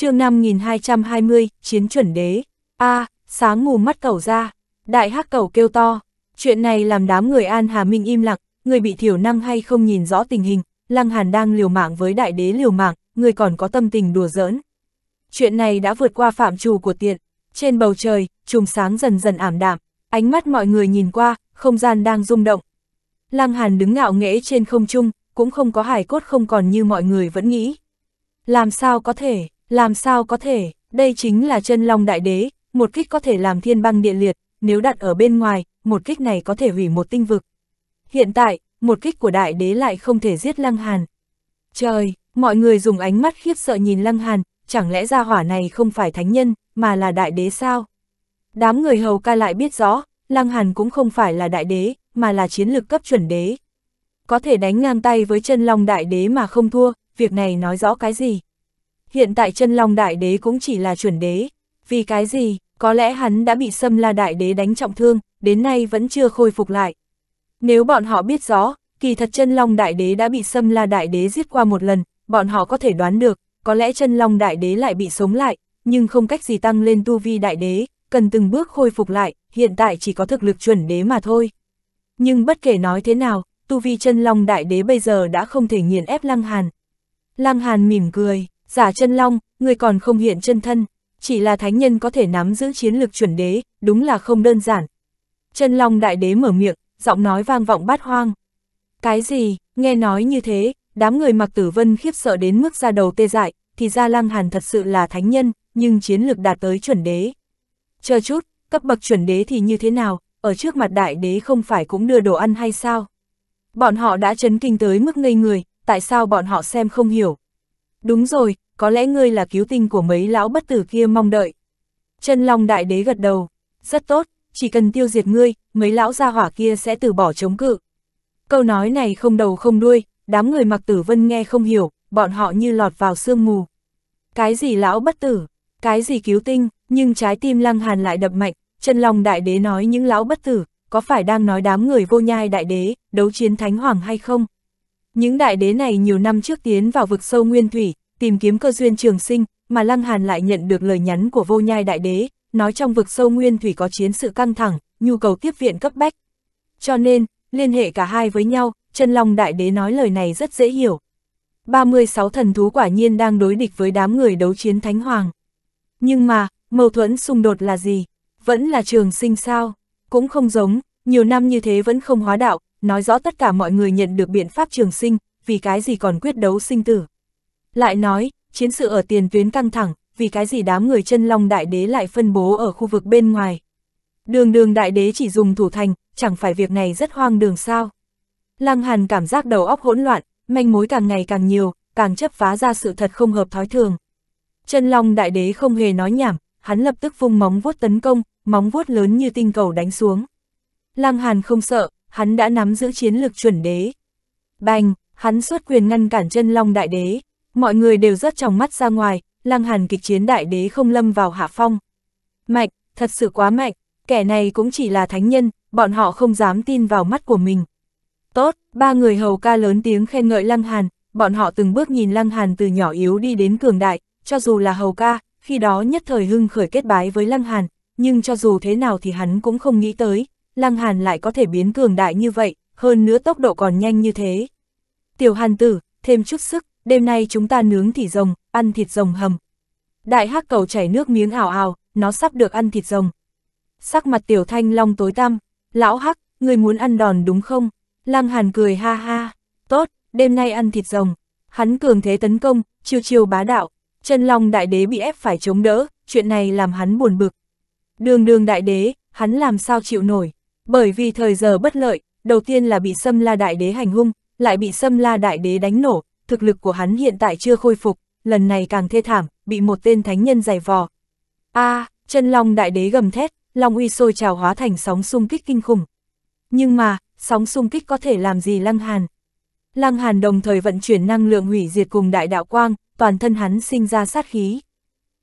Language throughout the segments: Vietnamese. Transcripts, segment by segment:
chương 5220, chiến chuẩn đế. a à, sáng ngủ mắt cầu ra, đại hắc cầu kêu to. Chuyện này làm đám người An Hà Minh im lặng, người bị thiểu năng hay không nhìn rõ tình hình, Lăng Hàn đang liều mạng với đại đế liều mạng, người còn có tâm tình đùa giỡn. Chuyện này đã vượt qua phạm trù của tiện, trên bầu trời, trùng sáng dần dần ảm đạm, ánh mắt mọi người nhìn qua, không gian đang rung động. Lăng Hàn đứng ngạo nghễ trên không trung, cũng không có hài cốt không còn như mọi người vẫn nghĩ. Làm sao có thể, làm sao có thể, đây chính là chân long đại đế, một kích có thể làm thiên băng địa liệt, nếu đặt ở bên ngoài, một kích này có thể hủy một tinh vực. Hiện tại, một kích của đại đế lại không thể giết Lăng Hàn. Trời, mọi người dùng ánh mắt khiếp sợ nhìn Lăng Hàn, chẳng lẽ ra hỏa này không phải thánh nhân, mà là đại đế sao? Đám người hầu ca lại biết rõ, Lăng Hàn cũng không phải là đại đế, mà là chiến lược cấp chuẩn đế. Có thể đánh ngang tay với chân long đại đế mà không thua, việc này nói rõ cái gì? hiện tại chân long đại đế cũng chỉ là chuẩn đế. Vì cái gì, có lẽ hắn đã bị xâm la đại đế đánh trọng thương, đến nay vẫn chưa khôi phục lại. Nếu bọn họ biết rõ, kỳ thật chân long đại đế đã bị xâm la đại đế giết qua một lần, bọn họ có thể đoán được, có lẽ chân long đại đế lại bị sống lại, nhưng không cách gì tăng lên tu vi đại đế, cần từng bước khôi phục lại, hiện tại chỉ có thực lực chuẩn đế mà thôi. Nhưng bất kể nói thế nào, tu vi chân long đại đế bây giờ đã không thể nghiền ép Lăng Hàn. Lăng Hàn mỉm cười, giả chân long, người còn không hiện chân thân, chỉ là thánh nhân có thể nắm giữ chiến lược chuẩn đế, đúng là không đơn giản. Chân long đại đế mở miệng, giọng nói vang vọng bát hoang. Cái gì, nghe nói như thế, đám người mặc tử vân khiếp sợ đến mức ra đầu tê dại, thì ra lăng hàn thật sự là thánh nhân, nhưng chiến lược đạt tới chuẩn đế. Chờ chút, cấp bậc chuẩn đế thì như thế nào, ở trước mặt đại đế không phải cũng đưa đồ ăn hay sao? Bọn họ đã chấn kinh tới mức ngây người, tại sao bọn họ xem không hiểu? Đúng rồi, có lẽ ngươi là cứu tinh của mấy lão bất tử kia mong đợi. Chân Long Đại Đế gật đầu, rất tốt, chỉ cần tiêu diệt ngươi, mấy lão gia hỏa kia sẽ từ bỏ chống cự. Câu nói này không đầu không đuôi, đám người mặc tử vân nghe không hiểu, bọn họ như lọt vào sương mù. Cái gì lão bất tử, cái gì cứu tinh, nhưng trái tim lăng hàn lại đập mạnh, chân long đại đế nói những lão bất tử, có phải đang nói đám người vô nhai đại đế, đấu chiến thánh hoàng hay không? Những đại đế này nhiều năm trước tiến vào vực sâu nguyên thủy, tìm kiếm cơ duyên trường sinh, mà Lăng Hàn lại nhận được lời nhắn của vô nhai đại đế, nói trong vực sâu nguyên thủy có chiến sự căng thẳng, nhu cầu tiếp viện cấp bách. Cho nên, liên hệ cả hai với nhau, chân Long đại đế nói lời này rất dễ hiểu. 36 thần thú quả nhiên đang đối địch với đám người đấu chiến Thánh Hoàng. Nhưng mà, mâu thuẫn xung đột là gì? Vẫn là trường sinh sao? Cũng không giống, nhiều năm như thế vẫn không hóa đạo, nói rõ tất cả mọi người nhận được biện pháp trường sinh, vì cái gì còn quyết đấu sinh tử. Lại nói, chiến sự ở tiền tuyến căng thẳng, vì cái gì đám người chân long đại đế lại phân bố ở khu vực bên ngoài. Đường đường đại đế chỉ dùng thủ thành, chẳng phải việc này rất hoang đường sao. Lăng Hàn cảm giác đầu óc hỗn loạn, manh mối càng ngày càng nhiều, càng chấp phá ra sự thật không hợp thói thường. Chân long đại đế không hề nói nhảm, hắn lập tức vung móng vuốt tấn công, móng vuốt lớn như tinh cầu đánh xuống. Lăng Hàn không sợ, hắn đã nắm giữ chiến lược chuẩn đế. Bành, hắn xuất quyền ngăn cản chân long đại đế, mọi người đều rất trong mắt ra ngoài, lăng hàn kịch chiến đại đế không lâm vào hạ phong. Mạch, thật sự quá mạnh, kẻ này cũng chỉ là thánh nhân, bọn họ không dám tin vào mắt của mình. Tốt, ba người hầu ca lớn tiếng khen ngợi lăng hàn, bọn họ từng bước nhìn lăng hàn từ nhỏ yếu đi đến cường đại, cho dù là hầu ca, khi đó nhất thời hưng khởi kết bái với lăng hàn, nhưng cho dù thế nào thì hắn cũng không nghĩ tới, Lăng Hàn lại có thể biến cường đại như vậy, hơn nữa tốc độ còn nhanh như thế. Tiểu Hàn tử, thêm chút sức, đêm nay chúng ta nướng thịt rồng, ăn thịt rồng hầm. Đại hắc cầu chảy nước miếng ảo ảo, nó sắp được ăn thịt rồng. Sắc mặt Tiểu Thanh Long tối tăm, lão hắc, người muốn ăn đòn đúng không? Lăng Hàn cười ha ha, tốt, đêm nay ăn thịt rồng. Hắn cường thế tấn công, chiêu chiêu bá đạo, chân long đại đế bị ép phải chống đỡ, chuyện này làm hắn buồn bực. Đường đường đại đế, hắn làm sao chịu nổi. Bởi vì thời giờ bất lợi, đầu tiên là bị xâm la đại đế hành hung, lại bị xâm la đại đế đánh nổ, thực lực của hắn hiện tại chưa khôi phục, lần này càng thê thảm, bị một tên thánh nhân giày vò. a à, chân long đại đế gầm thét, long uy sôi trào hóa thành sóng xung kích kinh khủng. Nhưng mà, sóng xung kích có thể làm gì Lăng Hàn? Lăng Hàn đồng thời vận chuyển năng lượng hủy diệt cùng đại đạo quang, toàn thân hắn sinh ra sát khí.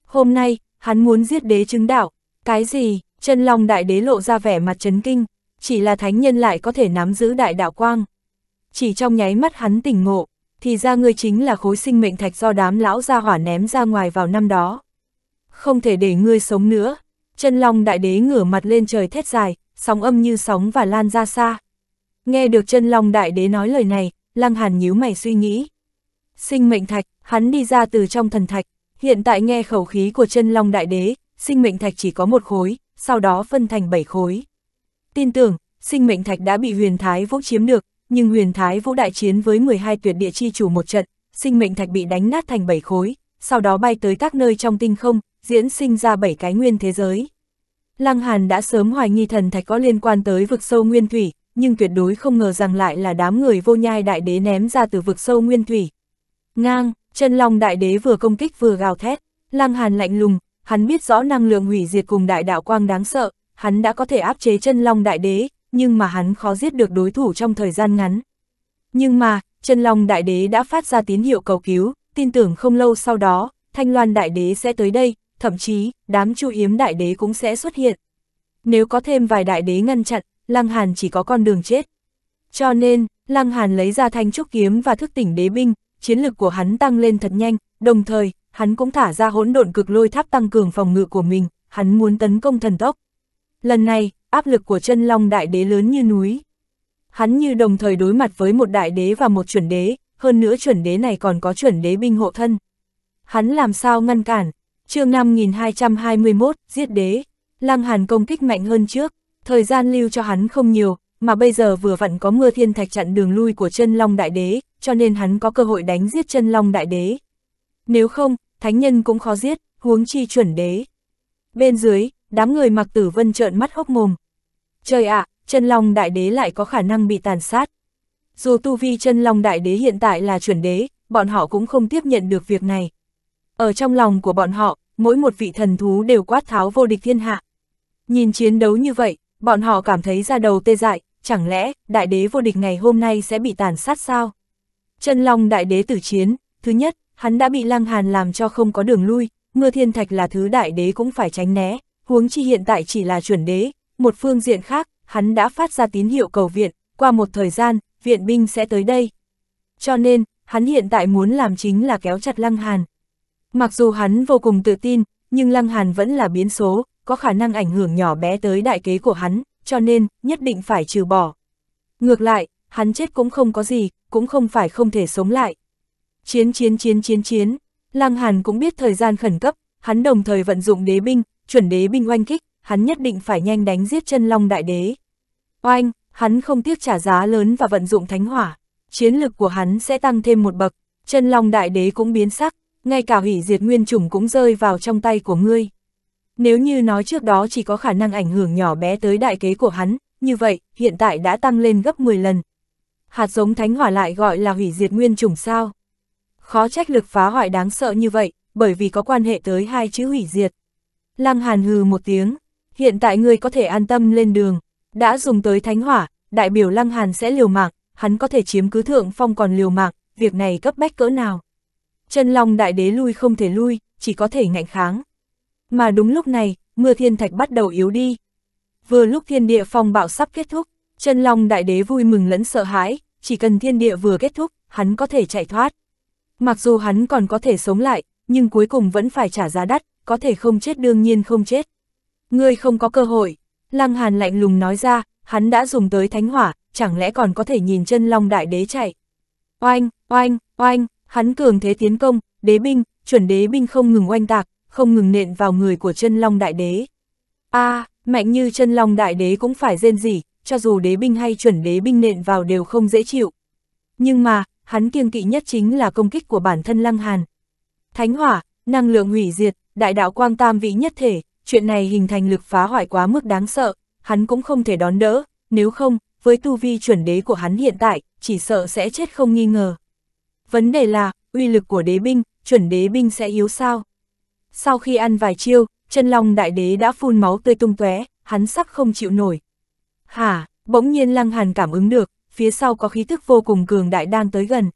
Hôm nay, hắn muốn giết đế chứng đạo. Cái gì? Chân long đại đế lộ ra vẻ mặt chấn kinh, chỉ là thánh nhân lại có thể nắm giữ đại đạo quang. Chỉ trong nháy mắt hắn tỉnh ngộ, thì ra ngươi chính là khối sinh mệnh thạch do đám lão gia hỏa ném ra ngoài vào năm đó. Không thể để ngươi sống nữa, chân long đại đế ngửa mặt lên trời thét dài, sóng âm như sóng và lan ra xa. Nghe được chân long đại đế nói lời này, lăng hàn nhíu mày suy nghĩ. Sinh mệnh thạch, hắn đi ra từ trong thần thạch, hiện tại nghe khẩu khí của chân long đại đế, sinh mệnh thạch chỉ có một khối, sau đó phân thành bảy khối. Tin tưởng, sinh mệnh thạch đã bị huyền thái vũ chiếm được, nhưng huyền thái vũ đại chiến với 12 tuyệt địa chi chủ một trận, sinh mệnh thạch bị đánh nát thành 7 khối, sau đó bay tới các nơi trong tinh không, diễn sinh ra 7 cái nguyên thế giới. Lăng Hàn đã sớm hoài nghi thần thạch có liên quan tới vực sâu nguyên thủy, nhưng tuyệt đối không ngờ rằng lại là đám người vô nhai đại đế ném ra từ vực sâu nguyên thủy. Ngang, chân long đại đế vừa công kích vừa gào thét, Lăng Hàn lạnh lùng, hắn biết rõ năng lượng hủy diệt cùng đại đạo quang đáng sợ, hắn đã có thể áp chế chân long đại đế, nhưng mà hắn khó giết được đối thủ trong thời gian ngắn. Nhưng mà, chân long đại đế đã phát ra tín hiệu cầu cứu, tin tưởng không lâu sau đó, thanh loan đại đế sẽ tới đây, thậm chí, đám chu hiếm đại đế cũng sẽ xuất hiện. Nếu có thêm vài đại đế ngăn chặn, Lăng Hàn chỉ có con đường chết. Cho nên, Lăng Hàn lấy ra thanh trúc kiếm và thức tỉnh đế binh, chiến lực của hắn tăng lên thật nhanh, đồng thời, hắn cũng thả ra hỗn độn cực lôi tháp tăng cường phòng ngự của mình, hắn muốn tấn công thần tốc. Lần này, áp lực của chân long đại đế lớn như núi. Hắn như đồng thời đối mặt với một đại đế và một chuẩn đế, hơn nữa chuẩn đế này còn có chuẩn đế binh hộ thân. Hắn làm sao ngăn cản? chương 5221, giết đế. Lăng Hàn công kích mạnh hơn trước, thời gian lưu cho hắn không nhiều, mà bây giờ vừa vặn có mưa thiên thạch chặn đường lui của chân long đại đế, cho nên hắn có cơ hội đánh giết chân long đại đế. Nếu không, thánh nhân cũng khó giết, huống chi chuẩn đế. Bên dưới, đám người mặc tử vân trợn mắt hốc mồm. Trời ạ, chân long đại đế lại có khả năng bị tàn sát. Dù tu vi chân long đại đế hiện tại là chuẩn đế, bọn họ cũng không tiếp nhận được việc này. Ở trong lòng của bọn họ, mỗi một vị thần thú đều quát tháo vô địch thiên hạ. Nhìn chiến đấu như vậy, bọn họ cảm thấy ra đầu tê dại, chẳng lẽ đại đế vô địch ngày hôm nay sẽ bị tàn sát sao? Chân long đại đế tử chiến, thứ nhất, hắn đã bị lăng hàn làm cho không có đường lui, mưa thiên thạch là thứ đại đế cũng phải tránh né, huống chi hiện tại chỉ là chuẩn đế, một phương diện khác, hắn đã phát ra tín hiệu cầu viện, qua một thời gian, viện binh sẽ tới đây. Cho nên, hắn hiện tại muốn làm chính là kéo chặt Lăng Hàn. Mặc dù hắn vô cùng tự tin, nhưng Lăng Hàn vẫn là biến số, có khả năng ảnh hưởng nhỏ bé tới đại kế của hắn, cho nên, nhất định phải trừ bỏ. Ngược lại, hắn chết cũng không có gì, cũng không phải không thể sống lại. Chiến chiến chiến chiến chiến, Lăng Hàn cũng biết thời gian khẩn cấp, hắn đồng thời vận dụng đế binh, chuẩn đế binh oanh kích, hắn nhất định phải nhanh đánh giết chân long đại đế. Oanh, hắn không tiếc trả giá lớn và vận dụng thánh hỏa, chiến lực của hắn sẽ tăng thêm một bậc, chân long đại đế cũng biến sắc, ngay cả hủy diệt nguyên chủng cũng rơi vào trong tay của ngươi. Nếu như nói trước đó chỉ có khả năng ảnh hưởng nhỏ bé tới đại kế của hắn, như vậy, hiện tại đã tăng lên gấp 10 lần. Hạt giống thánh hỏa lại gọi là hủy diệt nguyên chủng sao. Khó trách lực phá hoại đáng sợ như vậy, bởi vì có quan hệ tới hai chữ hủy diệt. Lăng Hàn hừ một tiếng, hiện tại ngươi có thể an tâm lên đường, đã dùng tới thánh hỏa, đại biểu Lăng Hàn sẽ liều mạng, hắn có thể chiếm cứ thượng phong còn liều mạng, việc này cấp bách cỡ nào. Chân Long đại đế lui không thể lui, chỉ có thể ngạnh kháng. Mà đúng lúc này, mưa thiên thạch bắt đầu yếu đi. Vừa lúc thiên địa phong bạo sắp kết thúc, chân Long đại đế vui mừng lẫn sợ hãi, chỉ cần thiên địa vừa kết thúc, hắn có thể chạy thoát. Mặc dù hắn còn có thể sống lại, nhưng cuối cùng vẫn phải trả giá đắt, có thể không chết đương nhiên không chết. Ngươi không có cơ hội, Lăng Hàn lạnh lùng nói ra, hắn đã dùng tới thánh hỏa, chẳng lẽ còn có thể nhìn chân long đại đế chạy. Oanh, oanh, oanh, hắn cường thế tiến công, đế binh, chuẩn đế binh không ngừng oanh tạc, không ngừng nện vào người của chân long đại đế. a à, mạnh như chân long đại đế cũng phải rên rỉ, cho dù đế binh hay chuẩn đế binh nện vào đều không dễ chịu. Nhưng mà, hắn kiêng kỵ nhất chính là công kích của bản thân Lăng Hàn. Thánh hỏa, năng lượng hủy diệt, đại đạo quang tam vị nhất thể, chuyện này hình thành lực phá hoại quá mức đáng sợ, hắn cũng không thể đón đỡ, nếu không, với tu vi chuẩn đế của hắn hiện tại, chỉ sợ sẽ chết không nghi ngờ. Vấn đề là, uy lực của đế binh, chuẩn đế binh sẽ yếu sao? Sau khi ăn vài chiêu, chân long đại đế đã phun máu tươi tung tóe, hắn sắp không chịu nổi. Hả, bỗng nhiên lăng hàn cảm ứng được, phía sau có khí thức vô cùng cường đại đang tới gần.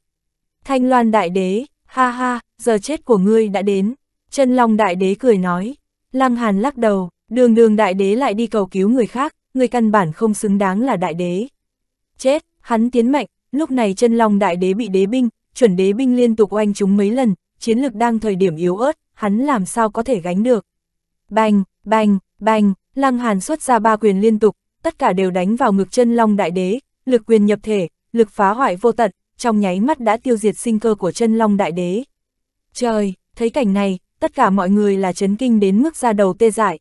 Thanh loan đại đế, ha ha, giờ chết của ngươi đã đến. Chân Long Đại Đế cười nói, Lăng Hàn lắc đầu, đường đường Đại Đế lại đi cầu cứu người khác, người căn bản không xứng đáng là Đại Đế. Chết, hắn tiến mạnh, lúc này chân Long Đại Đế bị đế binh, chuẩn đế binh liên tục oanh chúng mấy lần, chiến lực đang thời điểm yếu ớt, hắn làm sao có thể gánh được. Bành, bành, bành, Lăng Hàn xuất ra ba quyền liên tục, tất cả đều đánh vào ngực chân Long Đại Đế, lực quyền nhập thể, lực phá hoại vô tận, trong nháy mắt đã tiêu diệt sinh cơ của chân Long Đại Đế. Trời, thấy cảnh này, tất cả mọi người là chấn kinh đến mức ra đầu tê dại.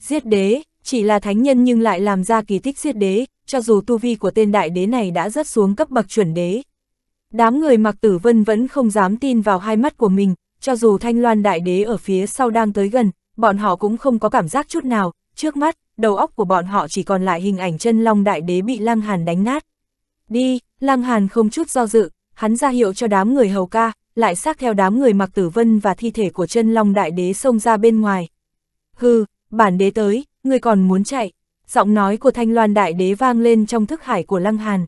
Giết đế, chỉ là thánh nhân nhưng lại làm ra kỳ tích giết đế, cho dù tu vi của tên đại đế này đã rất xuống cấp bậc chuẩn đế. Đám người mặc tử vân vẫn không dám tin vào hai mắt của mình, cho dù thanh loan đại đế ở phía sau đang tới gần, bọn họ cũng không có cảm giác chút nào, trước mắt, đầu óc của bọn họ chỉ còn lại hình ảnh chân long đại đế bị lăng hàn đánh nát. Đi, lăng hàn không chút do dự, hắn ra hiệu cho đám người hầu ca, lại xác theo đám người mặc tử vân và thi thể của chân long đại đế xông ra bên ngoài. Hừ, bản đế tới, người còn muốn chạy. Giọng nói của thanh loan đại đế vang lên trong thức hải của lăng hàn.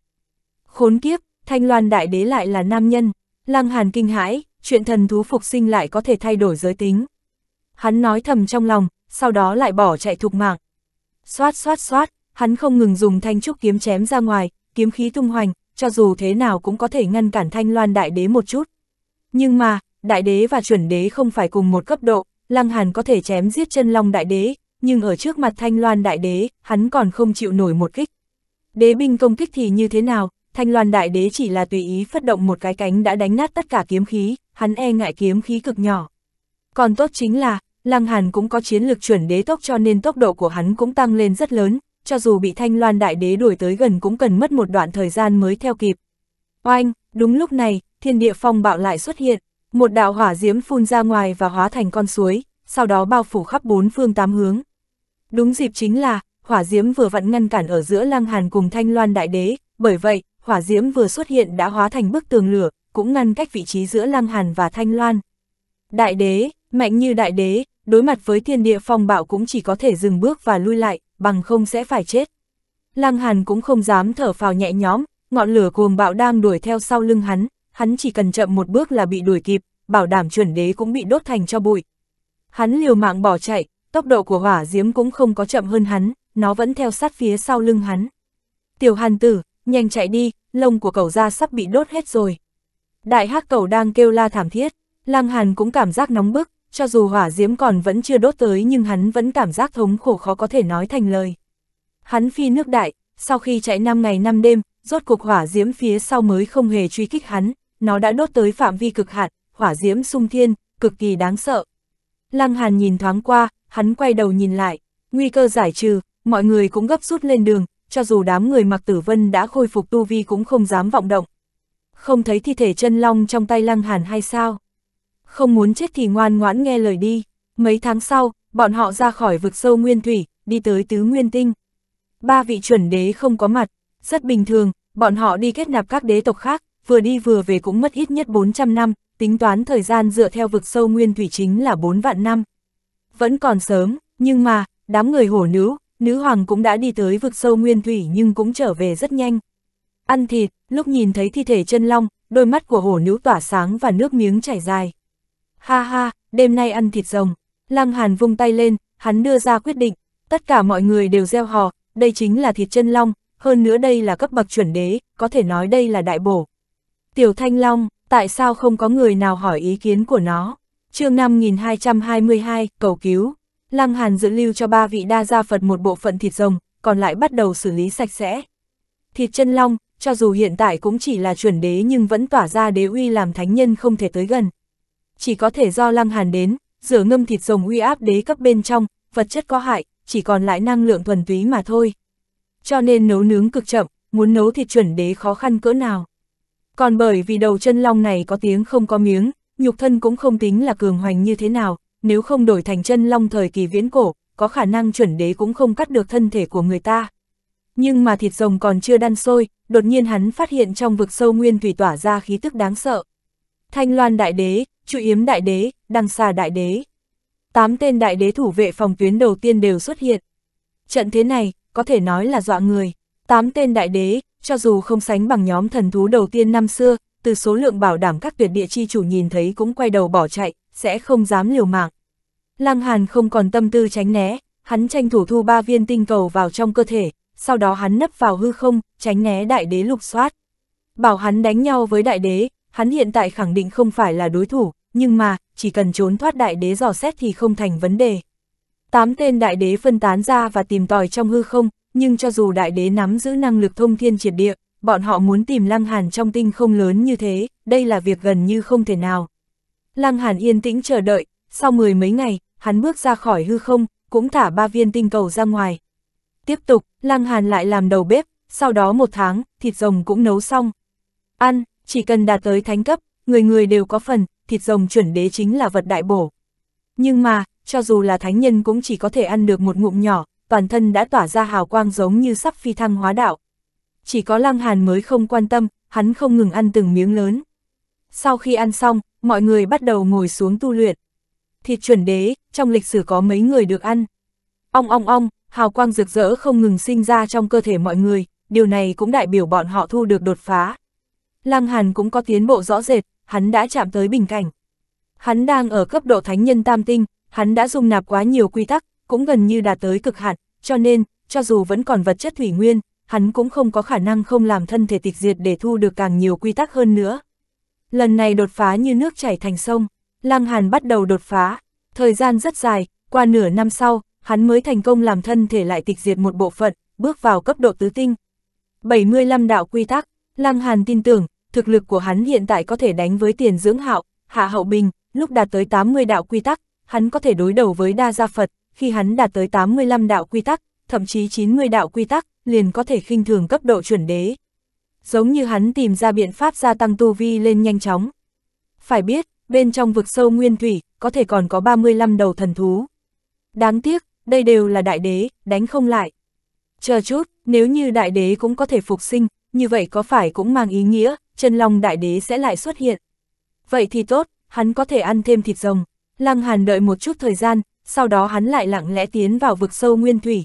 Khốn kiếp, thanh loan đại đế lại là nam nhân. Lăng hàn kinh hãi, chuyện thần thú phục sinh lại có thể thay đổi giới tính. Hắn nói thầm trong lòng, sau đó lại bỏ chạy thục mạng. Xoát xoát xoát, hắn không ngừng dùng thanh trúc kiếm chém ra ngoài, kiếm khí tung hoành, cho dù thế nào cũng có thể ngăn cản thanh loan đại đế một chút. Nhưng mà, đại đế và chuẩn đế không phải cùng một cấp độ, Lăng Hàn có thể chém giết chân long đại đế, nhưng ở trước mặt Thanh Loan đại đế, hắn còn không chịu nổi một kích. Đế binh công kích thì như thế nào, Thanh Loan đại đế chỉ là tùy ý phất động một cái cánh đã đánh nát tất cả kiếm khí, hắn e ngại kiếm khí cực nhỏ. Còn tốt chính là, Lăng Hàn cũng có chiến lược chuẩn đế tốc cho nên tốc độ của hắn cũng tăng lên rất lớn, cho dù bị Thanh Loan đại đế đuổi tới gần cũng cần mất một đoạn thời gian mới theo kịp. Oanh, đúng lúc này, thiên địa phong bạo lại xuất hiện, một đạo hỏa diễm phun ra ngoài và hóa thành con suối, sau đó bao phủ khắp bốn phương tám hướng. Đúng dịp chính là, hỏa diễm vừa vặn ngăn cản ở giữa Lăng Hàn cùng Thanh Loan Đại Đế, bởi vậy, hỏa diễm vừa xuất hiện đã hóa thành bức tường lửa, cũng ngăn cách vị trí giữa Lăng Hàn và Thanh Loan. Đại Đế, mạnh như Đại Đế, đối mặt với thiên địa phong bạo cũng chỉ có thể dừng bước và lui lại, bằng không sẽ phải chết. Lăng Hàn cũng không dám thở phào nhẹ nhõm, ngọn lửa cuồng bạo đang đuổi theo sau lưng hắn, hắn chỉ cần chậm một bước là bị đuổi kịp, bảo đảm chuẩn đế cũng bị đốt thành cho bụi. Hắn liều mạng bỏ chạy, tốc độ của hỏa diễm cũng không có chậm hơn hắn, nó vẫn theo sát phía sau lưng hắn. Tiểu hàn tử, nhanh chạy đi, lông của cậu ra sắp bị đốt hết rồi. Đại hắc cậu đang kêu la thảm thiết, lang hàn cũng cảm giác nóng bức, cho dù hỏa diễm còn vẫn chưa đốt tới nhưng hắn vẫn cảm giác thống khổ khó có thể nói thành lời. Hắn phi nước đại, sau khi chạy 5 ngày 5 đêm, rốt cuộc hỏa diễm phía sau mới không hề truy kích hắn, nó đã đốt tới phạm vi cực hạn, hỏa diễm sung thiên, cực kỳ đáng sợ. Lăng Hàn nhìn thoáng qua, hắn quay đầu nhìn lại, nguy cơ giải trừ, mọi người cũng gấp rút lên đường, cho dù đám người mặc tử vân đã khôi phục tu vi cũng không dám vọng động. Không thấy thi thể chân long trong tay Lăng Hàn hay sao? Không muốn chết thì ngoan ngoãn nghe lời đi. Mấy tháng sau, bọn họ ra khỏi vực sâu nguyên thủy, đi tới tứ nguyên tinh. Ba vị chuẩn đế không có mặt, rất bình thường, bọn họ đi kết nạp các đế tộc khác, vừa đi vừa về cũng mất ít nhất 400 năm, tính toán thời gian dựa theo vực sâu nguyên thủy chính là 4 vạn năm. Vẫn còn sớm, nhưng mà, đám người hổ nữ, nữ hoàng cũng đã đi tới vực sâu nguyên thủy nhưng cũng trở về rất nhanh. Ăn thịt, lúc nhìn thấy thi thể chân long, đôi mắt của hổ nữ tỏa sáng và nước miếng chảy dài. Ha ha, đêm nay ăn thịt rồng. Lăng Hàn vung tay lên, hắn đưa ra quyết định, tất cả mọi người đều gieo hò, đây chính là thịt chân long, hơn nữa đây là cấp bậc chuẩn đế, có thể nói đây là đại bổ, Tiểu Thanh Long, tại sao không có người nào hỏi ý kiến của nó? chương 5222, cầu cứu. Lăng Hàn dự lưu cho ba vị đa gia Phật một bộ phận thịt rồng, còn lại bắt đầu xử lý sạch sẽ. Thịt chân long, cho dù hiện tại cũng chỉ là chuẩn đế nhưng vẫn tỏa ra đế uy làm thánh nhân không thể tới gần. Chỉ có thể do Lăng Hàn đến, rửa ngâm thịt rồng uy áp đế cấp bên trong, vật chất có hại, chỉ còn lại năng lượng thuần túy mà thôi. Cho nên nấu nướng cực chậm, muốn nấu thịt chuẩn đế khó khăn cỡ nào. Còn bởi vì đầu chân long này có tiếng không có miếng, nhục thân cũng không tính là cường hoành như thế nào, nếu không đổi thành chân long thời kỳ viễn cổ, có khả năng chuẩn đế cũng không cắt được thân thể của người ta. Nhưng mà thịt rồng còn chưa đan sôi, đột nhiên hắn phát hiện trong vực sâu nguyên thủy tỏa ra khí tức đáng sợ. Thanh Loan Đại Đế, Trụ Yếm Đại Đế, Đăng Xà Đại Đế. Tám tên đại đế thủ vệ phòng tuyến đầu tiên đều xuất hiện. Trận thế này, có thể nói là dọa người. Tám tên đại đế, cho dù không sánh bằng nhóm thần thú đầu tiên năm xưa, từ số lượng bảo đảm các tuyệt địa chi chủ nhìn thấy cũng quay đầu bỏ chạy, sẽ không dám liều mạng. Lăng Hàn không còn tâm tư tránh né, hắn tranh thủ thu ba viên tinh cầu vào trong cơ thể, sau đó hắn nấp vào hư không, tránh né đại đế lục soát. Bảo hắn đánh nhau với đại đế, hắn hiện tại khẳng định không phải là đối thủ, nhưng mà, chỉ cần trốn thoát đại đế dò xét thì không thành vấn đề. Tám tên đại đế phân tán ra và tìm tòi trong hư không, nhưng cho dù đại đế nắm giữ năng lực thông thiên triệt địa, bọn họ muốn tìm Lăng Hàn trong tinh không lớn như thế, đây là việc gần như không thể nào. Lăng Hàn yên tĩnh chờ đợi, sau mười mấy ngày, hắn bước ra khỏi hư không, cũng thả ba viên tinh cầu ra ngoài. Tiếp tục, Lăng Hàn lại làm đầu bếp, sau đó một tháng, thịt rồng cũng nấu xong. Ăn, chỉ cần đạt tới thánh cấp, người người đều có phần, thịt rồng chuẩn đế chính là vật đại bổ. Nhưng mà, cho dù là thánh nhân cũng chỉ có thể ăn được một ngụm nhỏ, toàn thân đã tỏa ra hào quang giống như sắp phi thăng hóa đạo. Chỉ có Lăng Hàn mới không quan tâm, hắn không ngừng ăn từng miếng lớn. Sau khi ăn xong, mọi người bắt đầu ngồi xuống tu luyện. Thịt chuẩn đế, trong lịch sử có mấy người được ăn. Ong ong ong, hào quang rực rỡ không ngừng sinh ra trong cơ thể mọi người, điều này cũng đại biểu bọn họ thu được đột phá. Lăng Hàn cũng có tiến bộ rõ rệt, hắn đã chạm tới bình cảnh. Hắn đang ở cấp độ thánh nhân tam tinh, hắn đã dung nạp quá nhiều quy tắc, cũng gần như đã tới cực hạn, cho nên, cho dù vẫn còn vật chất thủy nguyên, hắn cũng không có khả năng không làm thân thể tịch diệt để thu được càng nhiều quy tắc hơn nữa. Lần này đột phá như nước chảy thành sông, Lăng Hàn bắt đầu đột phá, thời gian rất dài, qua nửa năm sau, hắn mới thành công làm thân thể lại tịch diệt một bộ phận, bước vào cấp độ tứ tinh. 75 đạo quy tắc, Lăng Hàn tin tưởng, thực lực của hắn hiện tại có thể đánh với tiền dưỡng hạo, hạ hậu bình, lúc đạt tới 80 đạo quy tắc, hắn có thể đối đầu với đa gia Phật, khi hắn đạt tới 85 đạo quy tắc, thậm chí 90 đạo quy tắc, liền có thể khinh thường cấp độ chuẩn đế. Giống như hắn tìm ra biện pháp gia tăng tu vi lên nhanh chóng. Phải biết, bên trong vực sâu nguyên thủy, có thể còn có 35 đầu thần thú. Đáng tiếc, đây đều là đại đế, đánh không lại. Chờ chút, nếu như đại đế cũng có thể phục sinh, như vậy có phải cũng mang ý nghĩa, chân long đại đế sẽ lại xuất hiện. Vậy thì tốt, hắn có thể ăn thêm thịt rồng. Lăng Hàn đợi một chút thời gian, sau đó hắn lại lặng lẽ tiến vào vực sâu nguyên thủy.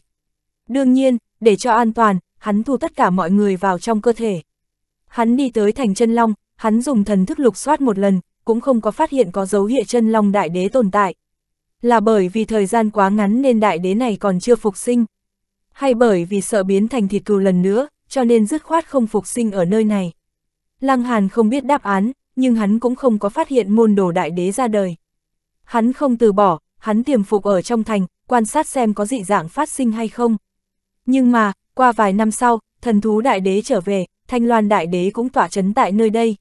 Đương nhiên, để cho an toàn, hắn thu tất cả mọi người vào trong cơ thể. Hắn đi tới thành chân long, hắn dùng thần thức lục soát một lần, cũng không có phát hiện có dấu hiệu chân long đại đế tồn tại. Là bởi vì thời gian quá ngắn nên đại đế này còn chưa phục sinh. Hay bởi vì sợ biến thành thịt cừu lần nữa, cho nên dứt khoát không phục sinh ở nơi này. Lăng Hàn không biết đáp án, nhưng hắn cũng không có phát hiện môn đồ đại đế ra đời. Hắn không từ bỏ, hắn tiềm phục ở trong thành, quan sát xem có dị dạng phát sinh hay không. Nhưng mà, qua vài năm sau, thần thú đại đế trở về, thanh loan đại đế cũng tỏa chấn tại nơi đây.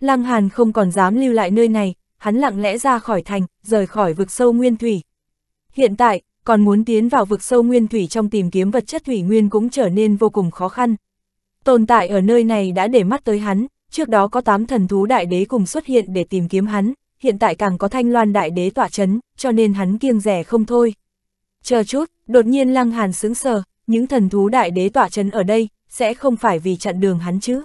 Lăng Hàn không còn dám lưu lại nơi này, hắn lặng lẽ ra khỏi thành, rời khỏi vực sâu nguyên thủy. Hiện tại, còn muốn tiến vào vực sâu nguyên thủy trong tìm kiếm vật chất thủy nguyên cũng trở nên vô cùng khó khăn. Tồn tại ở nơi này đã để mắt tới hắn, trước đó có 8 thần thú đại đế cùng xuất hiện để tìm kiếm hắn, hiện tại càng có thanh loan đại đế tỏa chấn, cho nên hắn kiêng rẻ không thôi. Chờ chút, đột nhiên lăng hàn sững sờ, những thần thú đại đế tỏa chấn ở đây, sẽ không phải vì chặn đường hắn chứ.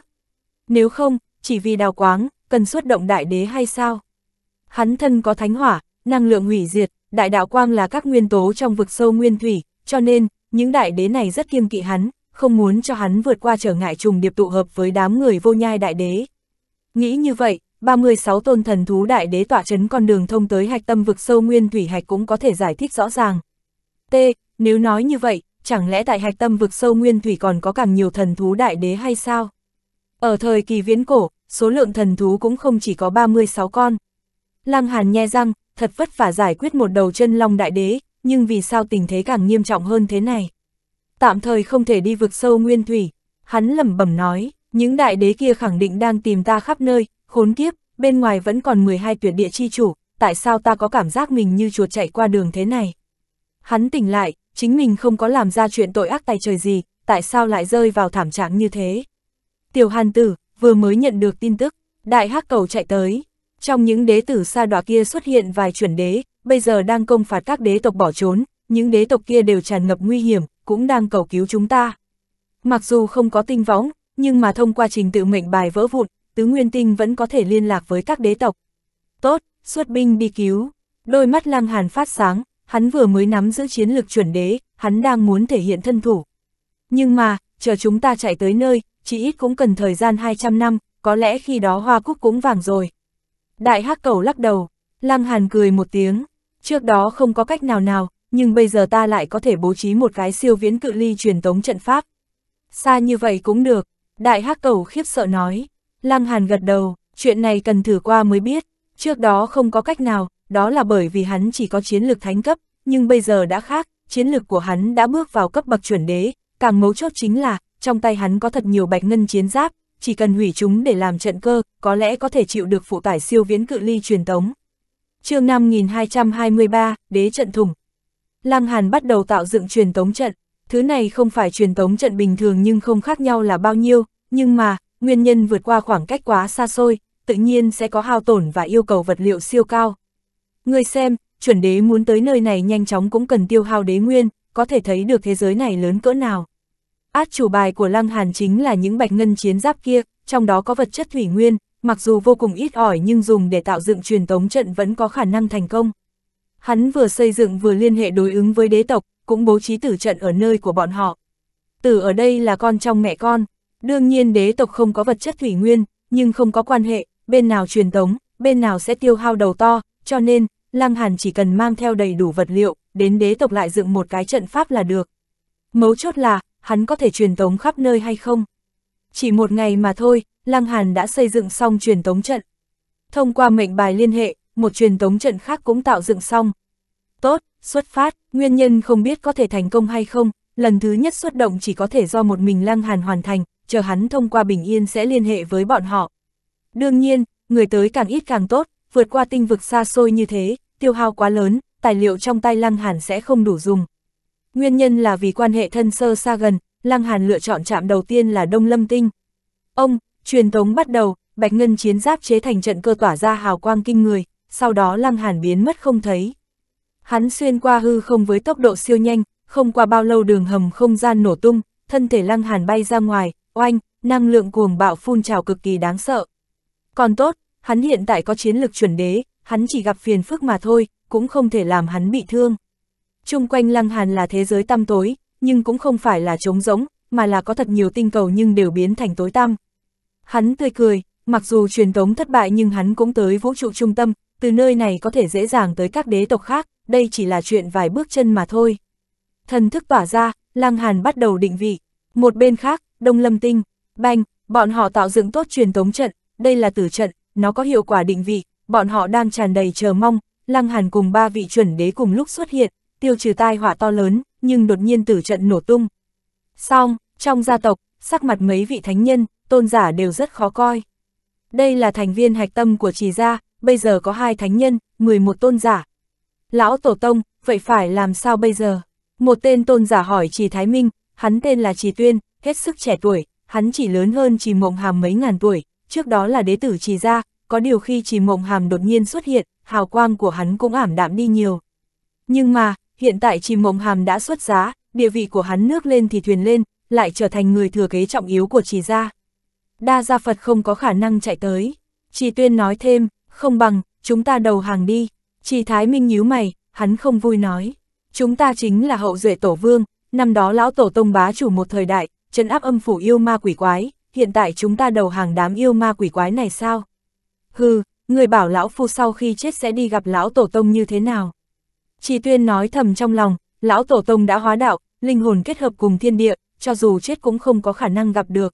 Nếu không, chỉ vì đào quáng, cần xuất động đại đế hay sao? Hắn thân có thánh hỏa, năng lượng hủy diệt, đại đạo quang là các nguyên tố trong vực sâu nguyên thủy, cho nên, những đại đế này rất kiêng kỵ hắn, không muốn cho hắn vượt qua trở ngại trùng điệp tụ hợp với đám người vô nhai đại đế. Nghĩ như vậy, 36 tôn thần thú đại đế tỏa chấn con đường thông tới hạch tâm vực sâu nguyên thủy hạch cũng có thể giải thích rõ ràng. T. Nếu nói như vậy, chẳng lẽ tại hạch tâm vực sâu nguyên thủy còn có càng nhiều thần thú đại đế hay sao? Ở thời kỳ viễn cổ, số lượng thần thú cũng không chỉ có 36 con. Lăng Hàn nhe răng, thật vất vả giải quyết một đầu chân long đại đế, nhưng vì sao tình thế càng nghiêm trọng hơn thế này? Tạm thời không thể đi vực sâu nguyên thủy, hắn lẩm bẩm nói, những đại đế kia khẳng định đang tìm ta khắp nơi, khốn kiếp, bên ngoài vẫn còn 12 tuyệt địa chi chủ, tại sao ta có cảm giác mình như chuột chạy qua đường thế này? Hắn tỉnh lại, chính mình không có làm ra chuyện tội ác tay trời gì, tại sao lại rơi vào thảm trạng như thế? Tiểu Hàn Tử, vừa mới nhận được tin tức, đại hắc cầu chạy tới. Trong những đế tử xa đoạ kia xuất hiện vài chuẩn đế, bây giờ đang công phạt các đế tộc bỏ trốn, những đế tộc kia đều tràn ngập nguy hiểm, cũng đang cầu cứu chúng ta. Mặc dù không có tinh võng, nhưng mà thông qua trình tự mệnh bài vỡ vụn, tứ nguyên tinh vẫn có thể liên lạc với các đế tộc. Tốt, xuất binh đi cứu. Đôi mắt lang Hàn phát sáng, hắn vừa mới nắm giữ chiến lược chuẩn đế, hắn đang muốn thể hiện thân thủ. Nhưng mà, chờ chúng ta chạy tới nơi, chỉ ít cũng cần thời gian 200 năm, có lẽ khi đó hoa cúc cũng vàng rồi. Đại hắc cầu lắc đầu, lang Hàn cười một tiếng, trước đó không có cách nào nào, nhưng bây giờ ta lại có thể bố trí một cái siêu viễn cự ly truyền tống trận pháp. Xa như vậy cũng được, đại hắc cầu khiếp sợ nói. Lăng Hàn gật đầu, chuyện này cần thử qua mới biết, trước đó không có cách nào, đó là bởi vì hắn chỉ có chiến lược thánh cấp, nhưng bây giờ đã khác, chiến lược của hắn đã bước vào cấp bậc chuẩn đế, càng mấu chốt chính là, trong tay hắn có thật nhiều bạch ngân chiến giáp, chỉ cần hủy chúng để làm trận cơ, có lẽ có thể chịu được phụ tải siêu viễn cự ly truyền tống. chương 5223, đế trận thùng. Lăng Hàn bắt đầu tạo dựng truyền tống trận, thứ này không phải truyền tống trận bình thường nhưng không khác nhau là bao nhiêu, nhưng mà, nguyên nhân vượt qua khoảng cách quá xa xôi, tự nhiên sẽ có hao tổn và yêu cầu vật liệu siêu cao. Người xem, chuẩn đế muốn tới nơi này nhanh chóng cũng cần tiêu hao đế nguyên, có thể thấy được thế giới này lớn cỡ nào. Át chủ bài của Lăng Hàn chính là những bạch ngân chiến giáp kia, trong đó có vật chất thủy nguyên, mặc dù vô cùng ít ỏi nhưng dùng để tạo dựng truyền tống trận vẫn có khả năng thành công. Hắn vừa xây dựng vừa liên hệ đối ứng với đế tộc, cũng bố trí tử trận ở nơi của bọn họ. Tử ở đây là con trong mẹ con, Đương nhiên đế tộc không có vật chất thủy nguyên, nhưng không có quan hệ, bên nào truyền tống, bên nào sẽ tiêu hao đầu to, cho nên, Lăng Hàn chỉ cần mang theo đầy đủ vật liệu, đến đế tộc lại dựng một cái trận pháp là được. Mấu chốt là, hắn có thể truyền tống khắp nơi hay không? Chỉ một ngày mà thôi, Lăng Hàn đã xây dựng xong truyền tống trận. Thông qua mệnh bài liên hệ, một truyền tống trận khác cũng tạo dựng xong. Tốt, xuất phát, nguyên nhân không biết có thể thành công hay không, lần thứ nhất xuất động chỉ có thể do một mình Lăng Hàn hoàn thành, chờ hắn thông qua bình yên sẽ liên hệ với bọn họ. Đương nhiên, người tới càng ít càng tốt, vượt qua tinh vực xa xôi như thế, tiêu hao quá lớn, tài liệu trong tay Lăng Hàn sẽ không đủ dùng. Nguyên nhân là vì quan hệ thân sơ xa gần, Lăng Hàn lựa chọn trạm đầu tiên là Đông Lâm Tinh. Ông, truyền tống bắt đầu, Bạch Ngân chiến giáp chế thành trận cơ tỏa ra hào quang kinh người, sau đó Lăng Hàn biến mất không thấy. Hắn xuyên qua hư không với tốc độ siêu nhanh, không qua bao lâu đường hầm không gian nổ tung, thân thể Lăng Hàn bay ra ngoài, oanh, năng lượng cuồng bạo phun trào cực kỳ đáng sợ. Còn tốt, hắn hiện tại có chiến lực chuẩn đế, hắn chỉ gặp phiền phức mà thôi, cũng không thể làm hắn bị thương. Trung quanh lăng hàn là thế giới tăm tối, nhưng cũng không phải là trống rỗng, mà là có thật nhiều tinh cầu nhưng đều biến thành tối tăm. Hắn tươi cười, mặc dù truyền tống thất bại nhưng hắn cũng tới vũ trụ trung tâm, từ nơi này có thể dễ dàng tới các đế tộc khác, đây chỉ là chuyện vài bước chân mà thôi. Thần thức tỏa ra, Lăng Hàn bắt đầu định vị. Một bên khác, Đông Lâm Tinh, Bang, bọn họ tạo dựng tốt truyền tống trận, đây là tử trận, nó có hiệu quả định vị, bọn họ đang tràn đầy chờ mong, Lăng Hàn cùng ba vị chuẩn đế cùng lúc xuất hiện, tiêu trừ tai họa to lớn, nhưng đột nhiên tử trận nổ tung. Xong, trong gia tộc, sắc mặt mấy vị thánh nhân, tôn giả đều rất khó coi. Đây là thành viên hạch tâm của trì gia, bây giờ có hai thánh nhân, 11 tôn giả. Lão Tổ Tông, vậy phải làm sao bây giờ? Một tên tôn giả hỏi trì Thái Minh, hắn tên là trì Tuyên, hết sức trẻ tuổi, hắn chỉ lớn hơn Trì Mộng Hàm mấy ngàn tuổi, trước đó là đế tử Trì Gia, có điều khi Trì Mộng Hàm đột nhiên xuất hiện, hào quang của hắn cũng ảm đạm đi nhiều. Nhưng mà, hiện tại Trì Mộng Hàm đã xuất giá, địa vị của hắn nước lên thì thuyền lên, lại trở thành người thừa kế trọng yếu của Trì Gia. Đa Gia Phật không có khả năng chạy tới. Trì Tuyên nói thêm, không bằng, chúng ta đầu hàng đi. Trì Thái Minh nhíu mày, hắn không vui nói. Chúng ta chính là hậu duệ tổ vương, năm đó lão tổ tông bá chủ một thời đại, trấn áp âm phủ yêu ma quỷ quái, hiện tại chúng ta đầu hàng đám yêu ma quỷ quái này sao? Hừ, người bảo lão phu sau khi chết sẽ đi gặp lão tổ tông như thế nào? Chỉ tuyên nói thầm trong lòng, lão tổ tông đã hóa đạo, linh hồn kết hợp cùng thiên địa, cho dù chết cũng không có khả năng gặp được.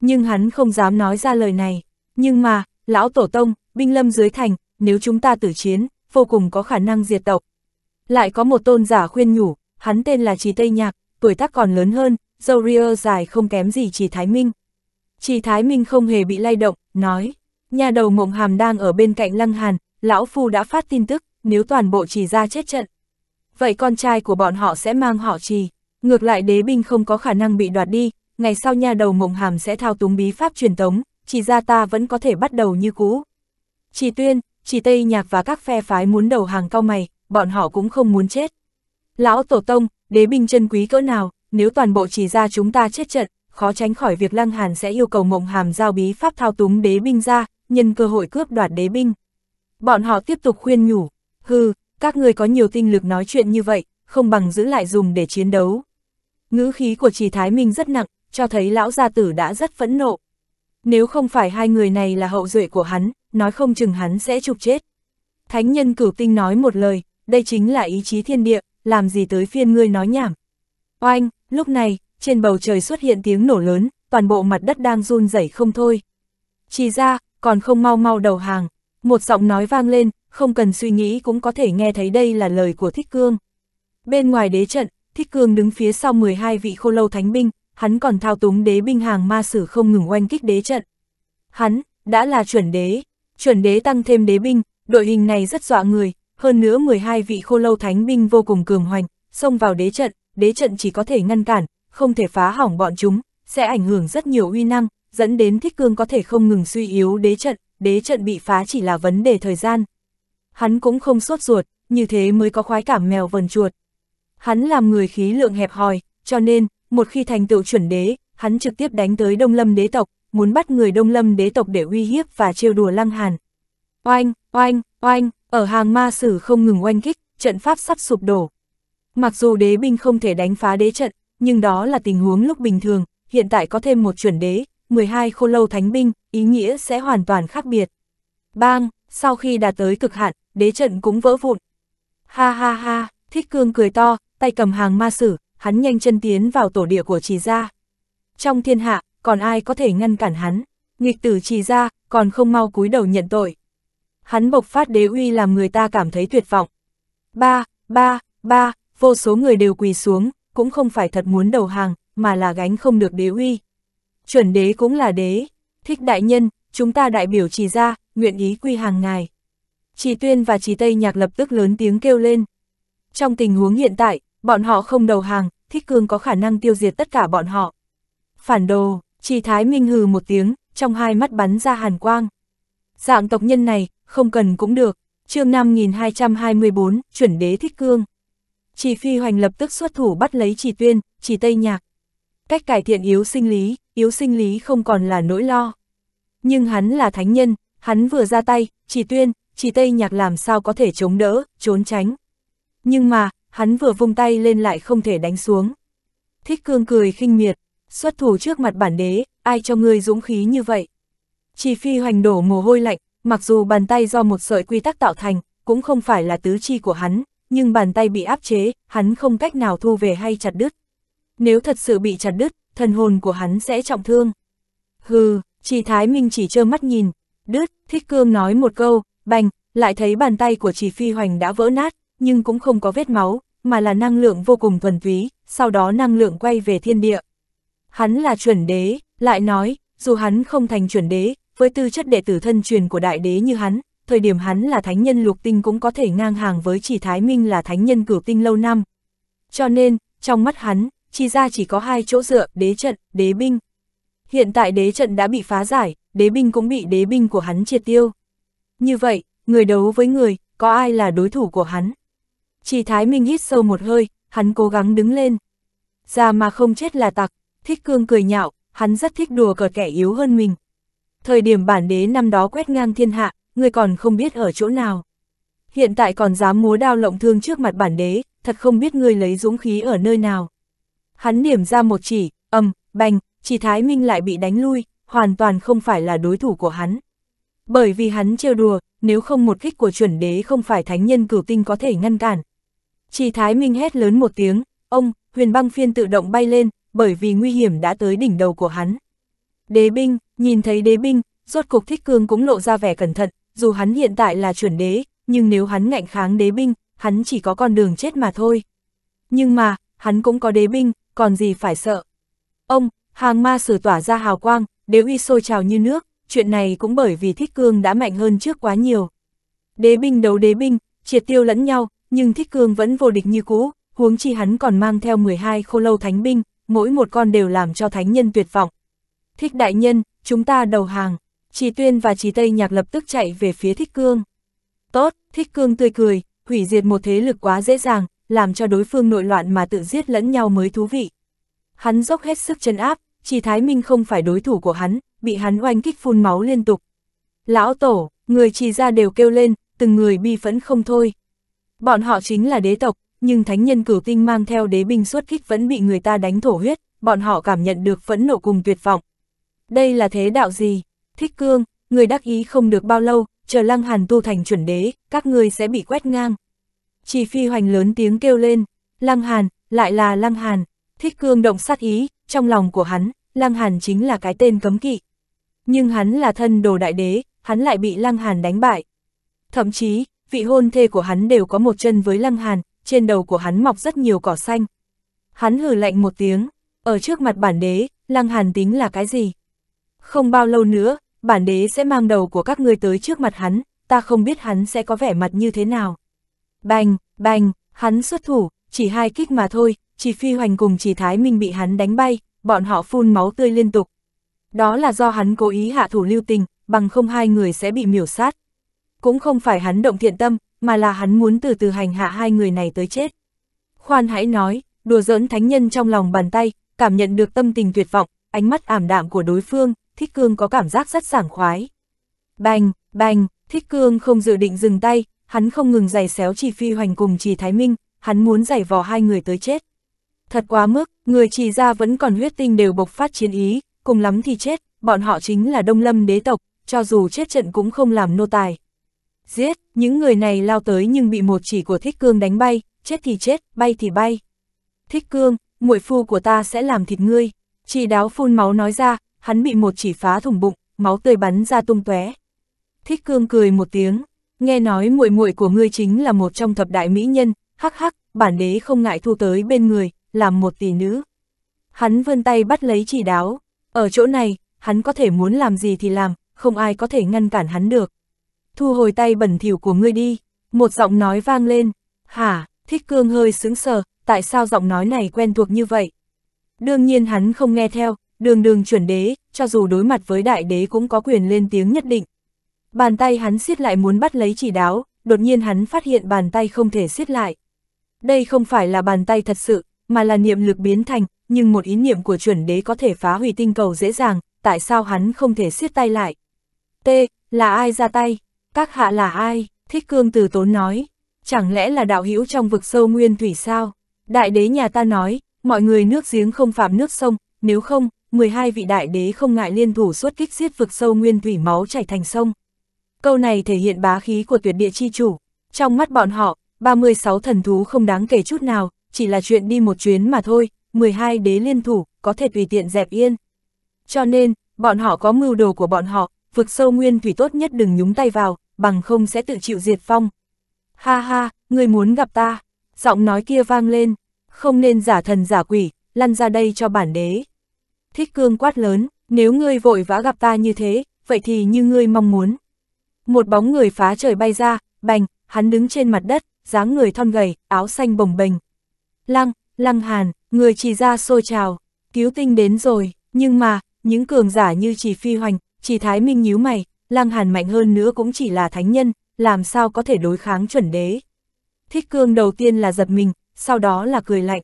Nhưng hắn không dám nói ra lời này. Nhưng mà, lão tổ tông, binh lâm dưới thành, nếu chúng ta tử chiến, vô cùng có khả năng diệt tộc. Lại có một tôn giả khuyên nhủ, hắn tên là Trí Tây Nhạc, tuổi tác còn lớn hơn, dâu ria dài không kém gì chỉ Thái Minh. Chỉ Thái Minh không hề bị lay động, nói, nhà đầu mộng hàm đang ở bên cạnh Lăng Hàn, lão phu đã phát tin tức, nếu toàn bộ chỉ ra chết trận. Vậy con trai của bọn họ sẽ mang họ trì, ngược lại đế binh không có khả năng bị đoạt đi, ngày sau nhà đầu mộng hàm sẽ thao túng bí pháp truyền tống, chỉ ra ta vẫn có thể bắt đầu như cũ. Chỉ tuyên, chỉ Tây Nhạc và các phe phái muốn đầu hàng cao mày, bọn họ cũng không muốn chết. Lão Tổ Tông, đế binh chân quý cỡ nào, nếu toàn bộ chỉ ra chúng ta chết trận, khó tránh khỏi việc Lăng Hàn sẽ yêu cầu Mộng Hàm giao bí pháp thao túng đế binh ra, nhân cơ hội cướp đoạt đế binh. Bọn họ tiếp tục khuyên nhủ, hừ, các người có nhiều tinh lực nói chuyện như vậy, không bằng giữ lại dùng để chiến đấu. Ngữ khí của Chỉ Thái Minh rất nặng, cho thấy lão gia tử đã rất phẫn nộ. Nếu không phải hai người này là hậu duệ của hắn, nói không chừng hắn sẽ trục chết. Thánh nhân cửu tinh nói một lời, đây chính là ý chí thiên địa, làm gì tới phiên ngươi nói nhảm. Oanh, Lúc này, trên bầu trời xuất hiện tiếng nổ lớn, toàn bộ mặt đất đang run rẩy không thôi. Chỉ ra, còn không mau mau đầu hàng. Một giọng nói vang lên, không cần suy nghĩ cũng có thể nghe thấy đây là lời của Thích Cương. Bên ngoài đế trận, Thích Cương đứng phía sau 12 vị khô lâu thánh binh, hắn còn thao túng đế binh hàng ma sử không ngừng oanh kích đế trận. Hắn, đã là chuẩn đế, chuẩn đế tăng thêm đế binh, đội hình này rất dọa người, hơn nữa 12 vị khô lâu thánh binh vô cùng cường hoành, xông vào đế trận, đế trận chỉ có thể ngăn cản, không thể phá hỏng bọn chúng, sẽ ảnh hưởng rất nhiều uy năng, dẫn đến thích cương có thể không ngừng suy yếu đế trận, đế trận bị phá chỉ là vấn đề thời gian. Hắn cũng không sốt ruột, như thế mới có khoái cảm mèo vần chuột. Hắn làm người khí lượng hẹp hòi, cho nên, một khi thành tựu chuẩn đế, hắn trực tiếp đánh tới Đông Lâm đế tộc, muốn bắt người Đông Lâm đế tộc để uy hiếp và trêu đùa Lăng Hàn. Oanh, oanh, oanh, ở hàng ma sử không ngừng oanh kích, trận pháp sắp sụp đổ. Mặc dù đế binh không thể đánh phá đế trận, nhưng đó là tình huống lúc bình thường, hiện tại có thêm một chuẩn đế, 12 khô lâu thánh binh, ý nghĩa sẽ hoàn toàn khác biệt. Bang, sau khi đạt tới cực hạn, đế trận cũng vỡ vụn. Ha ha ha, thích cương cười to, tay cầm hàng ma sử, hắn nhanh chân tiến vào tổ địa của trì gia. Trong thiên hạ, còn ai có thể ngăn cản hắn, nghịch tử trì gia, còn không mau cúi đầu nhận tội. Hắn bộc phát đế uy làm người ta cảm thấy tuyệt vọng. Ba, ba, ba, vô số người đều quỳ xuống, cũng không phải thật muốn đầu hàng, mà là gánh không được đế uy. Chuẩn đế cũng là đế, thích đại nhân, chúng ta đại biểu trì ra, nguyện ý quy hàng ngài. Trì Tuyên và Trì Tây Nhạc lập tức lớn tiếng kêu lên. Trong tình huống hiện tại, bọn họ không đầu hàng, Thích Cương có khả năng tiêu diệt tất cả bọn họ. Phản đồ, Trì Thái Minh hừ một tiếng, trong hai mắt bắn ra hàn quang. Dạng tộc nhân này, không cần cũng được. mươi 5224, chuẩn đế Thích Cương. Chỉ phi hoành lập tức xuất thủ bắt lấy chỉ tuyên, chỉ tây nhạc. Cách cải thiện yếu sinh lý, yếu sinh lý không còn là nỗi lo. Nhưng hắn là thánh nhân, hắn vừa ra tay, chỉ tuyên, chỉ tây nhạc làm sao có thể chống đỡ, trốn tránh. Nhưng mà, hắn vừa vung tay lên lại không thể đánh xuống. Thích cương cười khinh miệt, xuất thủ trước mặt bản đế, ai cho ngươi dũng khí như vậy. Chỉ phi hoành đổ mồ hôi lạnh, mặc dù bàn tay do một sợi quy tắc tạo thành, cũng không phải là tứ chi của hắn, nhưng bàn tay bị áp chế, hắn không cách nào thu về hay chặt đứt. Nếu thật sự bị chặt đứt, thần hồn của hắn sẽ trọng thương. Hừ, chị Thái Minh chỉ trơ mắt nhìn, đứt, Thích Cương nói một câu, bành, lại thấy bàn tay của chị Phi Hoành đã vỡ nát, nhưng cũng không có vết máu, mà là năng lượng vô cùng thuần túy, sau đó năng lượng quay về thiên địa. Hắn là chuẩn đế, lại nói, dù hắn không thành chuẩn đế, với tư chất đệ tử thân truyền của đại đế như hắn, thời điểm hắn là thánh nhân lục tinh cũng có thể ngang hàng với chỉ Thái Minh là thánh nhân cửu tinh lâu năm. Cho nên, trong mắt hắn, chi ra chỉ có hai chỗ dựa, đế trận, đế binh. Hiện tại đế trận đã bị phá giải, đế binh cũng bị đế binh của hắn triệt tiêu. Như vậy, người đấu với người, có ai là đối thủ của hắn? Chỉ Thái Minh hít sâu một hơi, hắn cố gắng đứng lên. Già mà không chết là tặc, thích cương cười nhạo, hắn rất thích đùa cợt kẻ yếu hơn mình. Thời điểm bản đế năm đó quét ngang thiên hạ, ngươi còn không biết ở chỗ nào. Hiện tại còn dám múa đao lộng thương trước mặt bản đế, thật không biết ngươi lấy dũng khí ở nơi nào. Hắn điểm ra một chỉ, âm, bành, chỉ Thái Minh lại bị đánh lui, hoàn toàn không phải là đối thủ của hắn. Bởi vì hắn trêu đùa, nếu không một kích của chuẩn đế không phải thánh nhân cửu tinh có thể ngăn cản. Chỉ Thái Minh hét lớn một tiếng, ông, huyền băng phiên tự động bay lên, bởi vì nguy hiểm đã tới đỉnh đầu của hắn. Đế binh, nhìn thấy đế binh, rốt cục thích cương cũng lộ ra vẻ cẩn thận, dù hắn hiện tại là chuẩn đế, nhưng nếu hắn ngạnh kháng đế binh, hắn chỉ có con đường chết mà thôi. Nhưng mà, hắn cũng có đế binh, còn gì phải sợ. Ông, hàng ma sử tỏa ra hào quang, đế uy sôi trào như nước, chuyện này cũng bởi vì thích cương đã mạnh hơn trước quá nhiều. Đế binh đấu đế binh, triệt tiêu lẫn nhau, nhưng thích cương vẫn vô địch như cũ, huống chi hắn còn mang theo 12 khô lâu thánh binh, mỗi một con đều làm cho thánh nhân tuyệt vọng. Thích đại nhân, chúng ta đầu hàng. Trì Tuyên và Trì Tây Nhạc lập tức chạy về phía Thích Cương. Tốt, Thích Cương tươi cười, hủy diệt một thế lực quá dễ dàng, làm cho đối phương nội loạn mà tự giết lẫn nhau mới thú vị. Hắn dốc hết sức chân áp, Trì Thái Minh không phải đối thủ của hắn, bị hắn oanh kích phun máu liên tục. Lão Tổ, người Trì ra đều kêu lên, từng người bi phẫn không thôi. Bọn họ chính là đế tộc, nhưng thánh nhân cửu tinh mang theo đế binh xuất kích vẫn bị người ta đánh thổ huyết, bọn họ cảm nhận được phẫn nộ cùng tuyệt vọng. Đây là thế đạo gì? thích cương, người đắc ý không được bao lâu, chờ lăng hàn tu thành chuẩn đế, các ngươi sẽ bị quét ngang. Chỉ phi hoành lớn tiếng kêu lên, lăng hàn, lại là lăng hàn, thích cương động sát ý, trong lòng của hắn, lăng hàn chính là cái tên cấm kỵ. Nhưng hắn là thân đồ đại đế, hắn lại bị lăng hàn đánh bại. Thậm chí, vị hôn thê của hắn đều có một chân với lăng hàn, trên đầu của hắn mọc rất nhiều cỏ xanh. Hắn hừ lạnh một tiếng, ở trước mặt bản đế, lăng hàn tính là cái gì? Không bao lâu nữa, bản đế sẽ mang đầu của các ngươi tới trước mặt hắn, ta không biết hắn sẽ có vẻ mặt như thế nào. Bành, bành, hắn xuất thủ, chỉ hai kích mà thôi, chỉ phi hoành cùng chỉ thái minh bị hắn đánh bay, bọn họ phun máu tươi liên tục. Đó là do hắn cố ý hạ thủ lưu tình, bằng không hai người sẽ bị miểu sát. Cũng không phải hắn động thiện tâm, mà là hắn muốn từ từ hành hạ hai người này tới chết. Khoan hãy nói, đùa giỡn thánh nhân trong lòng bàn tay, cảm nhận được tâm tình tuyệt vọng, ánh mắt ảm đạm của đối phương, Thích Cương có cảm giác rất sảng khoái. Bành, bành, Thích Cương không dự định dừng tay, hắn không ngừng giày xéo Trì Phi Hoành cùng Trì Thái Minh, hắn muốn giày vò hai người tới chết. Thật quá mức, người Trì ra vẫn còn huyết tinh đều bộc phát chiến ý, cùng lắm thì chết, bọn họ chính là Đông Lâm đế tộc, cho dù chết trận cũng không làm nô tài. Giết, những người này lao tới nhưng bị một chỉ của Thích Cương đánh bay, chết thì chết, bay thì bay. Thích Cương, muội phu của ta sẽ làm thịt ngươi. Chỉ đáo phun máu nói ra, hắn bị một chỉ phá thủng bụng, máu tươi bắn ra tung tóe. Thích Cương cười một tiếng, nghe nói muội muội của ngươi chính là một trong thập đại mỹ nhân, hắc hắc, bản đế không ngại thu tới bên người, làm một tỷ nữ. Hắn vươn tay bắt lấy chỉ đáo, ở chỗ này, hắn có thể muốn làm gì thì làm, không ai có thể ngăn cản hắn được. Thu hồi tay bẩn thỉu của ngươi đi, một giọng nói vang lên, hả, thích cương hơi sững sờ, tại sao giọng nói này quen thuộc như vậy? Đương nhiên hắn không nghe theo, đường đường chuẩn đế, cho dù đối mặt với đại đế cũng có quyền lên tiếng nhất định. Bàn tay hắn siết lại muốn bắt lấy chỉ đáo, đột nhiên hắn phát hiện bàn tay không thể siết lại. Đây không phải là bàn tay thật sự, mà là niệm lực biến thành, nhưng một ý niệm của chuẩn đế có thể phá hủy tinh cầu dễ dàng, tại sao hắn không thể siết tay lại? T, là ai ra tay? Các hạ là ai? Thích cương từ tốn nói. Chẳng lẽ là đạo hữu trong vực sâu nguyên thủy sao? Đại đế nhà ta nói, mọi người nước giếng không phạm nước sông, nếu không, 12 vị đại đế không ngại liên thủ xuất kích giết vực sâu nguyên thủy máu chảy thành sông. Câu này thể hiện bá khí của tuyệt địa chi chủ. Trong mắt bọn họ, 36 thần thú không đáng kể chút nào, chỉ là chuyện đi một chuyến mà thôi, 12 đế liên thủ, có thể tùy tiện dẹp yên. Cho nên, bọn họ có mưu đồ của bọn họ, vực sâu nguyên thủy tốt nhất đừng nhúng tay vào, bằng không sẽ tự chịu diệt phong. Ha ha, người muốn gặp ta, giọng nói kia vang lên, không nên giả thần giả quỷ, lăn ra đây cho bản đế. Thích Cương quát lớn, nếu ngươi vội vã gặp ta như thế, vậy thì như ngươi mong muốn. Một bóng người phá trời bay ra, bành, hắn đứng trên mặt đất, dáng người thon gầy, áo xanh bồng bềnh. Lăng, lăng hàn, người chỉ ra sôi trào, cứu tinh đến rồi, nhưng mà, những cường giả như chỉ phi hoành, chỉ thái minh nhíu mày, lăng hàn mạnh hơn nữa cũng chỉ là thánh nhân, làm sao có thể đối kháng chuẩn đế. Thích cương đầu tiên là giật mình, sau đó là cười lạnh.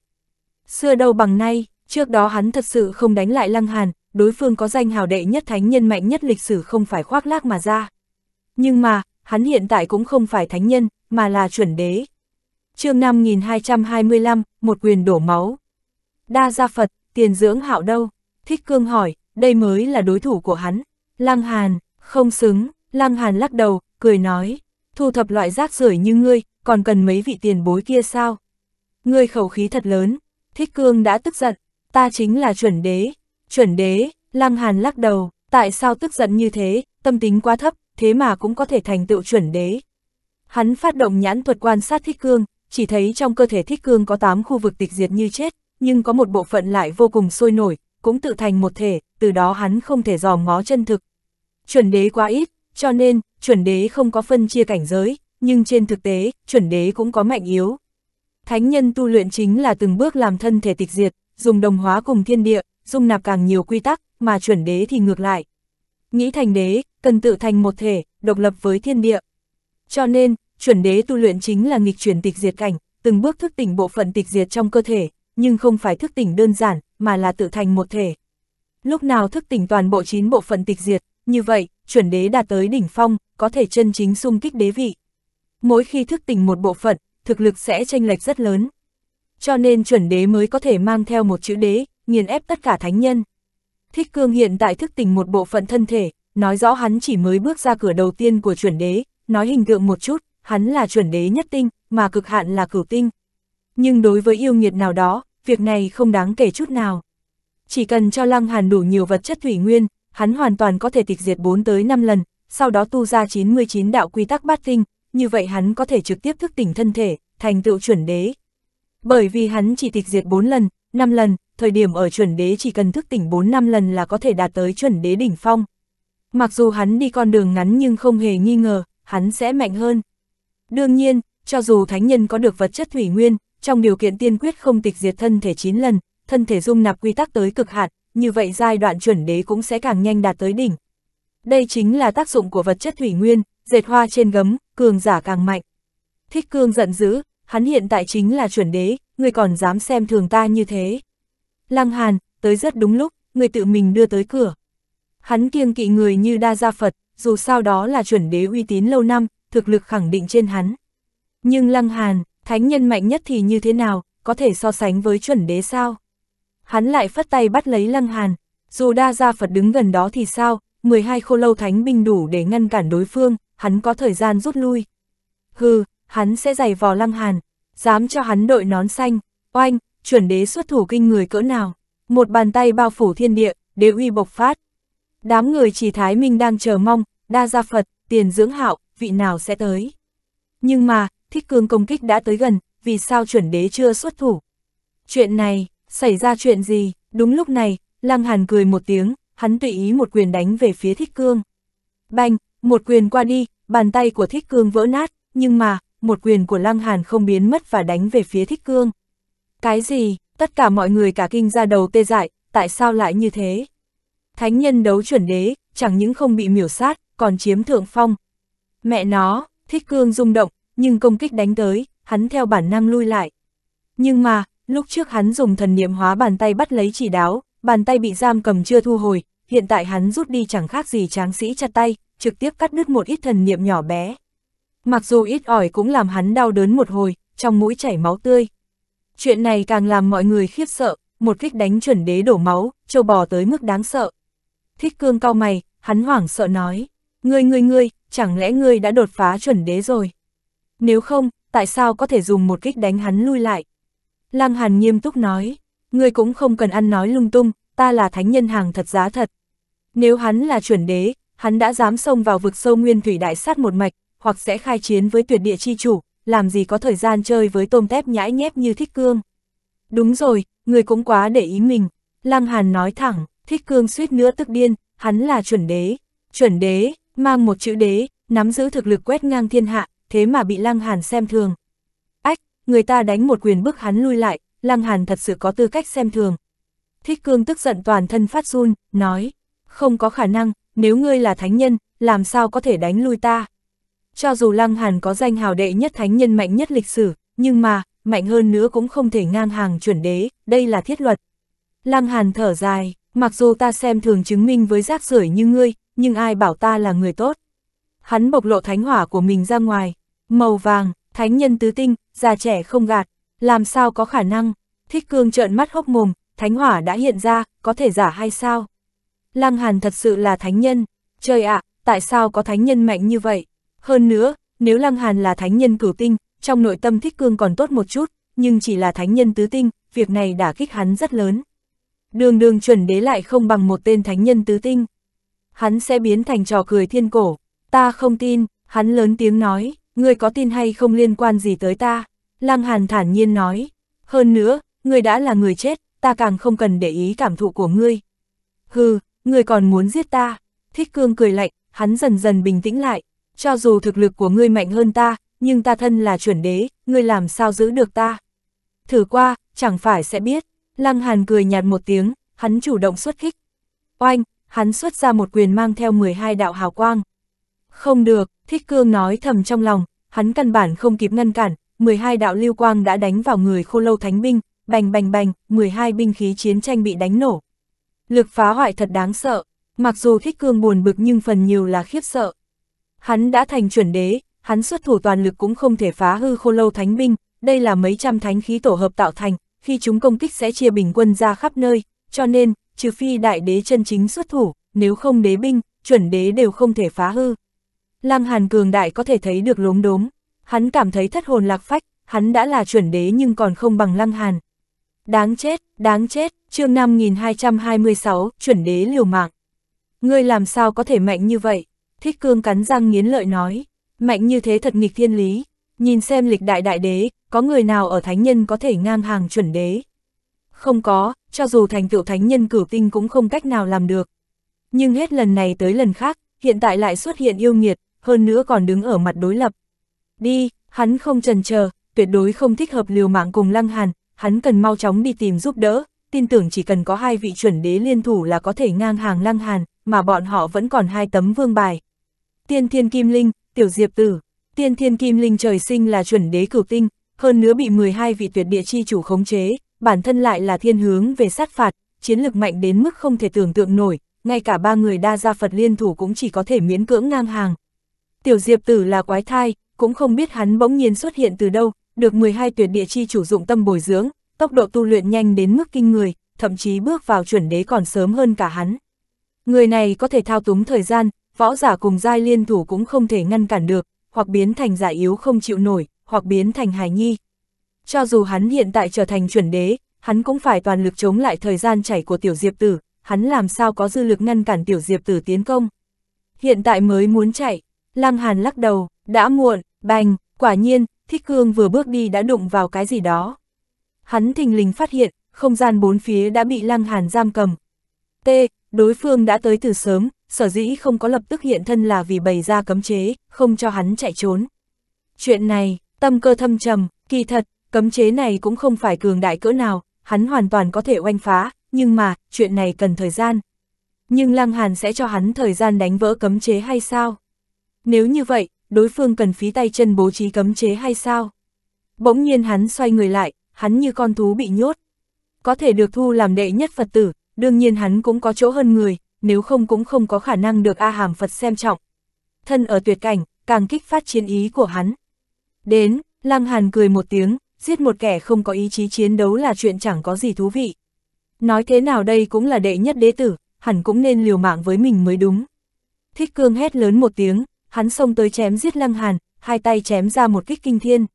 Xưa đâu bằng nay, Trước đó hắn thật sự không đánh lại Lăng Hàn, đối phương có danh hào đệ nhất thánh nhân mạnh nhất lịch sử không phải khoác lác mà ra. Nhưng mà, hắn hiện tại cũng không phải thánh nhân, mà là chuẩn đế. chương 5225, một quyền đổ máu. Đa gia Phật, tiền dưỡng hạo đâu? Thích cương hỏi, đây mới là đối thủ của hắn. Lăng Hàn, không xứng, Lăng Hàn lắc đầu, cười nói, thu thập loại rác rưởi như ngươi, còn cần mấy vị tiền bối kia sao? Ngươi khẩu khí thật lớn, Thích Cương đã tức giận, ta chính là chuẩn đế, chuẩn đế, Lăng Hàn lắc đầu, tại sao tức giận như thế, tâm tính quá thấp, thế mà cũng có thể thành tựu chuẩn đế. Hắn phát động nhãn thuật quan sát thích cương, chỉ thấy trong cơ thể thích cương có 8 khu vực tịch diệt như chết, nhưng có một bộ phận lại vô cùng sôi nổi, cũng tự thành một thể, từ đó hắn không thể dòm ngó chân thực. Chuẩn đế quá ít, cho nên, chuẩn đế không có phân chia cảnh giới, nhưng trên thực tế, chuẩn đế cũng có mạnh yếu. Thánh nhân tu luyện chính là từng bước làm thân thể tịch diệt, dùng đồng hóa cùng thiên địa, dung nạp càng nhiều quy tắc, mà chuẩn đế thì ngược lại. Nghĩ thành đế, cần tự thành một thể, độc lập với thiên địa. Cho nên, chuẩn đế tu luyện chính là nghịch chuyển tịch diệt cảnh, từng bước thức tỉnh bộ phận tịch diệt trong cơ thể, nhưng không phải thức tỉnh đơn giản, mà là tự thành một thể. Lúc nào thức tỉnh toàn bộ 9 bộ phận tịch diệt, như vậy, chuẩn đế đạt tới đỉnh phong, có thể chân chính xung kích đế vị. Mỗi khi thức tỉnh một bộ phận, thực lực sẽ chênh lệch rất lớn cho nên chuẩn đế mới có thể mang theo một chữ đế, nghiền ép tất cả thánh nhân. Thích cương hiện tại thức tỉnh một bộ phận thân thể, nói rõ hắn chỉ mới bước ra cửa đầu tiên của chuẩn đế, nói hình tượng một chút, hắn là chuẩn đế nhất tinh, mà cực hạn là cửu tinh. Nhưng đối với yêu nghiệt nào đó, việc này không đáng kể chút nào. Chỉ cần cho Lăng Hàn đủ nhiều vật chất thủy nguyên, hắn hoàn toàn có thể tịch diệt 4 tới 5 lần, sau đó tu ra 99 đạo quy tắc bát tinh, như vậy hắn có thể trực tiếp thức tỉnh thân thể, thành tựu chuẩn đế. Bởi vì hắn chỉ tịch diệt 4 lần, 5 lần, thời điểm ở chuẩn đế chỉ cần thức tỉnh 4 năm lần là có thể đạt tới chuẩn đế đỉnh phong. Mặc dù hắn đi con đường ngắn nhưng không hề nghi ngờ, hắn sẽ mạnh hơn. Đương nhiên, cho dù thánh nhân có được vật chất thủy nguyên, trong điều kiện tiên quyết không tịch diệt thân thể 9 lần, thân thể dung nạp quy tắc tới cực hạn, như vậy giai đoạn chuẩn đế cũng sẽ càng nhanh đạt tới đỉnh. Đây chính là tác dụng của vật chất thủy nguyên, dệt hoa trên gấm, cường giả càng mạnh. Thích cương giận dữ, hắn hiện tại chính là chuẩn đế, người còn dám xem thường ta như thế. Lăng Hàn, tới rất đúng lúc, người tự mình đưa tới cửa. Hắn kiêng kỵ người như đa gia Phật, dù sao đó là chuẩn đế uy tín lâu năm, thực lực khẳng định trên hắn. Nhưng Lăng Hàn, thánh nhân mạnh nhất thì như thế nào, có thể so sánh với chuẩn đế sao? Hắn lại phất tay bắt lấy Lăng Hàn, dù đa gia Phật đứng gần đó thì sao, 12 khô lâu thánh binh đủ để ngăn cản đối phương, hắn có thời gian rút lui. Hừ, hắn sẽ giày vò lăng hàn, dám cho hắn đội nón xanh, oanh, chuẩn đế xuất thủ kinh người cỡ nào, một bàn tay bao phủ thiên địa, đế uy bộc phát. Đám người chỉ Thái Minh đang chờ mong, đa gia Phật, tiền dưỡng hạo, vị nào sẽ tới. Nhưng mà, thích cương công kích đã tới gần, vì sao chuẩn đế chưa xuất thủ. Chuyện này, xảy ra chuyện gì, đúng lúc này, Lăng Hàn cười một tiếng, hắn tùy ý một quyền đánh về phía thích cương. Bành, một quyền qua đi, bàn tay của thích cương vỡ nát, nhưng mà, một quyền của Lăng Hàn không biến mất và đánh về phía Thích Cương. Cái gì? Tất cả mọi người cả kinh ra đầu tê dại, tại sao lại như thế? Thánh nhân đấu chuẩn đế, chẳng những không bị miểu sát, còn chiếm thượng phong. Mẹ nó, Thích Cương rung động, nhưng công kích đánh tới, hắn theo bản năng lui lại. Nhưng mà, lúc trước hắn dùng thần niệm hóa bàn tay bắt lấy chỉ đáo, bàn tay bị giam cầm chưa thu hồi, hiện tại hắn rút đi chẳng khác gì tráng sĩ chặt tay, trực tiếp cắt đứt một ít thần niệm nhỏ bé, mặc dù ít ỏi cũng làm hắn đau đớn một hồi, trong mũi chảy máu tươi. Chuyện này càng làm mọi người khiếp sợ, một kích đánh chuẩn đế đổ máu, châu bò tới mức đáng sợ. Thích cương cao mày, hắn hoảng sợ nói, ngươi ngươi ngươi, chẳng lẽ ngươi đã đột phá chuẩn đế rồi? Nếu không, tại sao có thể dùng một kích đánh hắn lui lại? Lăng Hàn nghiêm túc nói, ngươi cũng không cần ăn nói lung tung, ta là thánh nhân hàng thật giá thật. Nếu hắn là chuẩn đế, hắn đã dám xông vào vực sâu nguyên thủy đại sát một mạch, hoặc sẽ khai chiến với tuyệt địa chi chủ, làm gì có thời gian chơi với tôm tép nhãi nhép như Thích Cương. Đúng rồi, người cũng quá để ý mình. Lăng Hàn nói thẳng, Thích Cương suýt nữa tức điên, hắn là chuẩn đế. Chuẩn đế, mang một chữ đế, nắm giữ thực lực quét ngang thiên hạ, thế mà bị Lăng Hàn xem thường. Ách, người ta đánh một quyền bức hắn lui lại, Lăng Hàn thật sự có tư cách xem thường. Thích Cương tức giận toàn thân phát run, nói, không có khả năng, nếu ngươi là thánh nhân, làm sao có thể đánh lui ta, cho dù Lăng Hàn có danh hào đệ nhất thánh nhân mạnh nhất lịch sử, nhưng mà, mạnh hơn nữa cũng không thể ngang hàng chuẩn đế, đây là thiết luật. Lăng Hàn thở dài, mặc dù ta xem thường chứng minh với rác rưởi như ngươi, nhưng ai bảo ta là người tốt. Hắn bộc lộ thánh hỏa của mình ra ngoài, màu vàng, thánh nhân tứ tinh, già trẻ không gạt, làm sao có khả năng, thích cương trợn mắt hốc mồm, thánh hỏa đã hiện ra, có thể giả hay sao? Lăng Hàn thật sự là thánh nhân, trời ạ, à, tại sao có thánh nhân mạnh như vậy? Hơn nữa, nếu Lăng Hàn là thánh nhân cửu tinh, trong nội tâm thích cương còn tốt một chút, nhưng chỉ là thánh nhân tứ tinh, việc này đã kích hắn rất lớn. Đường đường chuẩn đế lại không bằng một tên thánh nhân tứ tinh. Hắn sẽ biến thành trò cười thiên cổ, ta không tin, hắn lớn tiếng nói, người có tin hay không liên quan gì tới ta. Lăng Hàn thản nhiên nói, hơn nữa, người đã là người chết, ta càng không cần để ý cảm thụ của ngươi. Hừ, người còn muốn giết ta, thích cương cười lạnh, hắn dần dần bình tĩnh lại, cho dù thực lực của ngươi mạnh hơn ta, nhưng ta thân là chuẩn đế, ngươi làm sao giữ được ta? Thử qua, chẳng phải sẽ biết. Lăng Hàn cười nhạt một tiếng, hắn chủ động xuất kích. Oanh, hắn xuất ra một quyền mang theo 12 đạo hào quang. Không được, Thích Cương nói thầm trong lòng, hắn căn bản không kịp ngăn cản, 12 đạo lưu quang đã đánh vào người khô lâu thánh binh, bành bành bành, 12 binh khí chiến tranh bị đánh nổ. Lực phá hoại thật đáng sợ, mặc dù Thích Cương buồn bực nhưng phần nhiều là khiếp sợ. Hắn đã thành chuẩn đế, hắn xuất thủ toàn lực cũng không thể phá hư khô lâu thánh binh, đây là mấy trăm thánh khí tổ hợp tạo thành, khi chúng công kích sẽ chia bình quân ra khắp nơi, cho nên, trừ phi đại đế chân chính xuất thủ, nếu không đế binh, chuẩn đế đều không thể phá hư. Lăng Hàn cường đại có thể thấy được lốm đốm, hắn cảm thấy thất hồn lạc phách, hắn đã là chuẩn đế nhưng còn không bằng Lăng Hàn. Đáng chết, đáng chết, chương 5226, chuẩn đế liều mạng. Ngươi làm sao có thể mạnh như vậy? Thích cương cắn răng nghiến lợi nói, mạnh như thế thật nghịch thiên lý, nhìn xem lịch đại đại đế, có người nào ở thánh nhân có thể ngang hàng chuẩn đế. Không có, cho dù thành tựu thánh nhân cửu tinh cũng không cách nào làm được. Nhưng hết lần này tới lần khác, hiện tại lại xuất hiện yêu nghiệt, hơn nữa còn đứng ở mặt đối lập. Đi, hắn không trần chờ, tuyệt đối không thích hợp liều mạng cùng Lăng Hàn, hắn cần mau chóng đi tìm giúp đỡ, tin tưởng chỉ cần có hai vị chuẩn đế liên thủ là có thể ngang hàng Lăng Hàn, mà bọn họ vẫn còn hai tấm vương bài tiên thiên kim linh, tiểu diệp tử, tiên thiên kim linh trời sinh là chuẩn đế cửu tinh, hơn nữa bị 12 vị tuyệt địa chi chủ khống chế, bản thân lại là thiên hướng về sát phạt, chiến lực mạnh đến mức không thể tưởng tượng nổi, ngay cả ba người đa gia Phật liên thủ cũng chỉ có thể miễn cưỡng ngang hàng. Tiểu Diệp Tử là quái thai, cũng không biết hắn bỗng nhiên xuất hiện từ đâu, được 12 tuyệt địa chi chủ dụng tâm bồi dưỡng, tốc độ tu luyện nhanh đến mức kinh người, thậm chí bước vào chuẩn đế còn sớm hơn cả hắn. Người này có thể thao túng thời gian, võ giả cùng giai liên thủ cũng không thể ngăn cản được, hoặc biến thành giả yếu không chịu nổi, hoặc biến thành hài nhi. Cho dù hắn hiện tại trở thành chuẩn đế, hắn cũng phải toàn lực chống lại thời gian chảy của tiểu diệp tử, hắn làm sao có dư lực ngăn cản tiểu diệp tử tiến công. Hiện tại mới muốn chạy, Lăng Hàn lắc đầu, đã muộn, bành, quả nhiên, Thích Cương vừa bước đi đã đụng vào cái gì đó. Hắn thình lình phát hiện, không gian bốn phía đã bị Lăng Hàn giam cầm. T, đối phương đã tới từ sớm, sở dĩ không có lập tức hiện thân là vì bày ra cấm chế, không cho hắn chạy trốn. Chuyện này, tâm cơ thâm trầm, kỳ thật, cấm chế này cũng không phải cường đại cỡ nào, hắn hoàn toàn có thể oanh phá, nhưng mà, chuyện này cần thời gian. Nhưng Lăng Hàn sẽ cho hắn thời gian đánh vỡ cấm chế hay sao? Nếu như vậy, đối phương cần phí tay chân bố trí cấm chế hay sao? Bỗng nhiên hắn xoay người lại, hắn như con thú bị nhốt. Có thể được thu làm đệ nhất Phật tử, đương nhiên hắn cũng có chỗ hơn người, nếu không cũng không có khả năng được A Hàm Phật xem trọng. Thân ở tuyệt cảnh, càng kích phát chiến ý của hắn. Đến, Lăng Hàn cười một tiếng, giết một kẻ không có ý chí chiến đấu là chuyện chẳng có gì thú vị. Nói thế nào đây cũng là đệ nhất đế tử, hẳn cũng nên liều mạng với mình mới đúng. Thích cương hét lớn một tiếng, hắn xông tới chém giết Lăng Hàn, hai tay chém ra một kích kinh thiên.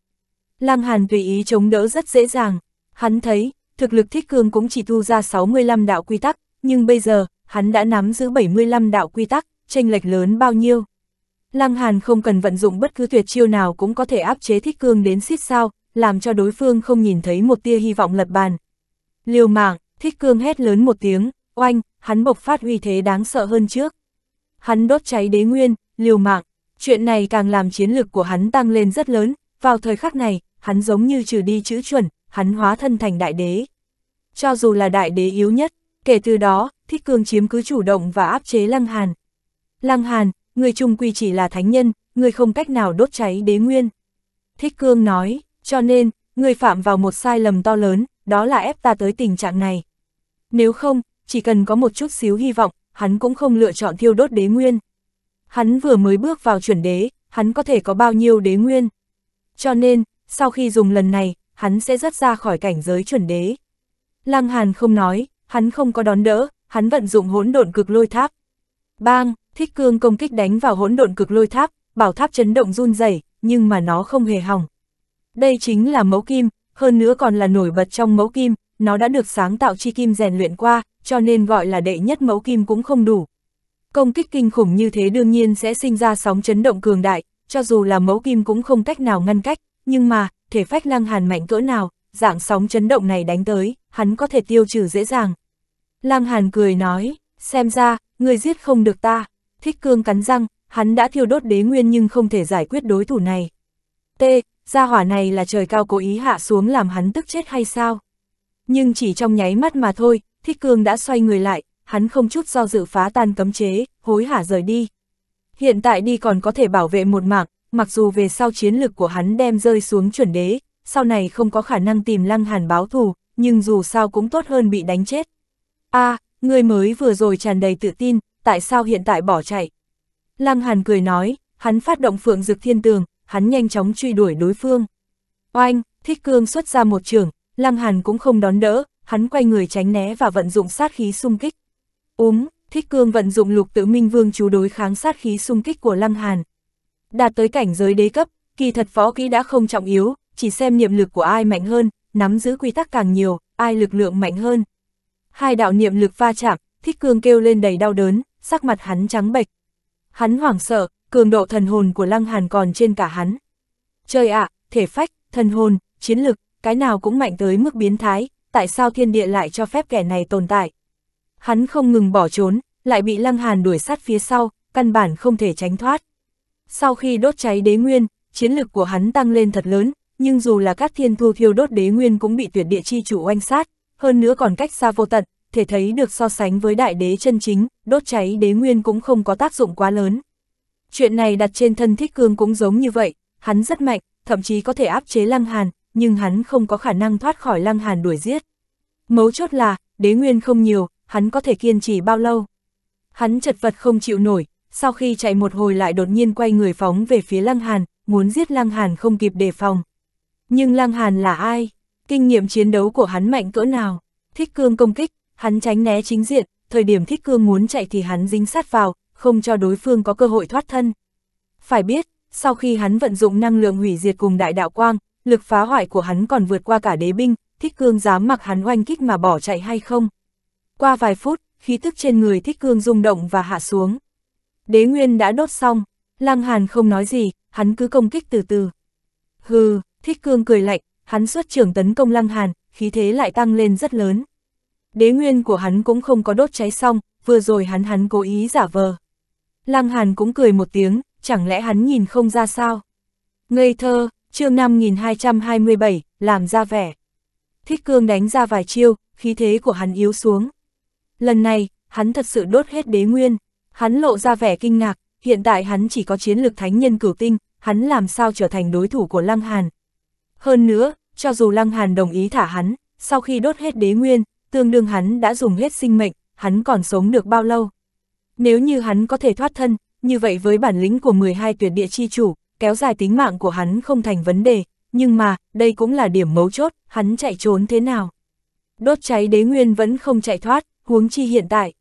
Lăng Hàn tùy ý chống đỡ rất dễ dàng, hắn thấy, thực lực thích cương cũng chỉ thu ra 65 đạo quy tắc, nhưng bây giờ, hắn đã nắm giữ 75 đạo quy tắc, tranh lệch lớn bao nhiêu. Lăng Hàn không cần vận dụng bất cứ tuyệt chiêu nào cũng có thể áp chế thích cương đến xít sao, làm cho đối phương không nhìn thấy một tia hy vọng lật bàn. Liều mạng, thích cương hét lớn một tiếng, oanh, hắn bộc phát uy thế đáng sợ hơn trước. Hắn đốt cháy đế nguyên, liều mạng, chuyện này càng làm chiến lực của hắn tăng lên rất lớn, vào thời khắc này, hắn giống như trừ đi chữ chuẩn, hắn hóa thân thành đại đế. Cho dù là đại đế yếu nhất, kể từ đó, Thích Cương chiếm cứ chủ động và áp chế Lăng Hàn. Lăng Hàn, người trung quy chỉ là thánh nhân, người không cách nào đốt cháy đế nguyên. Thích Cương nói, cho nên, người phạm vào một sai lầm to lớn, đó là ép ta tới tình trạng này. Nếu không, chỉ cần có một chút xíu hy vọng, hắn cũng không lựa chọn thiêu đốt đế nguyên. Hắn vừa mới bước vào chuẩn đế, hắn có thể có bao nhiêu đế nguyên. Cho nên, sau khi dùng lần này, hắn sẽ rất ra khỏi cảnh giới chuẩn đế. Lăng Hàn không nói, hắn không có đón đỡ, hắn vận dụng hỗn độn cực lôi tháp. Bang, thích cương công kích đánh vào hỗn độn cực lôi tháp, bảo tháp chấn động run rẩy, nhưng mà nó không hề hỏng. Đây chính là mẫu kim, hơn nữa còn là nổi bật trong mẫu kim, nó đã được sáng tạo chi kim rèn luyện qua, cho nên gọi là đệ nhất mẫu kim cũng không đủ. Công kích kinh khủng như thế đương nhiên sẽ sinh ra sóng chấn động cường đại, cho dù là mẫu kim cũng không cách nào ngăn cách, nhưng mà, thể phách lăng hàn mạnh cỡ nào, dạng sóng chấn động này đánh tới, hắn có thể tiêu trừ dễ dàng. Lăng Hàn cười nói, xem ra, người giết không được ta. Thích cương cắn răng, hắn đã thiêu đốt đế nguyên nhưng không thể giải quyết đối thủ này. T, gia hỏa này là trời cao cố ý hạ xuống làm hắn tức chết hay sao? Nhưng chỉ trong nháy mắt mà thôi, Thích cương đã xoay người lại, hắn không chút do dự phá tan cấm chế, hối hả rời đi. Hiện tại đi còn có thể bảo vệ một mạng, mặc dù về sau chiến lực của hắn đem rơi xuống chuẩn đế, sau này không có khả năng tìm lăng hàn báo thù, nhưng dù sao cũng tốt hơn bị đánh chết a à, ngươi mới vừa rồi tràn đầy tự tin, tại sao hiện tại bỏ chạy? Lăng Hàn cười nói, hắn phát động phượng dực thiên tường, hắn nhanh chóng truy đuổi đối phương. Oanh, thích cương xuất ra một trường, Lăng Hàn cũng không đón đỡ, hắn quay người tránh né và vận dụng sát khí xung kích. Úm, thích cương vận dụng lục tự minh vương chú đối kháng sát khí xung kích của Lăng Hàn. Đạt tới cảnh giới đế cấp, kỳ thật võ kỹ đã không trọng yếu, chỉ xem niệm lực của ai mạnh hơn, nắm giữ quy tắc càng nhiều, ai lực lượng mạnh hơn. Hai đạo niệm lực va chạm, thích cương kêu lên đầy đau đớn, sắc mặt hắn trắng bệch. Hắn hoảng sợ, cường độ thần hồn của Lăng Hàn còn trên cả hắn. Trời ạ, thể phách, thần hồn, chiến lực, cái nào cũng mạnh tới mức biến thái, tại sao thiên địa lại cho phép kẻ này tồn tại? Hắn không ngừng bỏ trốn, lại bị Lăng Hàn đuổi sát phía sau, căn bản không thể tránh thoát. Sau khi đốt cháy đế nguyên, chiến lực của hắn tăng lên thật lớn, nhưng dù là các thiên thu thiêu đốt đế nguyên cũng bị tuyệt địa chi chủ oanh sát, hơn nữa còn cách xa vô tận, thể thấy được so sánh với đại đế chân chính, đốt cháy đế nguyên cũng không có tác dụng quá lớn. Chuyện này đặt trên thân thích cương cũng giống như vậy, hắn rất mạnh, thậm chí có thể áp chế lăng hàn, nhưng hắn không có khả năng thoát khỏi lăng hàn đuổi giết. Mấu chốt là, đế nguyên không nhiều, hắn có thể kiên trì bao lâu. Hắn chật vật không chịu nổi, sau khi chạy một hồi lại đột nhiên quay người phóng về phía lăng hàn, muốn giết lăng hàn không kịp đề phòng. Nhưng lăng hàn là ai? kinh nghiệm chiến đấu của hắn mạnh cỡ nào. Thích cương công kích, hắn tránh né chính diện, thời điểm thích cương muốn chạy thì hắn dính sát vào, không cho đối phương có cơ hội thoát thân. Phải biết, sau khi hắn vận dụng năng lượng hủy diệt cùng đại đạo quang, lực phá hoại của hắn còn vượt qua cả đế binh, thích cương dám mặc hắn oanh kích mà bỏ chạy hay không. Qua vài phút, khí tức trên người thích cương rung động và hạ xuống. Đế nguyên đã đốt xong, lăng hàn không nói gì, hắn cứ công kích từ từ. Hừ, thích cương cười lạnh, hắn xuất trường tấn công Lăng Hàn, khí thế lại tăng lên rất lớn. Đế nguyên của hắn cũng không có đốt cháy xong, vừa rồi hắn hắn cố ý giả vờ. Lăng Hàn cũng cười một tiếng, chẳng lẽ hắn nhìn không ra sao? Ngây thơ, chương 5227, làm ra vẻ. Thích cương đánh ra vài chiêu, khí thế của hắn yếu xuống. Lần này, hắn thật sự đốt hết đế nguyên. Hắn lộ ra vẻ kinh ngạc, hiện tại hắn chỉ có chiến lược thánh nhân cửu tinh, hắn làm sao trở thành đối thủ của Lăng Hàn. Hơn nữa, cho dù Lăng Hàn đồng ý thả hắn, sau khi đốt hết đế nguyên, tương đương hắn đã dùng hết sinh mệnh, hắn còn sống được bao lâu. Nếu như hắn có thể thoát thân, như vậy với bản lĩnh của 12 tuyệt địa chi chủ, kéo dài tính mạng của hắn không thành vấn đề, nhưng mà, đây cũng là điểm mấu chốt, hắn chạy trốn thế nào. Đốt cháy đế nguyên vẫn không chạy thoát, huống chi hiện tại.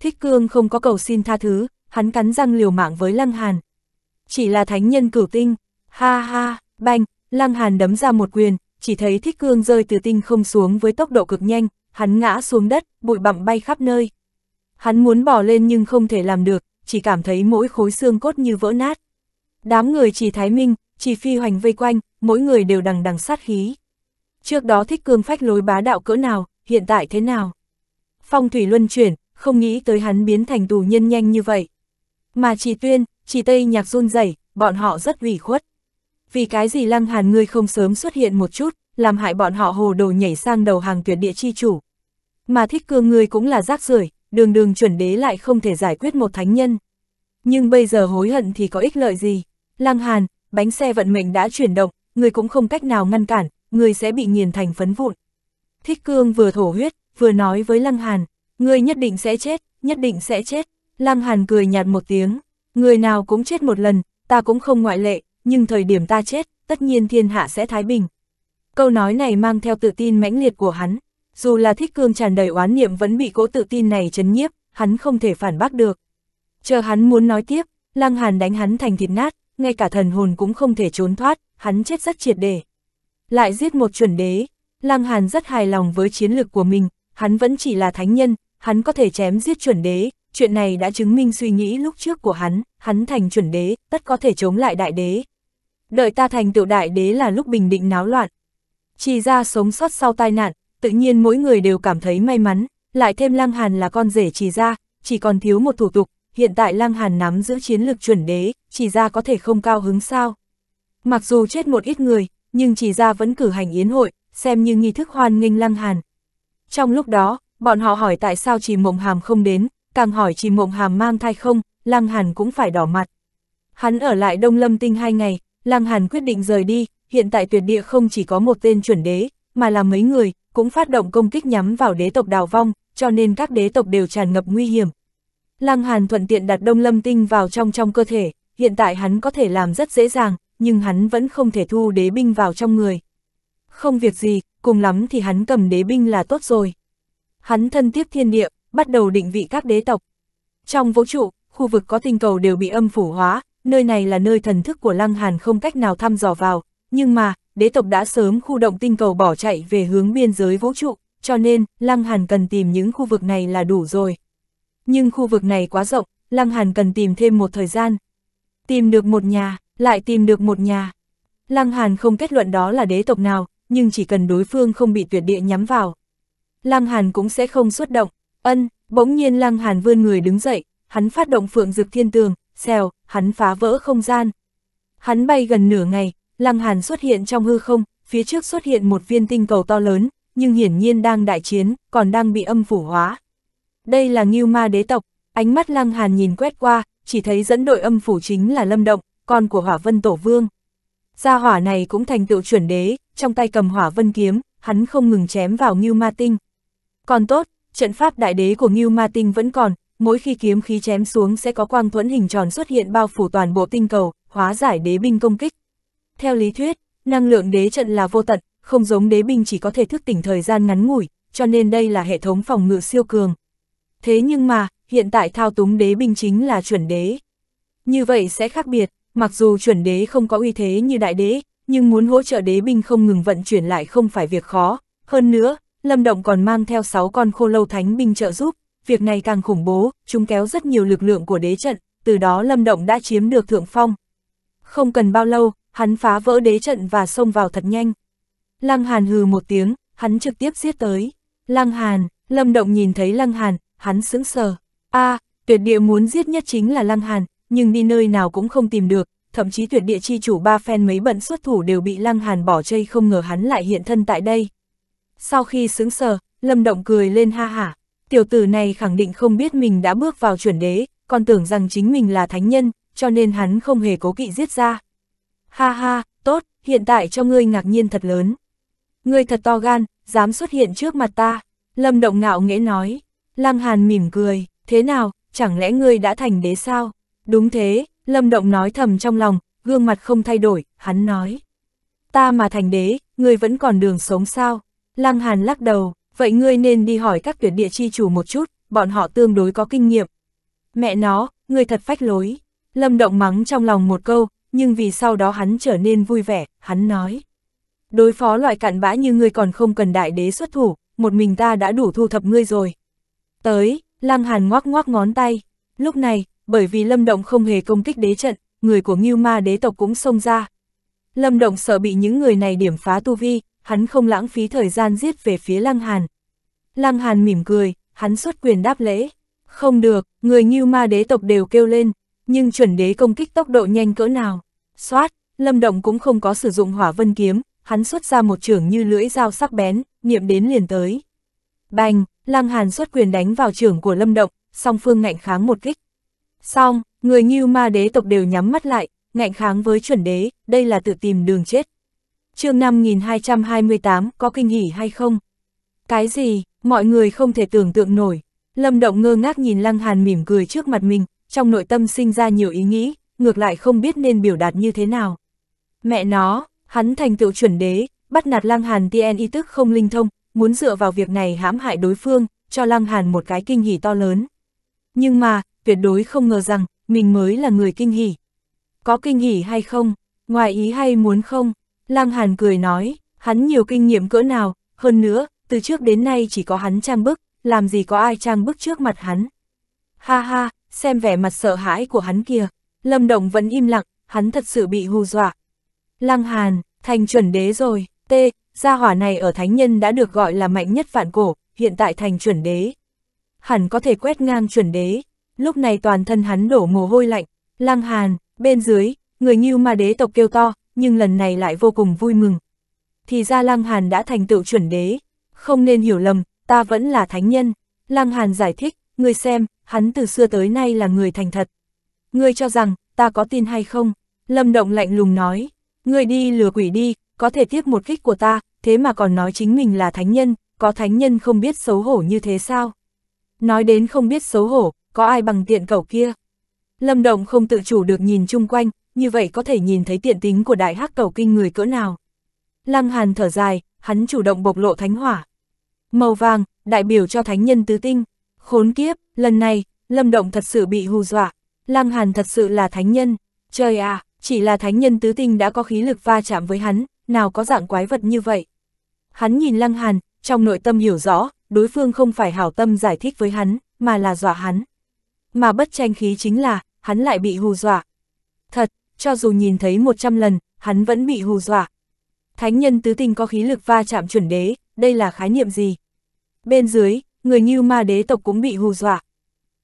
Thích cương không có cầu xin tha thứ, hắn cắn răng liều mạng với lăng hàn. Chỉ là thánh nhân cửu tinh, ha ha, banh, Lăng Hàn đấm ra một quyền, chỉ thấy thích cương rơi từ tinh không xuống với tốc độ cực nhanh, hắn ngã xuống đất, bụi bặm bay khắp nơi. Hắn muốn bỏ lên nhưng không thể làm được, chỉ cảm thấy mỗi khối xương cốt như vỡ nát. Đám người chỉ Thái Minh, chỉ Phi Hoành vây quanh, mỗi người đều đằng đằng sát khí. Trước đó thích cương phách lối bá đạo cỡ nào, hiện tại thế nào? Phong thủy luân chuyển, không nghĩ tới hắn biến thành tù nhân nhanh như vậy. Mà chỉ tuyên, chỉ tây nhạc run rẩy bọn họ rất ủy khuất vì cái gì lăng hàn ngươi không sớm xuất hiện một chút, làm hại bọn họ hồ đồ nhảy sang đầu hàng tuyệt địa chi chủ. Mà thích cương ngươi cũng là rác rưởi đường đường chuẩn đế lại không thể giải quyết một thánh nhân. Nhưng bây giờ hối hận thì có ích lợi gì? Lăng hàn, bánh xe vận mệnh đã chuyển động, người cũng không cách nào ngăn cản, người sẽ bị nghiền thành phấn vụn. Thích cương vừa thổ huyết, vừa nói với Lăng Hàn, ngươi nhất định sẽ chết, nhất định sẽ chết. Lăng Hàn cười nhạt một tiếng, người nào cũng chết một lần, ta cũng không ngoại lệ, nhưng thời điểm ta chết, tất nhiên thiên hạ sẽ thái bình. Câu nói này mang theo tự tin mãnh liệt của hắn, dù là thích cương tràn đầy oán niệm vẫn bị cố tự tin này chấn nhiếp, hắn không thể phản bác được. Chờ hắn muốn nói tiếp, Lăng Hàn đánh hắn thành thịt nát, ngay cả thần hồn cũng không thể trốn thoát, hắn chết rất triệt để. Lại giết một chuẩn đế, Lăng Hàn rất hài lòng với chiến lược của mình, hắn vẫn chỉ là thánh nhân, hắn có thể chém giết chuẩn đế, chuyện này đã chứng minh suy nghĩ lúc trước của hắn, hắn thành chuẩn đế, tất có thể chống lại đại đế, Đợi ta thành tựu đại đế là lúc bình định náo loạn. trì ra sống sót sau tai nạn, tự nhiên mỗi người đều cảm thấy may mắn, lại thêm Lăng Hàn là con rể trì ra, chỉ còn thiếu một thủ tục, hiện tại Lăng Hàn nắm giữ chiến lược chuẩn đế, trì ra có thể không cao hứng sao. Mặc dù chết một ít người, nhưng trì ra vẫn cử hành yến hội, xem như nghi thức hoan nghênh Lăng Hàn. Trong lúc đó, bọn họ hỏi tại sao trì mộng hàm không đến, càng hỏi trì mộng hàm mang thai không, Lăng Hàn cũng phải đỏ mặt. Hắn ở lại Đông Lâm Tinh hai ngày, Lăng Hàn quyết định rời đi, hiện tại tuyệt địa không chỉ có một tên chuẩn đế, mà là mấy người, cũng phát động công kích nhắm vào đế tộc đào vong, cho nên các đế tộc đều tràn ngập nguy hiểm. Lăng Hàn thuận tiện đặt đông lâm tinh vào trong trong cơ thể, hiện tại hắn có thể làm rất dễ dàng, nhưng hắn vẫn không thể thu đế binh vào trong người. Không việc gì, cùng lắm thì hắn cầm đế binh là tốt rồi. Hắn thân tiếp thiên địa, bắt đầu định vị các đế tộc. Trong vũ trụ, khu vực có tinh cầu đều bị âm phủ hóa, nơi này là nơi thần thức của Lăng Hàn không cách nào thăm dò vào, nhưng mà, đế tộc đã sớm khu động tinh cầu bỏ chạy về hướng biên giới vũ trụ, cho nên, Lăng Hàn cần tìm những khu vực này là đủ rồi. Nhưng khu vực này quá rộng, Lăng Hàn cần tìm thêm một thời gian. Tìm được một nhà, lại tìm được một nhà. Lăng Hàn không kết luận đó là đế tộc nào, nhưng chỉ cần đối phương không bị tuyệt địa nhắm vào. Lăng Hàn cũng sẽ không xuất động. Ân, bỗng nhiên Lăng Hàn vươn người đứng dậy, hắn phát động phượng dực thiên tường, xèo, hắn phá vỡ không gian. Hắn bay gần nửa ngày, Lăng Hàn xuất hiện trong hư không, phía trước xuất hiện một viên tinh cầu to lớn, nhưng hiển nhiên đang đại chiến, còn đang bị âm phủ hóa. Đây là Ngưu Ma đế tộc, ánh mắt Lăng Hàn nhìn quét qua, chỉ thấy dẫn đội âm phủ chính là Lâm Động, con của Hỏa Vân Tổ Vương. Gia hỏa này cũng thành tựu chuẩn đế, trong tay cầm Hỏa Vân kiếm, hắn không ngừng chém vào Ngưu Ma tinh. Còn tốt, trận pháp đại đế của Ngưu Ma tinh vẫn còn, mỗi khi kiếm khí chém xuống sẽ có quang thuẫn hình tròn xuất hiện bao phủ toàn bộ tinh cầu, hóa giải đế binh công kích. Theo lý thuyết, năng lượng đế trận là vô tận, không giống đế binh chỉ có thể thức tỉnh thời gian ngắn ngủi, cho nên đây là hệ thống phòng ngự siêu cường. Thế nhưng mà, hiện tại thao túng đế binh chính là chuẩn đế. Như vậy sẽ khác biệt, mặc dù chuẩn đế không có uy thế như đại đế, nhưng muốn hỗ trợ đế binh không ngừng vận chuyển lại không phải việc khó. Hơn nữa, Lâm Động còn mang theo 6 con khô lâu thánh binh trợ giúp, việc này càng khủng bố, chúng kéo rất nhiều lực lượng của đế trận, từ đó Lâm Động đã chiếm được thượng phong. Không cần bao lâu, hắn phá vỡ đế trận và xông vào thật nhanh. Lăng Hàn hừ một tiếng, hắn trực tiếp giết tới. Lăng Hàn, Lâm Động nhìn thấy Lăng Hàn, hắn sững sờ. a à, tuyệt địa muốn giết nhất chính là Lăng Hàn, nhưng đi nơi nào cũng không tìm được, thậm chí tuyệt địa chi chủ ba phen mấy bận xuất thủ đều bị Lăng Hàn bỏ chơi không ngờ hắn lại hiện thân tại đây. Sau khi sững sờ, Lâm Động cười lên ha hả, Tiểu tử này khẳng định không biết mình đã bước vào chuẩn đế, còn tưởng rằng chính mình là thánh nhân, cho nên hắn không hề cố kỵ giết ra. Ha ha, tốt, hiện tại cho ngươi ngạc nhiên thật lớn. Ngươi thật to gan, dám xuất hiện trước mặt ta. Lâm Động ngạo nghễ nói. Lăng Hàn mỉm cười, thế nào, chẳng lẽ ngươi đã thành đế sao? Đúng thế, Lâm Động nói thầm trong lòng, gương mặt không thay đổi, hắn nói. Ta mà thành đế, ngươi vẫn còn đường sống sao? Lăng Hàn lắc đầu, vậy ngươi nên đi hỏi các tuyệt địa chi chủ một chút, bọn họ tương đối có kinh nghiệm. Mẹ nó, ngươi thật phách lối. Lâm Động mắng trong lòng một câu, nhưng vì sau đó hắn trở nên vui vẻ, hắn nói. Đối phó loại cạn bã như ngươi còn không cần đại đế xuất thủ, một mình ta đã đủ thu thập ngươi rồi. Tới, Lăng Hàn ngoác ngoác ngón tay. Lúc này, bởi vì Lâm Động không hề công kích đế trận, người của Ngưu Ma đế tộc cũng xông ra. Lâm Động sợ bị những người này điểm phá tu vi, hắn không lãng phí thời gian giết về phía Lăng Hàn. Lăng Hàn mỉm cười, hắn xuất quyền đáp lễ. Không được, người như ma đế tộc đều kêu lên, nhưng chuẩn đế công kích tốc độ nhanh cỡ nào. Xoát, Lâm Động cũng không có sử dụng hỏa vân kiếm, hắn xuất ra một trường như lưỡi dao sắc bén, niệm đến liền tới. Bành, Lăng Hàn xuất quyền đánh vào trường của Lâm Động, song phương ngạnh kháng một kích. Xong, người như ma đế tộc đều nhắm mắt lại, ngạnh kháng với chuẩn đế, đây là tự tìm đường chết chương 5228 có kinh hỉ hay không? Cái gì, mọi người không thể tưởng tượng nổi. Lâm Động ngơ ngác nhìn Lăng Hàn mỉm cười trước mặt mình, trong nội tâm sinh ra nhiều ý nghĩ, ngược lại không biết nên biểu đạt như thế nào. Mẹ nó, hắn thành tựu chuẩn đế, bắt nạt Lăng Hàn tiên ý tức không linh thông, muốn dựa vào việc này hãm hại đối phương, cho Lăng Hàn một cái kinh hỉ to lớn. Nhưng mà, tuyệt đối không ngờ rằng, mình mới là người kinh hỉ. Có kinh hỉ hay không, ngoài ý hay muốn không, Lăng Hàn cười nói, hắn nhiều kinh nghiệm cỡ nào, hơn nữa, từ trước đến nay chỉ có hắn trang bức, làm gì có ai trang bức trước mặt hắn. Ha ha, xem vẻ mặt sợ hãi của hắn kia, Lâm Động vẫn im lặng, hắn thật sự bị hù dọa. Lăng Hàn, thành chuẩn đế rồi, tê, gia hỏa này ở thánh nhân đã được gọi là mạnh nhất vạn cổ, hiện tại thành chuẩn đế. Hẳn có thể quét ngang chuẩn đế, lúc này toàn thân hắn đổ mồ hôi lạnh, Lăng Hàn, bên dưới, người như ma đế tộc kêu to, nhưng lần này lại vô cùng vui mừng. Thì ra Lăng Hàn đã thành tựu chuẩn đế, không nên hiểu lầm, ta vẫn là thánh nhân. Lăng Hàn giải thích, người xem, hắn từ xưa tới nay là người thành thật. Ngươi cho rằng, ta có tin hay không? Lâm Động lạnh lùng nói, ngươi đi lừa quỷ đi, có thể tiếp một kích của ta, thế mà còn nói chính mình là thánh nhân, có thánh nhân không biết xấu hổ như thế sao? Nói đến không biết xấu hổ, có ai bằng tiện cầu kia? Lâm Động không tự chủ được nhìn chung quanh, như vậy có thể nhìn thấy tiện tính của đại hắc cầu kinh người cỡ nào. Lăng Hàn thở dài, hắn chủ động bộc lộ thánh hỏa. Màu vàng, đại biểu cho thánh nhân tứ tinh. Khốn kiếp, lần này, Lâm Động thật sự bị hù dọa. Lăng Hàn thật sự là thánh nhân. Trời à, chỉ là thánh nhân tứ tinh đã có khí lực va chạm với hắn, nào có dạng quái vật như vậy. Hắn nhìn Lăng Hàn, trong nội tâm hiểu rõ, đối phương không phải hảo tâm giải thích với hắn, mà là dọa hắn. Mà bất tranh khí chính là, hắn lại bị hù dọa. Thật, cho dù nhìn thấy 100 lần, hắn vẫn bị hù dọa. Thánh nhân tứ tinh có khí lực va chạm chuẩn đế, đây là khái niệm gì? Bên dưới, người như ma đế tộc cũng bị hù dọa.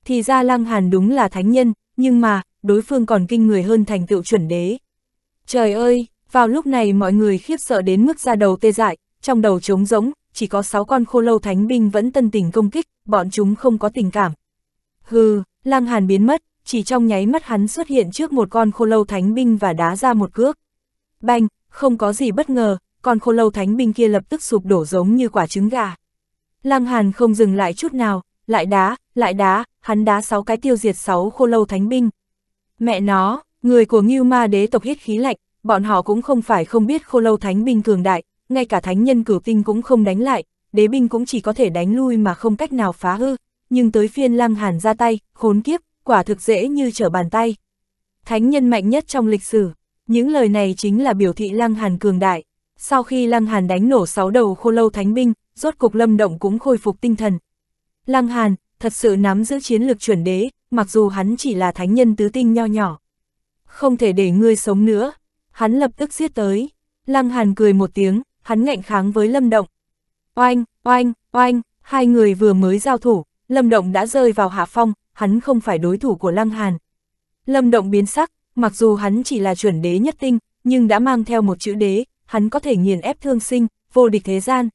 Thì ra lăng hàn đúng là thánh nhân, nhưng mà, đối phương còn kinh người hơn thành tựu chuẩn đế. Trời ơi, vào lúc này mọi người khiếp sợ đến mức ra đầu tê dại, trong đầu trống rỗng, chỉ có 6 con khô lâu thánh binh vẫn tân tình công kích, bọn chúng không có tình cảm. Hừ, lăng hàn biến mất, chỉ trong nháy mắt hắn xuất hiện trước một con khô lâu thánh binh và đá ra một cước. Banh, không có gì bất ngờ, con khô lâu thánh binh kia lập tức sụp đổ giống như quả trứng gà. Lăng Hàn không dừng lại chút nào, lại đá, lại đá, hắn đá sáu cái tiêu diệt sáu khô lâu thánh binh. Mẹ nó, người của Ngưu Ma đế tộc hít khí lạnh, bọn họ cũng không phải không biết khô lâu thánh binh cường đại, ngay cả thánh nhân cửu tinh cũng không đánh lại, đế binh cũng chỉ có thể đánh lui mà không cách nào phá hư, nhưng tới phiên Lăng Hàn ra tay, khốn kiếp, quả thực dễ như trở bàn tay. Thánh nhân mạnh nhất trong lịch sử, những lời này chính là biểu thị Lăng Hàn cường đại. Sau khi Lăng Hàn đánh nổ sáu đầu khô lâu thánh binh, rốt cục Lâm Động cũng khôi phục tinh thần. Lăng Hàn, thật sự nắm giữ chiến lược chuẩn đế, mặc dù hắn chỉ là thánh nhân tứ tinh nho nhỏ. Không thể để ngươi sống nữa, hắn lập tức giết tới. Lăng Hàn cười một tiếng, hắn ngạnh kháng với Lâm Động. Oanh, oanh, oanh, hai người vừa mới giao thủ, Lâm Động đã rơi vào hạ phong, hắn không phải đối thủ của Lăng Hàn. Lâm Động biến sắc, mặc dù hắn chỉ là chuẩn đế nhất tinh, nhưng đã mang theo một chữ đế, hắn có thể nghiền ép thương sinh, vô địch thế gian.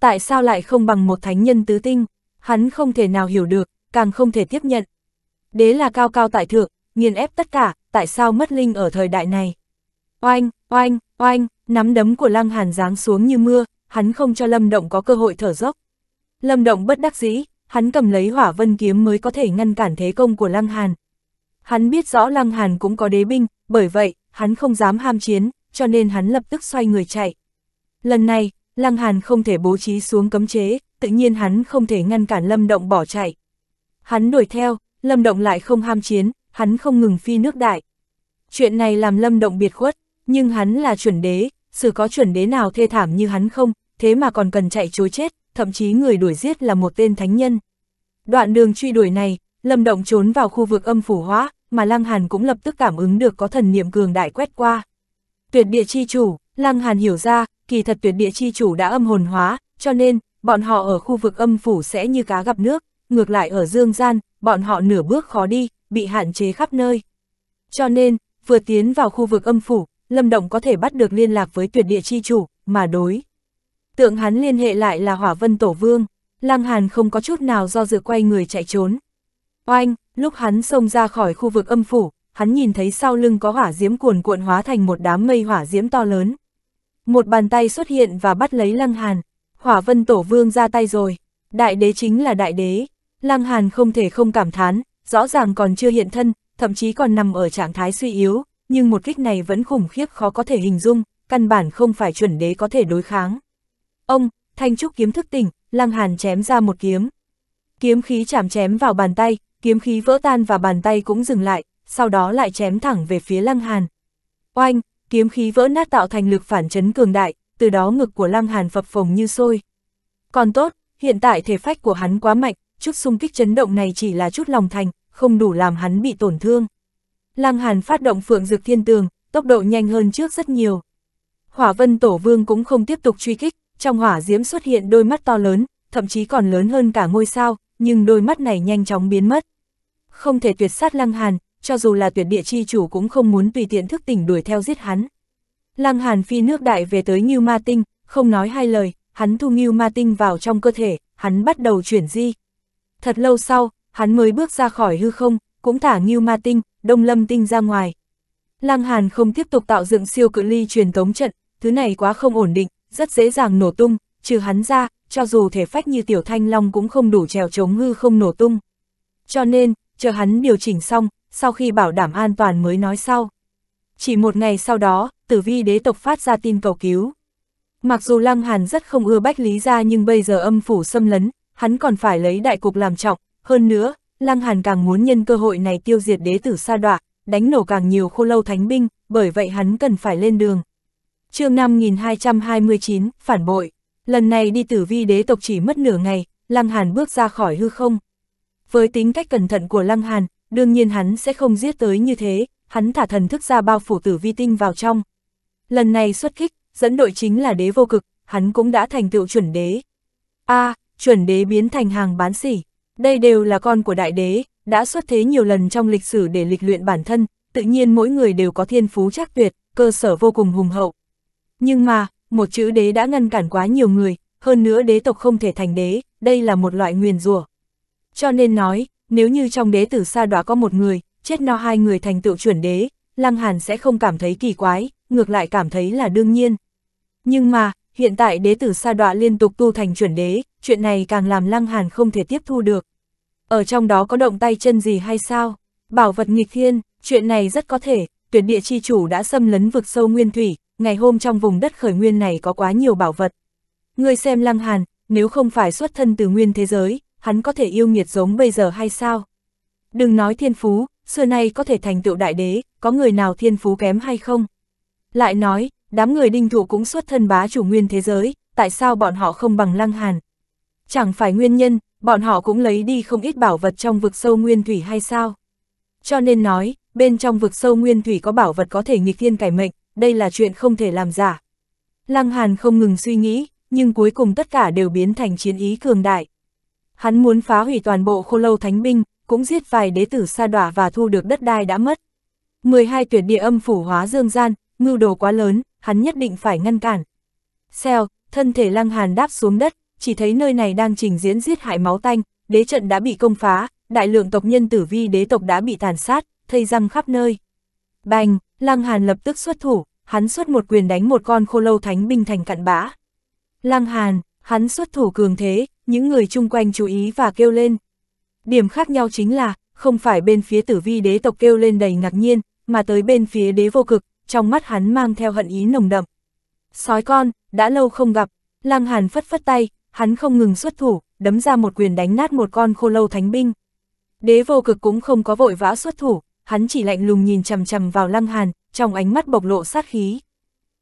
Tại sao lại không bằng một thánh nhân tứ tinh, hắn không thể nào hiểu được, càng không thể tiếp nhận. Đế là cao cao tại thượng, nghiền ép tất cả, tại sao mất linh ở thời đại này. Oanh, oanh, oanh, nắm đấm của Lăng Hàn giáng xuống như mưa, hắn không cho Lâm Động có cơ hội thở dốc. Lâm Động bất đắc dĩ, hắn cầm lấy hỏa vân kiếm mới có thể ngăn cản thế công của Lăng Hàn. Hắn biết rõ Lăng Hàn cũng có đế binh, bởi vậy, hắn không dám ham chiến, cho nên hắn lập tức xoay người chạy. Lần này, Lăng Hàn không thể bố trí xuống cấm chế, tự nhiên hắn không thể ngăn cản Lâm Động bỏ chạy. Hắn đuổi theo, Lâm Động lại không ham chiến, hắn không ngừng phi nước đại. Chuyện này làm Lâm Động biệt khuất, nhưng hắn là chuẩn đế, sự có chuẩn đế nào thê thảm như hắn không, thế mà còn cần chạy chối chết, thậm chí người đuổi giết là một tên thánh nhân. Đoạn đường truy đuổi này, Lâm Động trốn vào khu vực âm phủ hóa, mà Lăng Hàn cũng lập tức cảm ứng được có thần niệm cường đại quét qua. Tuyệt địa chi chủ, Lăng Hàn hiểu ra, kỳ thật tuyệt địa chi chủ đã âm hồn hóa, cho nên, bọn họ ở khu vực âm phủ sẽ như cá gặp nước, ngược lại ở dương gian, bọn họ nửa bước khó đi, bị hạn chế khắp nơi. Cho nên, vừa tiến vào khu vực âm phủ, Lâm Động có thể bắt được liên lạc với tuyệt địa chi chủ, mà đối. Tượng hắn liên hệ lại là hỏa vân tổ vương, Lăng Hàn không có chút nào do dự quay người chạy trốn. Oanh, lúc hắn xông ra khỏi khu vực âm phủ, hắn nhìn thấy sau lưng có hỏa diễm cuồn cuộn hóa thành một đám mây hỏa diễm to lớn. Một bàn tay xuất hiện và bắt lấy Lăng Hàn, hỏa vân tổ vương ra tay rồi, đại đế chính là đại đế. Lăng Hàn không thể không cảm thán, rõ ràng còn chưa hiện thân, thậm chí còn nằm ở trạng thái suy yếu, nhưng một kích này vẫn khủng khiếp khó có thể hình dung, căn bản không phải chuẩn đế có thể đối kháng. Ông, thanh trúc kiếm thức tỉnh, Lăng Hàn chém ra một kiếm. Kiếm khí chạm chém vào bàn tay, kiếm khí vỡ tan và bàn tay cũng dừng lại, sau đó lại chém thẳng về phía Lăng Hàn. Oanh, kiếm khí vỡ nát tạo thành lực phản chấn cường đại, từ đó ngực của Lăng Hàn phập phồng như sôi. Còn tốt, hiện tại thể phách của hắn quá mạnh, chút xung kích chấn động này chỉ là chút lòng thành, không đủ làm hắn bị tổn thương. Lăng Hàn phát động Phượng Dực Thiên Tường, tốc độ nhanh hơn trước rất nhiều. Hỏa Vân Tổ Vương cũng không tiếp tục truy kích, trong hỏa diễm xuất hiện đôi mắt to lớn, thậm chí còn lớn hơn cả ngôi sao, nhưng đôi mắt này nhanh chóng biến mất. Không thể tuyệt sát Lăng Hàn, cho dù là tuyệt địa chi chủ cũng không muốn tùy tiện thức tỉnh đuổi theo giết hắn. Lăng Hàn phi nước đại về tới Ngưu Ma Tinh, không nói hai lời, hắn thu Ngưu Ma Tinh vào trong cơ thể, hắn bắt đầu chuyển di. Thật lâu sau, hắn mới bước ra khỏi hư không, cũng thả Ngưu Ma Tinh, Đông Lâm Tinh ra ngoài. Lăng Hàn không tiếp tục tạo dựng siêu cự ly truyền tống trận, thứ này quá không ổn định, rất dễ dàng nổ tung, trừ hắn ra, cho dù thể phách như Tiểu Thanh Long cũng không đủ trèo chống hư không nổ tung. Cho nên, chờ hắn điều chỉnh xong, sau khi bảo đảm an toàn mới nói sau. Chỉ một ngày sau đó, tử vi đế tộc phát ra tin cầu cứu. Mặc dù Lăng Hàn rất không ưa Bách Lý gia nhưng bây giờ âm phủ xâm lấn, hắn còn phải lấy đại cục làm trọng. Hơn nữa, Lăng Hàn càng muốn nhân cơ hội này tiêu diệt đế tử sa đoạ, đánh nổ càng nhiều khô lâu thánh binh, bởi vậy hắn cần phải lên đường chương 5229, phản bội. Lần này đi tử vi đế tộc chỉ mất nửa ngày, Lăng Hàn bước ra khỏi hư không. Với tính cách cẩn thận của Lăng Hàn, đương nhiên hắn sẽ không giết tới như thế, hắn thả thần thức ra bao phủ tử vi tinh vào trong. Lần này xuất kích, dẫn đội chính là đế vô cực, hắn cũng đã thành tựu chuẩn đế. a à, chuẩn đế biến thành hàng bán sỉ. Đây đều là con của đại đế, đã xuất thế nhiều lần trong lịch sử để lịch luyện bản thân, tự nhiên mỗi người đều có thiên phú chắc tuyệt, cơ sở vô cùng hùng hậu, nhưng mà, một chữ đế đã ngăn cản quá nhiều người, hơn nữa đế tộc không thể thành đế, đây là một loại nguyền rủa. Cho nên nói, nếu như trong đế tử sa đóa có một người, chết no hai người thành tựu chuẩn đế, Lăng Hàn sẽ không cảm thấy kỳ quái, ngược lại cảm thấy là đương nhiên. Nhưng mà, hiện tại đế tử sa đoạ liên tục tu thành chuẩn đế, chuyện này càng làm Lăng Hàn không thể tiếp thu được. Ở trong đó có động tay chân gì hay sao? Bảo vật nghịch thiên, chuyện này rất có thể, tuyệt địa chi chủ đã xâm lấn vực sâu nguyên thủy, ngày hôm trong vùng đất khởi nguyên này có quá nhiều bảo vật. ngươi xem Lăng Hàn, nếu không phải xuất thân từ nguyên thế giới, hắn có thể yêu nghiệt giống bây giờ hay sao? Đừng nói thiên phú, xưa nay có thể thành tựu đại đế, có người nào thiên phú kém hay không? Lại nói, đám người đinh thủ cũng xuất thân bá chủ nguyên thế giới, tại sao bọn họ không bằng Lăng Hàn? Chẳng phải nguyên nhân, bọn họ cũng lấy đi không ít bảo vật trong vực sâu nguyên thủy hay sao? Cho nên nói, bên trong vực sâu nguyên thủy có bảo vật có thể nghịch thiên cải mệnh, đây là chuyện không thể làm giả. Lăng Hàn không ngừng suy nghĩ, nhưng cuối cùng tất cả đều biến thành chiến ý cường đại. Hắn muốn phá hủy toàn bộ khô lâu thánh binh, cũng giết vài đế tử sa đọa và thu được đất đai đã mất. 12 tuyệt địa âm phủ hóa dương gian, ngưu đồ quá lớn, hắn nhất định phải ngăn cản. xeo thân thể lăng hàn đáp xuống đất, chỉ thấy nơi này đang trình diễn giết hại máu tanh, đế trận đã bị công phá, đại lượng tộc nhân tử vi đế tộc đã bị tàn sát, thây răng khắp nơi. Bành, Lăng Hàn lập tức xuất thủ, hắn xuất một quyền đánh một con khô lâu thánh binh thành cặn bã. Lăng Hàn, hắn xuất thủ cường thế, những người chung quanh chú ý và kêu lên. Điểm khác nhau chính là, không phải bên phía tử vi đế tộc kêu lên đầy ngạc nhiên, mà tới bên phía đế vô cực, trong mắt hắn mang theo hận ý nồng đậm. Sói con, đã lâu không gặp, Lăng Hàn phất phất tay, hắn không ngừng xuất thủ, đấm ra một quyền đánh nát một con khô lâu thánh binh. Đế vô cực cũng không có vội vã xuất thủ, hắn chỉ lạnh lùng nhìn chầm chầm vào lăng hàn, trong ánh mắt bộc lộ sát khí.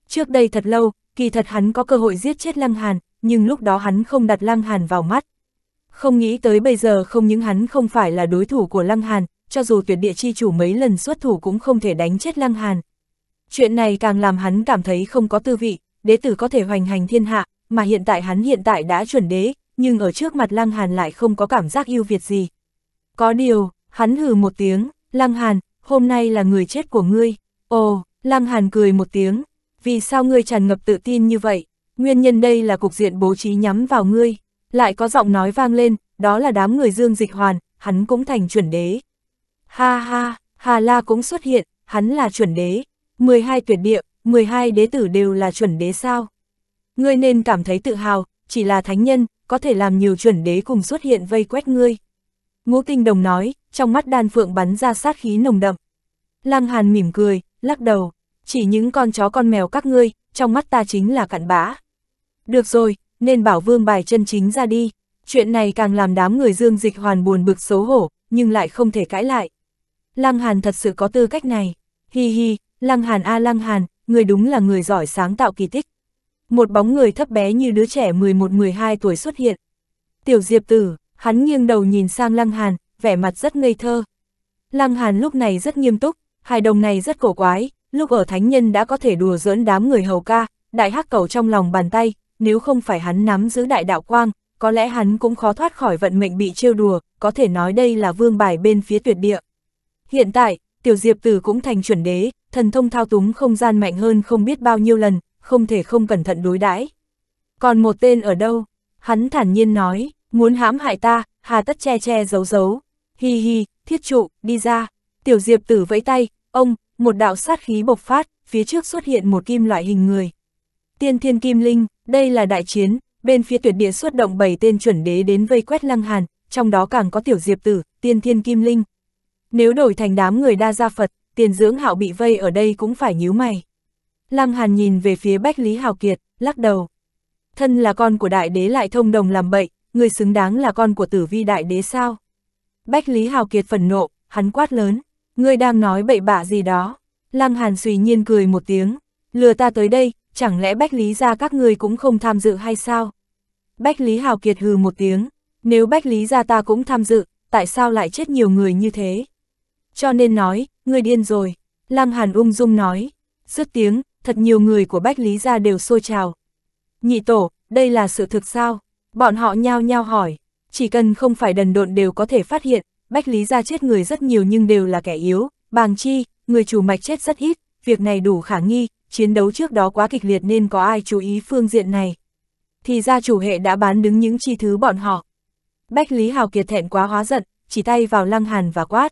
Trước đây thật lâu, kỳ thật hắn có cơ hội giết chết lăng hàn, nhưng lúc đó hắn không đặt lăng hàn vào mắt. Không nghĩ tới bây giờ không những hắn không phải là đối thủ của lăng hàn, cho dù tuyệt địa chi chủ mấy lần xuất thủ cũng không thể đánh chết lăng hàn. Chuyện này càng làm hắn cảm thấy không có tư vị, đế tử có thể hoành hành thiên hạ, mà hiện tại hắn hiện tại đã chuẩn đế, nhưng ở trước mặt lăng hàn lại không có cảm giác yêu việt gì. Có điều, hắn hừ một tiếng, Lăng Hàn, hôm nay là người chết của ngươi. Ồ, Lăng Hàn cười một tiếng, vì sao ngươi tràn ngập tự tin như vậy? Nguyên nhân đây là cục diện bố trí nhắm vào ngươi. Lại có giọng nói vang lên, đó là đám người dương dịch hoàn, hắn cũng thành chuẩn đế. Ha ha, Hà La cũng xuất hiện, hắn là chuẩn đế. 12 tuyệt địa, 12 đế tử đều là chuẩn đế sao? Ngươi nên cảm thấy tự hào, chỉ là thánh nhân, có thể làm nhiều chuẩn đế cùng xuất hiện vây quét ngươi. Ngũ tinh đồng nói, trong mắt đan phượng bắn ra sát khí nồng đậm. Lăng hàn mỉm cười, lắc đầu, chỉ những con chó con mèo các ngươi, trong mắt ta chính là cặn bã. Được rồi, nên bảo vương bài chân chính ra đi, chuyện này càng làm đám người dương dịch hoàn buồn bực xấu hổ, nhưng lại không thể cãi lại. Lăng hàn thật sự có tư cách này, hi hi, lăng hàn a à lăng hàn, người đúng là người giỏi sáng tạo kỳ tích. Một bóng người thấp bé như đứa trẻ 11-12 tuổi xuất hiện. Tiểu Diệp Tử, Hắn nghiêng đầu nhìn sang Lăng Hàn, vẻ mặt rất ngây thơ. Lăng Hàn lúc này rất nghiêm túc, hài đồng này rất cổ quái, lúc ở thánh nhân đã có thể đùa giỡn đám người hầu ca, đại hắc cầu trong lòng bàn tay, nếu không phải hắn nắm giữ đại đạo quang, có lẽ hắn cũng khó thoát khỏi vận mệnh bị trêu đùa, có thể nói đây là vương bài bên phía tuyệt địa. Hiện tại, tiểu diệp tử cũng thành chuẩn đế, thần thông thao túng không gian mạnh hơn không biết bao nhiêu lần, không thể không cẩn thận đối đãi. Còn một tên ở đâu? Hắn thản nhiên nói, Muốn hãm hại ta, hà tất che che giấu giấu. Hi hi, thiết trụ, đi ra. Tiểu diệp tử vẫy tay, ông, một đạo sát khí bộc phát, phía trước xuất hiện một kim loại hình người. Tiên thiên kim linh, đây là đại chiến, bên phía tuyệt địa xuất động bảy tên chuẩn đế đến vây quét lăng hàn, trong đó càng có tiểu diệp tử, tiên thiên kim linh. Nếu đổi thành đám người đa gia Phật, tiền dưỡng hạo bị vây ở đây cũng phải nhíu mày. Lăng hàn nhìn về phía Bách Lý Hào Kiệt, lắc đầu. Thân là con của đại đế lại thông đồng làm bậy, người xứng đáng là con của tử vi đại đế sao? Bách Lý Hào Kiệt phẫn nộ, hắn quát lớn, ngươi đang nói bậy bạ gì đó. Lăng Hàn suy nhiên cười một tiếng, lừa ta tới đây, chẳng lẽ Bách Lý ra các ngươi cũng không tham dự hay sao? Bách Lý Hào Kiệt hừ một tiếng, nếu Bách Lý ra ta cũng tham dự, tại sao lại chết nhiều người như thế? Cho nên nói, ngươi điên rồi, Lăng Hàn ung dung nói, dứt tiếng, thật nhiều người của Bách Lý ra đều xô trào. Nhị tổ, đây là sự thực sao? Bọn họ nhao nhao hỏi, chỉ cần không phải đần độn đều có thể phát hiện, Bách Lý gia chết người rất nhiều nhưng đều là kẻ yếu, bàng chi, người chủ mạch chết rất ít, việc này đủ khả nghi, chiến đấu trước đó quá kịch liệt nên có ai chú ý phương diện này. Thì gia chủ hệ đã bán đứng những chi thứ bọn họ. Bách Lý Hào Kiệt thẹn quá hóa giận, chỉ tay vào Lăng Hàn và quát.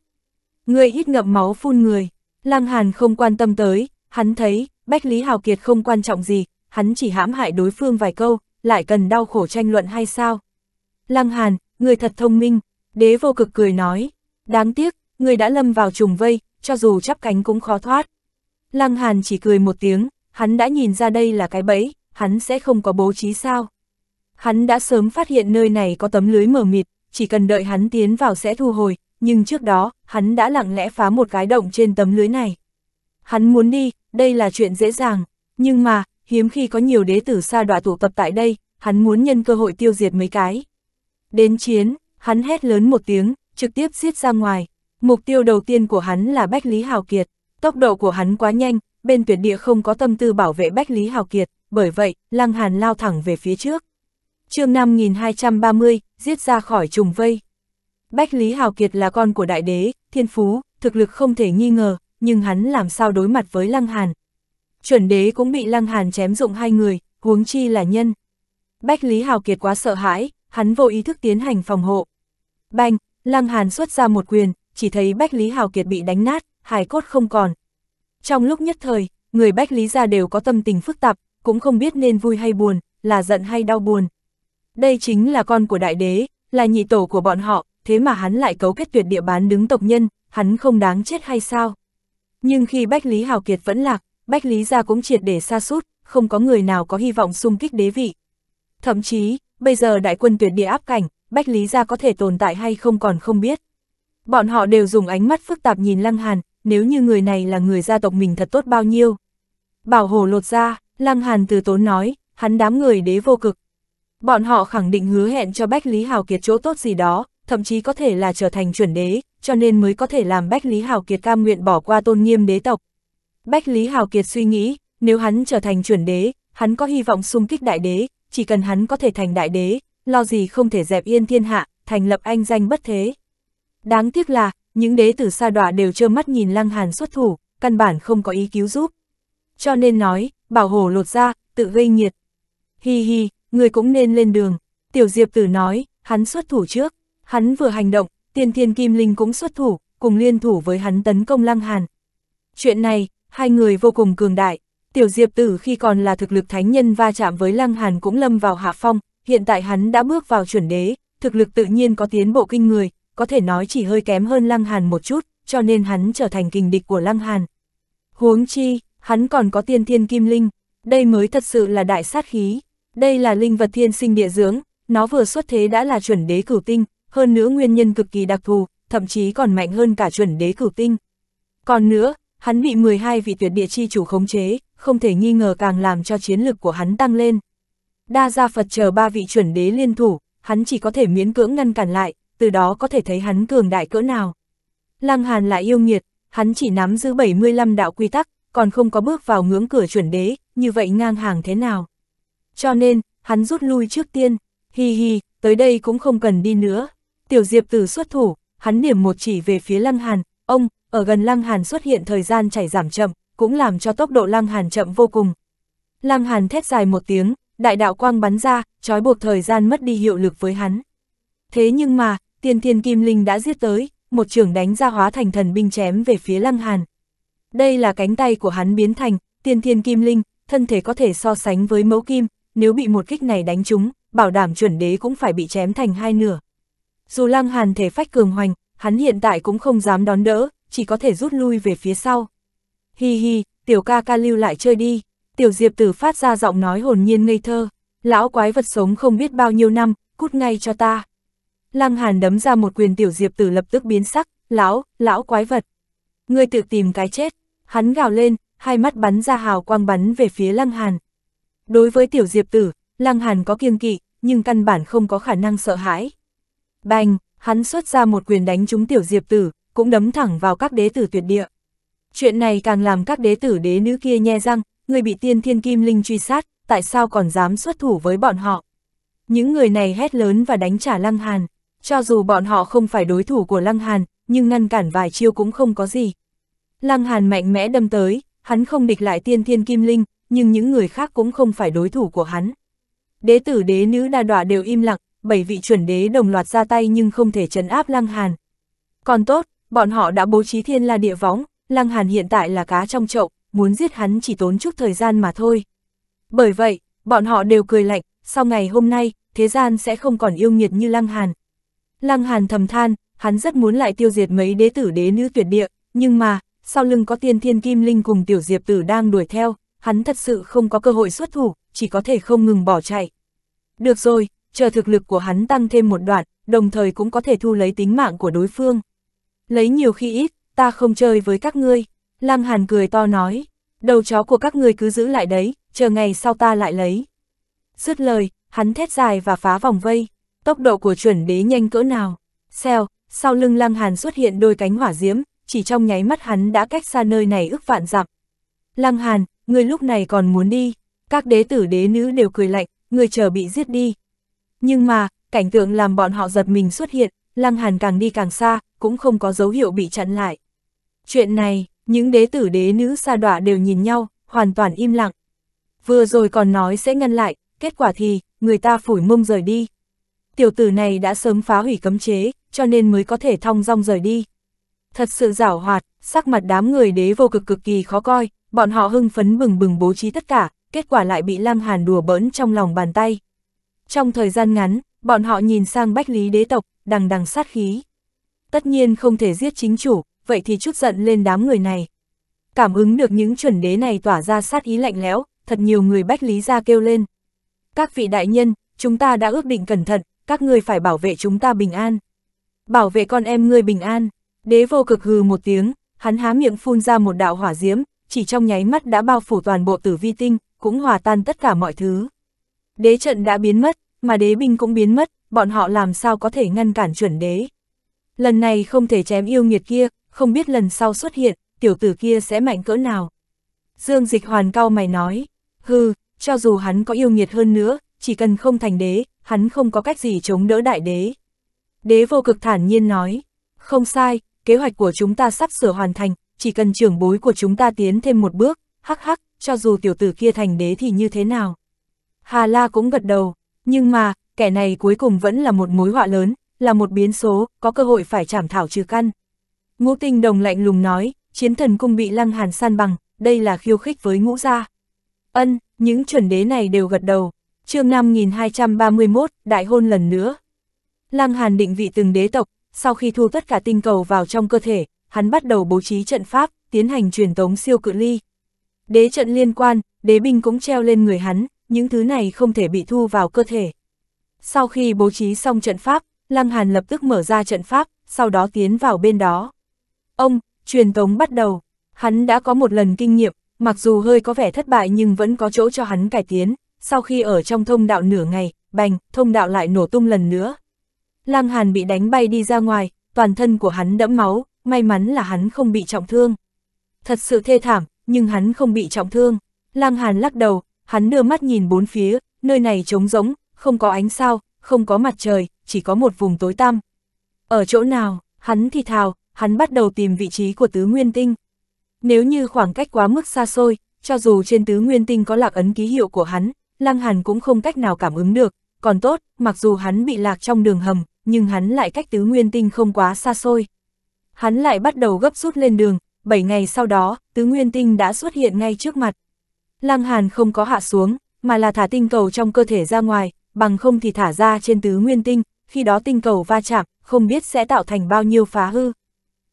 Người ít ngậm máu phun người, Lăng Hàn không quan tâm tới, hắn thấy, Bách Lý Hào Kiệt không quan trọng gì, hắn chỉ hãm hại đối phương vài câu, lại cần đau khổ tranh luận hay sao? Lăng Hàn, người thật thông minh, đế vô cực cười nói, đáng tiếc, người đã lâm vào trùng vây, cho dù chắp cánh cũng khó thoát. Lăng Hàn chỉ cười một tiếng, hắn đã nhìn ra đây là cái bẫy, hắn sẽ không có bố trí sao. Hắn đã sớm phát hiện nơi này có tấm lưới mờ mịt, chỉ cần đợi hắn tiến vào sẽ thu hồi, nhưng trước đó, hắn đã lặng lẽ phá một cái động trên tấm lưới này. Hắn muốn đi, đây là chuyện dễ dàng, nhưng mà, hiếm khi có nhiều đế tử xa đọa tụ tập tại đây, hắn muốn nhân cơ hội tiêu diệt mấy cái. Đến chiến, hắn hét lớn một tiếng, trực tiếp giết ra ngoài. Mục tiêu đầu tiên của hắn là Bách Lý Hào Kiệt. Tốc độ của hắn quá nhanh, bên tuyệt địa không có tâm tư bảo vệ Bách Lý Hào Kiệt, bởi vậy, Lăng Hàn lao thẳng về phía trước. chương 5230, giết ra khỏi trùng vây. Bách Lý Hào Kiệt là con của đại đế, thiên phú, thực lực không thể nghi ngờ, nhưng hắn làm sao đối mặt với Lăng Hàn, chuẩn đế cũng bị Lăng Hàn chém dụng hai người, huống chi là nhân. Bách Lý Hào Kiệt quá sợ hãi, hắn vô ý thức tiến hành phòng hộ. Bành, Lăng Hàn xuất ra một quyền, chỉ thấy Bách Lý Hào Kiệt bị đánh nát, hài cốt không còn. Trong lúc nhất thời, người Bách Lý gia đều có tâm tình phức tạp, cũng không biết nên vui hay buồn, là giận hay đau buồn. Đây chính là con của đại đế, là nhị tổ của bọn họ, thế mà hắn lại cấu kết tuyệt địa bán đứng tộc nhân, hắn không đáng chết hay sao? Nhưng khi Bách Lý Hào Kiệt vẫn lạc, Bách Lý gia cũng triệt để xa sút không có người nào có hy vọng xung kích đế vị. Thậm chí, bây giờ đại quân tuyệt địa áp cảnh, Bách Lý gia có thể tồn tại hay không còn không biết. Bọn họ đều dùng ánh mắt phức tạp nhìn Lăng Hàn, nếu như người này là người gia tộc mình thật tốt bao nhiêu. Bảo hồ lột ra, Lăng Hàn từ tốn nói, hắn đám người đế vô cực. Bọn họ khẳng định hứa hẹn cho Bách Lý Hào Kiệt chỗ tốt gì đó, thậm chí có thể là trở thành chuẩn đế, cho nên mới có thể làm Bách Lý Hào Kiệt cam nguyện bỏ qua tôn nghiêm đế tộc. Bách Lý Hào Kiệt suy nghĩ, nếu hắn trở thành chuẩn đế, hắn có hy vọng xung kích đại đế, chỉ cần hắn có thể thành đại đế, lo gì không thể dẹp yên thiên hạ, thành lập anh danh bất thế. Đáng tiếc là, những đế tử sa đọa đều trơ mắt nhìn Lăng Hàn xuất thủ, căn bản không có ý cứu giúp. Cho nên nói, bảo hổ lột ra, tự gây nhiệt. Hi hi, người cũng nên lên đường. Tiểu Diệp Tử nói, hắn xuất thủ trước. Hắn vừa hành động, tiên thiên kim linh cũng xuất thủ, cùng liên thủ với hắn tấn công Lăng Hàn. Chuyện này, hai người vô cùng cường đại. Tiểu Diệp Tử khi còn là thực lực thánh nhân va chạm với Lăng Hàn cũng lâm vào hạ phong, hiện tại hắn đã bước vào chuẩn đế, thực lực tự nhiên có tiến bộ kinh người, có thể nói chỉ hơi kém hơn Lăng Hàn một chút, cho nên hắn trở thành kình địch của Lăng Hàn. Huống chi, hắn còn có tiên thiên kim linh, đây mới thật sự là đại sát khí. Đây là linh vật thiên sinh địa dưỡng, nó vừa xuất thế đã là chuẩn đế cửu tinh, hơn nữa nguyên nhân cực kỳ đặc thù, thậm chí còn mạnh hơn cả chuẩn đế cửu tinh. Còn nữa, Hắn bị 12 vị tuyệt địa chi chủ khống chế, không thể nghi ngờ càng làm cho chiến lực của hắn tăng lên. Đa gia Phật chờ ba vị chuẩn đế liên thủ, hắn chỉ có thể miễn cưỡng ngăn cản lại, từ đó có thể thấy hắn cường đại cỡ nào. Lăng Hàn lại yêu nghiệt, hắn chỉ nắm giữ 75 đạo quy tắc, còn không có bước vào ngưỡng cửa chuẩn đế, như vậy ngang hàng thế nào. Cho nên, hắn rút lui trước tiên, hi hi, tới đây cũng không cần đi nữa. Tiểu Diệp Tử xuất thủ, hắn điểm một chỉ về phía Lăng Hàn, ông, ở gần Lăng Hàn xuất hiện thời gian chảy giảm chậm, cũng làm cho tốc độ Lăng Hàn chậm vô cùng. Lăng Hàn thét dài một tiếng, đại đạo quang bắn ra, trói buộc thời gian mất đi hiệu lực với hắn. Thế nhưng mà, tiền thiên kim linh đã giết tới, một trưởng đánh ra hóa thành thần binh chém về phía Lăng Hàn. Đây là cánh tay của hắn biến thành, tiền thiên kim linh, thân thể có thể so sánh với mẫu kim, nếu bị một kích này đánh trúng, bảo đảm chuẩn đế cũng phải bị chém thành hai nửa. Dù Lăng Hàn thể phách cường hoành, hắn hiện tại cũng không dám đón đỡ, chỉ có thể rút lui về phía sau. Hi hi, tiểu ca ca lưu lại chơi đi, tiểu diệp tử phát ra giọng nói hồn nhiên ngây thơ, lão quái vật sống không biết bao nhiêu năm, cút ngay cho ta. Lăng hàn đấm ra một quyền tiểu diệp tử lập tức biến sắc, lão, lão quái vật. Ngươi tự tìm cái chết, hắn gào lên, hai mắt bắn ra hào quang bắn về phía lăng hàn. Đối với tiểu diệp tử, lăng hàn có kiêng kỵ, nhưng căn bản không có khả năng sợ hãi. Bành, hắn xuất ra một quyền đánh trúng tiểu diệp tử, cũng đấm thẳng vào các đế tử tuyệt địa. Chuyện này càng làm các đế tử đế nữ kia nhe răng, người bị tiên thiên kim linh truy sát, tại sao còn dám xuất thủ với bọn họ. Những người này hét lớn và đánh trả Lăng Hàn, cho dù bọn họ không phải đối thủ của Lăng Hàn, nhưng ngăn cản vài chiêu cũng không có gì. Lăng Hàn mạnh mẽ đâm tới, hắn không địch lại tiên thiên kim linh, nhưng những người khác cũng không phải đối thủ của hắn. Đế tử đế nữ đa đọa đều im lặng, bảy vị chuẩn đế đồng loạt ra tay nhưng không thể trấn áp Lăng Hàn. Còn tốt, Bọn họ đã bố trí thiên la địa võng, Lăng Hàn hiện tại là cá trong chậu, muốn giết hắn chỉ tốn chút thời gian mà thôi. Bởi vậy, bọn họ đều cười lạnh, sau ngày hôm nay, thế gian sẽ không còn yêu nghiệt như Lăng Hàn. Lăng Hàn thầm than, hắn rất muốn lại tiêu diệt mấy đế tử đế nữ tuyệt địa, nhưng mà, sau lưng có tiên thiên kim linh cùng tiểu diệp tử đang đuổi theo, hắn thật sự không có cơ hội xuất thủ, chỉ có thể không ngừng bỏ chạy. Được rồi, chờ thực lực của hắn tăng thêm một đoạn, đồng thời cũng có thể thu lấy tính mạng của đối phương lấy nhiều khi ít, ta không chơi với các ngươi. Lăng Hàn cười to nói, đầu chó của các ngươi cứ giữ lại đấy, chờ ngày sau ta lại lấy. Dứt lời, hắn thét dài và phá vòng vây, tốc độ của chuẩn đế nhanh cỡ nào. xeo sau lưng Lăng Hàn xuất hiện đôi cánh hỏa diễm, chỉ trong nháy mắt hắn đã cách xa nơi này ước vạn dặm. Lăng Hàn, ngươi lúc này còn muốn đi, các đế tử đế nữ đều cười lạnh, ngươi chờ bị giết đi. Nhưng mà, cảnh tượng làm bọn họ giật mình xuất hiện, Lăng Hàn càng đi càng xa, cũng không có dấu hiệu bị chặn lại. Chuyện này, những đế tử đế nữ xa đọa đều nhìn nhau, hoàn toàn im lặng. Vừa rồi còn nói sẽ ngăn lại, kết quả thì, người ta phủi mông rời đi. Tiểu tử này đã sớm phá hủy cấm chế, cho nên mới có thể thong dong rời đi. Thật sự giảo hoạt, sắc mặt đám người đế vô cực cực kỳ khó coi, bọn họ hưng phấn bừng bừng bố trí tất cả, kết quả lại bị Lam Hàn đùa bỡn trong lòng bàn tay. Trong thời gian ngắn, bọn họ nhìn sang Bách Lý đế tộc, đằng đằng sát khí tất nhiên không thể giết chính chủ, vậy thì chút giận lên đám người này. Cảm ứng được những chuẩn đế này tỏa ra sát ý lạnh lẽo, thật nhiều người bách lý ra kêu lên. Các vị đại nhân, chúng ta đã ước định cẩn thận, các ngươi phải bảo vệ chúng ta bình an. Bảo vệ con em ngươi bình an, đế vô cực hừ một tiếng, hắn há miệng phun ra một đạo hỏa diễm, chỉ trong nháy mắt đã bao phủ toàn bộ tử vi tinh, cũng hòa tan tất cả mọi thứ. Đế trận đã biến mất, mà đế binh cũng biến mất, bọn họ làm sao có thể ngăn cản chuẩn đế. Lần này không thể chém yêu nghiệt kia, không biết lần sau xuất hiện, tiểu tử kia sẽ mạnh cỡ nào. Dương Dịch Hoàn cao mày nói, hư, cho dù hắn có yêu nghiệt hơn nữa, chỉ cần không thành đế, hắn không có cách gì chống đỡ đại đế. Đế vô cực thản nhiên nói, không sai, kế hoạch của chúng ta sắp sửa hoàn thành, chỉ cần trưởng bối của chúng ta tiến thêm một bước, hắc hắc, cho dù tiểu tử kia thành đế thì như thế nào. Hà La cũng gật đầu, nhưng mà, kẻ này cuối cùng vẫn là một mối họa lớn, là một biến số, có cơ hội phải chảm thảo trừ căn. Ngũ tinh đồng lạnh lùng nói, chiến thần cung bị lăng hàn san bằng, đây là khiêu khích với ngũ gia. Ân, những chuẩn đế này đều gật đầu. mươi 5231, đại hôn lần nữa. Lăng hàn định vị từng đế tộc, sau khi thu tất cả tinh cầu vào trong cơ thể, hắn bắt đầu bố trí trận pháp, tiến hành truyền tống siêu cự ly. Đế trận liên quan, đế binh cũng treo lên người hắn, những thứ này không thể bị thu vào cơ thể. Sau khi bố trí xong trận pháp, Lăng Hàn lập tức mở ra trận pháp, sau đó tiến vào bên đó. Ông, truyền tống bắt đầu. Hắn đã có một lần kinh nghiệm, mặc dù hơi có vẻ thất bại nhưng vẫn có chỗ cho hắn cải tiến. Sau khi ở trong thông đạo nửa ngày, bành, thông đạo lại nổ tung lần nữa. Lăng Hàn bị đánh bay đi ra ngoài, toàn thân của hắn đẫm máu, may mắn là hắn không bị trọng thương. Thật sự thê thảm, nhưng hắn không bị trọng thương. Lăng Hàn lắc đầu, hắn đưa mắt nhìn bốn phía, nơi này trống rỗng, không có ánh sao, không có mặt trời, chỉ có một vùng tối tăm. Ở chỗ nào, hắn thì thào, hắn bắt đầu tìm vị trí của tứ nguyên tinh. Nếu như khoảng cách quá mức xa xôi, cho dù trên tứ nguyên tinh có lạc ấn ký hiệu của hắn, Lăng Hàn cũng không cách nào cảm ứng được, còn tốt, mặc dù hắn bị lạc trong đường hầm, nhưng hắn lại cách tứ nguyên tinh không quá xa xôi. Hắn lại bắt đầu gấp rút lên đường, 7 ngày sau đó, tứ nguyên tinh đã xuất hiện ngay trước mặt. Lăng Hàn không có hạ xuống, mà là thả tinh cầu trong cơ thể ra ngoài, bằng không thì thả ra trên tứ nguyên tinh, khi đó tinh cầu va chạm, không biết sẽ tạo thành bao nhiêu phá hư.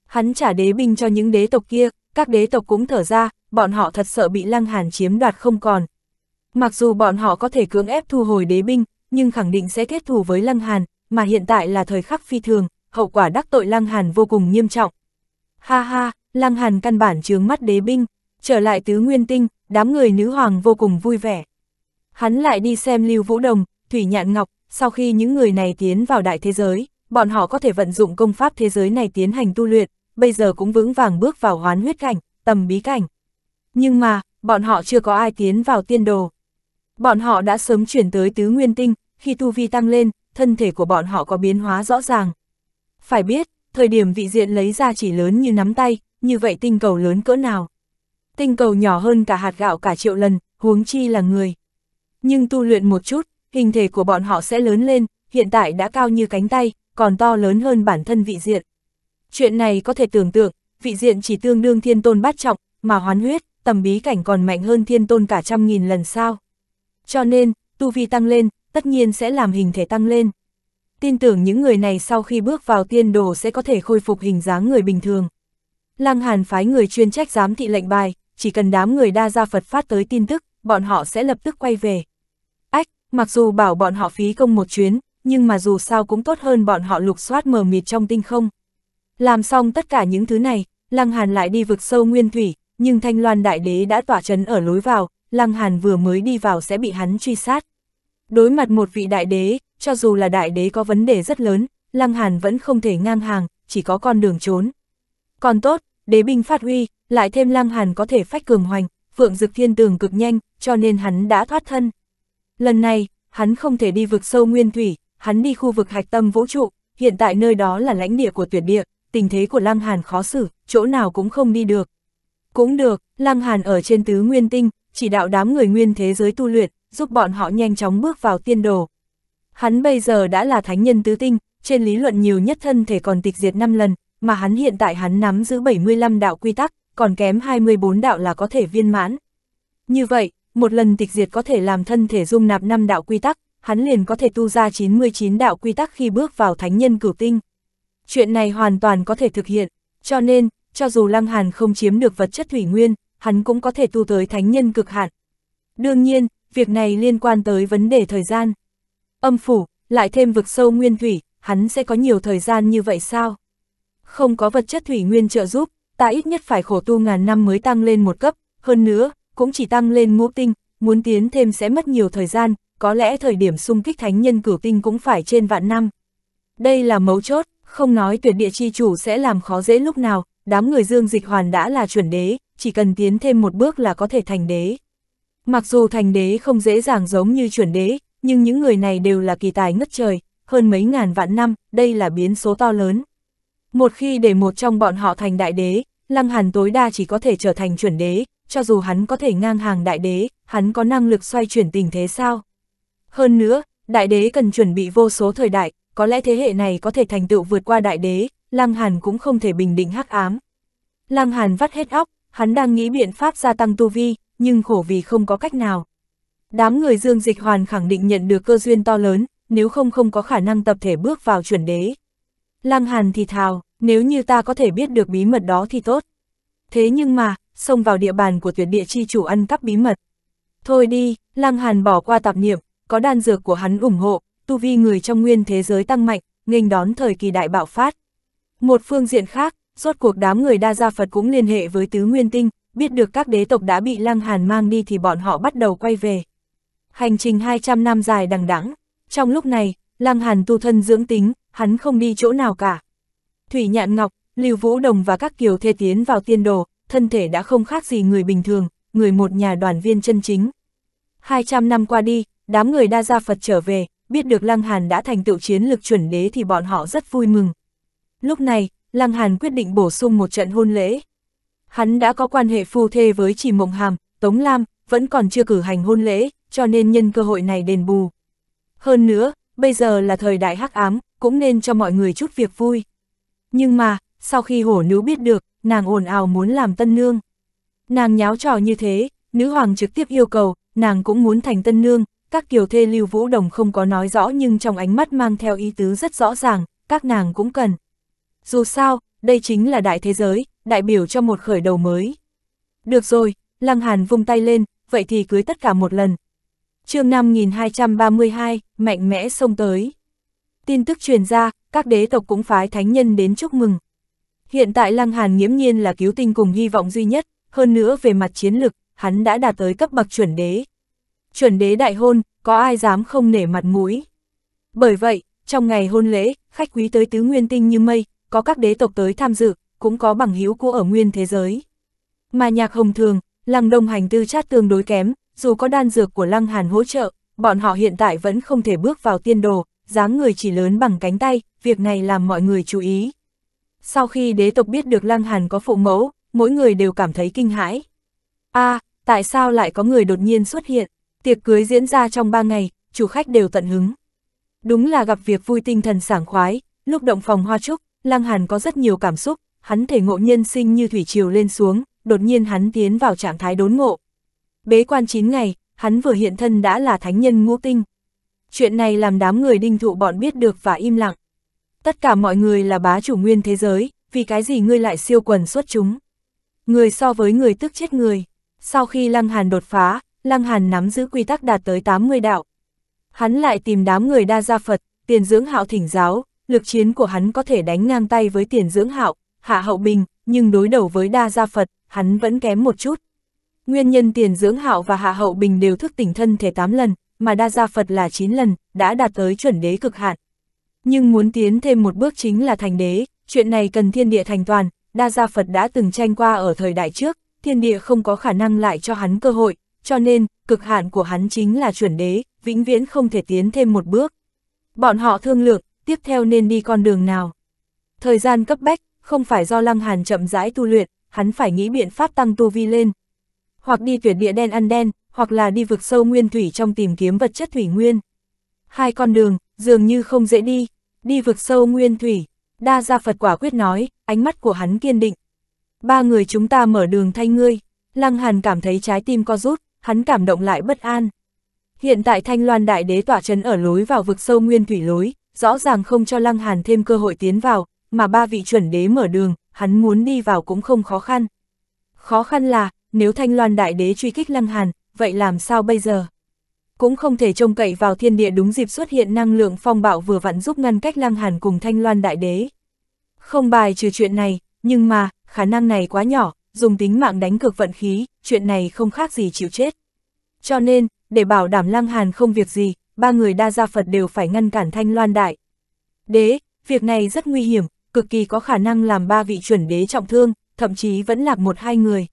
Hắn trả đế binh cho những đế tộc kia, các đế tộc cũng thở ra, bọn họ thật sợ bị lăng hàn chiếm đoạt không còn. Mặc dù bọn họ có thể cưỡng ép thu hồi đế binh, nhưng khẳng định sẽ kết thù với lăng hàn, mà hiện tại là thời khắc phi thường, hậu quả đắc tội lăng hàn vô cùng nghiêm trọng. Ha ha, lăng hàn căn bản chướng mắt đế binh, trở lại tứ nguyên tinh, đám người nữ hoàng vô cùng vui vẻ. Hắn lại đi xem Lưu Vũ Đồng, Thủy Nhạn Ngọc, sau khi những người này tiến vào đại thế giới, bọn họ có thể vận dụng công pháp thế giới này tiến hành tu luyện, bây giờ cũng vững vàng bước vào hoán huyết cảnh, tầm bí cảnh. Nhưng mà, bọn họ chưa có ai tiến vào tiên đồ. Bọn họ đã sớm chuyển tới tứ nguyên tinh, khi tu vi tăng lên, thân thể của bọn họ có biến hóa rõ ràng. Phải biết, thời điểm vị diện lấy ra chỉ lớn như nắm tay, như vậy tinh cầu lớn cỡ nào. Tinh cầu nhỏ hơn cả hạt gạo cả triệu lần, huống chi là người. Nhưng tu luyện một chút, hình thể của bọn họ sẽ lớn lên, hiện tại đã cao như cánh tay, còn to lớn hơn bản thân vị diện. Chuyện này có thể tưởng tượng, vị diện chỉ tương đương thiên tôn bát trọng, mà hoán huyết, tầm bí cảnh còn mạnh hơn thiên tôn cả trăm nghìn lần sao. Cho nên, tu vi tăng lên, tất nhiên sẽ làm hình thể tăng lên. Tin tưởng những người này sau khi bước vào tiên đồ sẽ có thể khôi phục hình dáng người bình thường. Lăng Hàn phái người chuyên trách giám thị lệnh bài, chỉ cần đám người đa gia Phật phát tới tin tức, bọn họ sẽ lập tức quay về mặc dù bảo bọn họ phí công một chuyến, nhưng mà dù sao cũng tốt hơn bọn họ lục soát mờ mịt trong tinh không. Làm xong tất cả những thứ này, Lăng Hàn lại đi vực sâu nguyên thủy, nhưng Thanh Loan Đại Đế đã tỏa chấn ở lối vào, Lăng Hàn vừa mới đi vào sẽ bị hắn truy sát. Đối mặt một vị đại đế, cho dù là đại đế có vấn đề rất lớn, Lăng Hàn vẫn không thể ngang hàng, chỉ có con đường trốn. Còn tốt, đế binh phát huy, lại thêm Lăng Hàn có thể phách cường hoành, Phượng Dực Thiên Tường cực nhanh, cho nên hắn đã thoát thân. Lần này, hắn không thể đi vực sâu nguyên thủy, hắn đi khu vực hạch tâm vũ trụ, hiện tại nơi đó là lãnh địa của tuyệt địa, tình thế của Lăng Hàn khó xử, chỗ nào cũng không đi được. Cũng được, Lăng Hàn ở trên tứ nguyên tinh, chỉ đạo đám người nguyên thế giới tu luyện, giúp bọn họ nhanh chóng bước vào tiên đồ. Hắn bây giờ đã là thánh nhân tứ tinh, trên lý luận nhiều nhất thân thể còn tịch diệt 5 lần, mà hắn hiện tại hắn nắm giữ 75 đạo quy tắc, còn kém 24 đạo là có thể viên mãn. Như vậy, một lần tịch diệt có thể làm thân thể dung nạp năm đạo quy tắc, hắn liền có thể tu ra 99 đạo quy tắc khi bước vào thánh nhân cửu tinh. Chuyện này hoàn toàn có thể thực hiện, cho nên, cho dù Lăng Hàn không chiếm được vật chất thủy nguyên, hắn cũng có thể tu tới thánh nhân cực hạn. Đương nhiên, việc này liên quan tới vấn đề thời gian. Âm phủ, lại thêm vực sâu nguyên thủy, hắn sẽ có nhiều thời gian như vậy sao? Không có vật chất thủy nguyên trợ giúp, ta ít nhất phải khổ tu ngàn năm mới tăng lên một cấp, hơn nữa, cũng chỉ tăng lên ngũ tinh, muốn tiến thêm sẽ mất nhiều thời gian, có lẽ thời điểm xung kích thánh nhân cửu tinh cũng phải trên vạn năm. Đây là mấu chốt, không nói tuyệt địa chi chủ sẽ làm khó dễ lúc nào, đám người dương dịch hoàn đã là chuẩn đế, chỉ cần tiến thêm một bước là có thể thành đế. Mặc dù thành đế không dễ dàng giống như chuẩn đế, nhưng những người này đều là kỳ tài ngất trời, hơn mấy ngàn vạn năm, đây là biến số to lớn. Một khi để một trong bọn họ thành đại đế, Lăng Hàn tối đa chỉ có thể trở thành chuẩn đế, cho dù hắn có thể ngang hàng đại đế, hắn có năng lực xoay chuyển tình thế sao? Hơn nữa, đại đế cần chuẩn bị vô số thời đại, có lẽ thế hệ này có thể thành tựu vượt qua đại đế, Lăng Hàn cũng không thể bình định hắc ám. Lăng Hàn vắt hết óc, hắn đang nghĩ biện pháp gia tăng tu vi, nhưng khổ vì không có cách nào. Đám người Dương Dịch Hoàn khẳng định nhận được cơ duyên to lớn, nếu không không có khả năng tập thể bước vào chuẩn đế. Lăng Hàn thì thào, nếu như ta có thể biết được bí mật đó thì tốt. Thế nhưng mà, xông vào địa bàn của tuyệt địa chi chủ ăn cắp bí mật. Thôi đi, Lăng Hàn bỏ qua tạp niệm, có đan dược của hắn ủng hộ, tu vi người trong nguyên thế giới tăng mạnh, nghênh đón thời kỳ đại bạo phát. Một phương diện khác, rốt cuộc đám người đa gia Phật cũng liên hệ với tứ nguyên tinh, biết được các đế tộc đã bị Lăng Hàn mang đi thì bọn họ bắt đầu quay về. Hành trình 200 năm dài đằng đẵng. Trong lúc này, Lăng Hàn tu thân dưỡng tính, hắn không đi chỗ nào cả. Thủy Nhạn Ngọc, Lưu Vũ Đồng và các kiều thê tiến vào tiên đồ, thân thể đã không khác gì người bình thường, người một nhà đoàn viên chân chính. 200 năm qua đi, đám người đa gia Phật trở về, biết được Lăng Hàn đã thành tựu chiến lực chuẩn đế thì bọn họ rất vui mừng. Lúc này, Lăng Hàn quyết định bổ sung một trận hôn lễ. Hắn đã có quan hệ phu thê với Trì Mộng Hàm, Tống Lam, vẫn còn chưa cử hành hôn lễ, cho nên nhân cơ hội này đền bù. Hơn nữa, bây giờ là thời đại hắc ám, cũng nên cho mọi người chút việc vui. Nhưng mà, sau khi hổ nữ biết được, nàng ồn ào muốn làm tân nương. Nàng nháo trò như thế, nữ hoàng trực tiếp yêu cầu, nàng cũng muốn thành tân nương, các kiều thê lưu vũ đồng không có nói rõ nhưng trong ánh mắt mang theo ý tứ rất rõ ràng, các nàng cũng cần. Dù sao, đây chính là đại thế giới, đại biểu cho một khởi đầu mới. Được rồi, Lăng Hàn vung tay lên, vậy thì cưới tất cả một lần. chương 5232, mạnh mẽ xông tới. Tin tức truyền ra, các đế tộc cũng phái thánh nhân đến chúc mừng. Hiện tại Lăng Hàn nghiễm nhiên là cứu tinh cùng hy vọng duy nhất, hơn nữa về mặt chiến lực, hắn đã đạt tới cấp bậc chuẩn đế. Chuẩn đế đại hôn, có ai dám không nể mặt mũi. Bởi vậy, trong ngày hôn lễ, khách quý tới tứ nguyên tinh như mây, có các đế tộc tới tham dự, cũng có bằng hữu của ở nguyên thế giới. Mà nhạc hồng thường, lăng đông hành tư chát tương đối kém, dù có đan dược của lăng hàn hỗ trợ, bọn họ hiện tại vẫn không thể bước vào tiên đồ, dáng người chỉ lớn bằng cánh tay, việc này làm mọi người chú ý. Sau khi đế tộc biết được Lăng Hàn có phụ mẫu, mỗi người đều cảm thấy kinh hãi. a à, tại sao lại có người đột nhiên xuất hiện? Tiệc cưới diễn ra trong ba ngày, chủ khách đều tận hứng. Đúng là gặp việc vui tinh thần sảng khoái, lúc động phòng hoa trúc, Lăng Hàn có rất nhiều cảm xúc, hắn thể ngộ nhân sinh như thủy triều lên xuống, đột nhiên hắn tiến vào trạng thái đốn ngộ. Bế quan 9 ngày, hắn vừa hiện thân đã là thánh nhân ngũ tinh. Chuyện này làm đám người đinh thụ bọn biết được và im lặng. Tất cả mọi người là bá chủ nguyên thế giới, vì cái gì ngươi lại siêu quần xuất chúng? Người so với người tức chết người. Sau khi Lăng Hàn đột phá, Lăng Hàn nắm giữ quy tắc đạt tới 80 đạo. Hắn lại tìm đám người đa gia Phật, tiền dưỡng hạo thỉnh giáo, lực chiến của hắn có thể đánh ngang tay với tiền dưỡng hạo, hạ hậu bình, nhưng đối đầu với đa gia Phật, hắn vẫn kém một chút. Nguyên nhân tiền dưỡng hạo và hạ hậu bình đều thức tỉnh thân thể 8 lần, mà đa gia Phật là 9 lần, đã đạt tới chuẩn đế cực hạn. Nhưng muốn tiến thêm một bước chính là thành đế, chuyện này cần thiên địa thành toàn, đa gia Phật đã từng tranh qua ở thời đại trước, thiên địa không có khả năng lại cho hắn cơ hội, cho nên, cực hạn của hắn chính là chuẩn đế, vĩnh viễn không thể tiến thêm một bước. Bọn họ thương lượng tiếp theo nên đi con đường nào. Thời gian cấp bách, không phải do Lăng Hàn chậm rãi tu luyện, hắn phải nghĩ biện pháp tăng tu vi lên. Hoặc đi tuyệt địa đen ăn đen, hoặc là đi vực sâu nguyên thủy trong tìm kiếm vật chất thủy nguyên. Hai con đường, dường như không dễ đi, đi vực sâu nguyên thủy, đa gia Phật quả quyết nói, ánh mắt của hắn kiên định. Ba người chúng ta mở đường thay ngươi, Lăng Hàn cảm thấy trái tim co rút, hắn cảm động lại bất an. Hiện tại Thanh Loan Đại Đế tỏa chấn ở lối vào vực sâu nguyên thủy lối, rõ ràng không cho Lăng Hàn thêm cơ hội tiến vào, mà ba vị chuẩn đế mở đường, hắn muốn đi vào cũng không khó khăn. Khó khăn là, nếu Thanh Loan Đại Đế truy kích Lăng Hàn, vậy làm sao bây giờ? cũng không thể trông cậy vào thiên địa đúng dịp xuất hiện năng lượng phong bạo vừa vặn giúp ngăn cách Lăng Hàn cùng Thanh Loan Đại Đế. Không bài trừ chuyện này, nhưng mà, khả năng này quá nhỏ, dùng tính mạng đánh cực vận khí, chuyện này không khác gì chịu chết. Cho nên, để bảo đảm Lăng Hàn không việc gì, ba người đa gia Phật đều phải ngăn cản Thanh Loan Đại. Đế, việc này rất nguy hiểm, cực kỳ có khả năng làm ba vị chuẩn đế trọng thương, thậm chí vẫn lạc một hai người.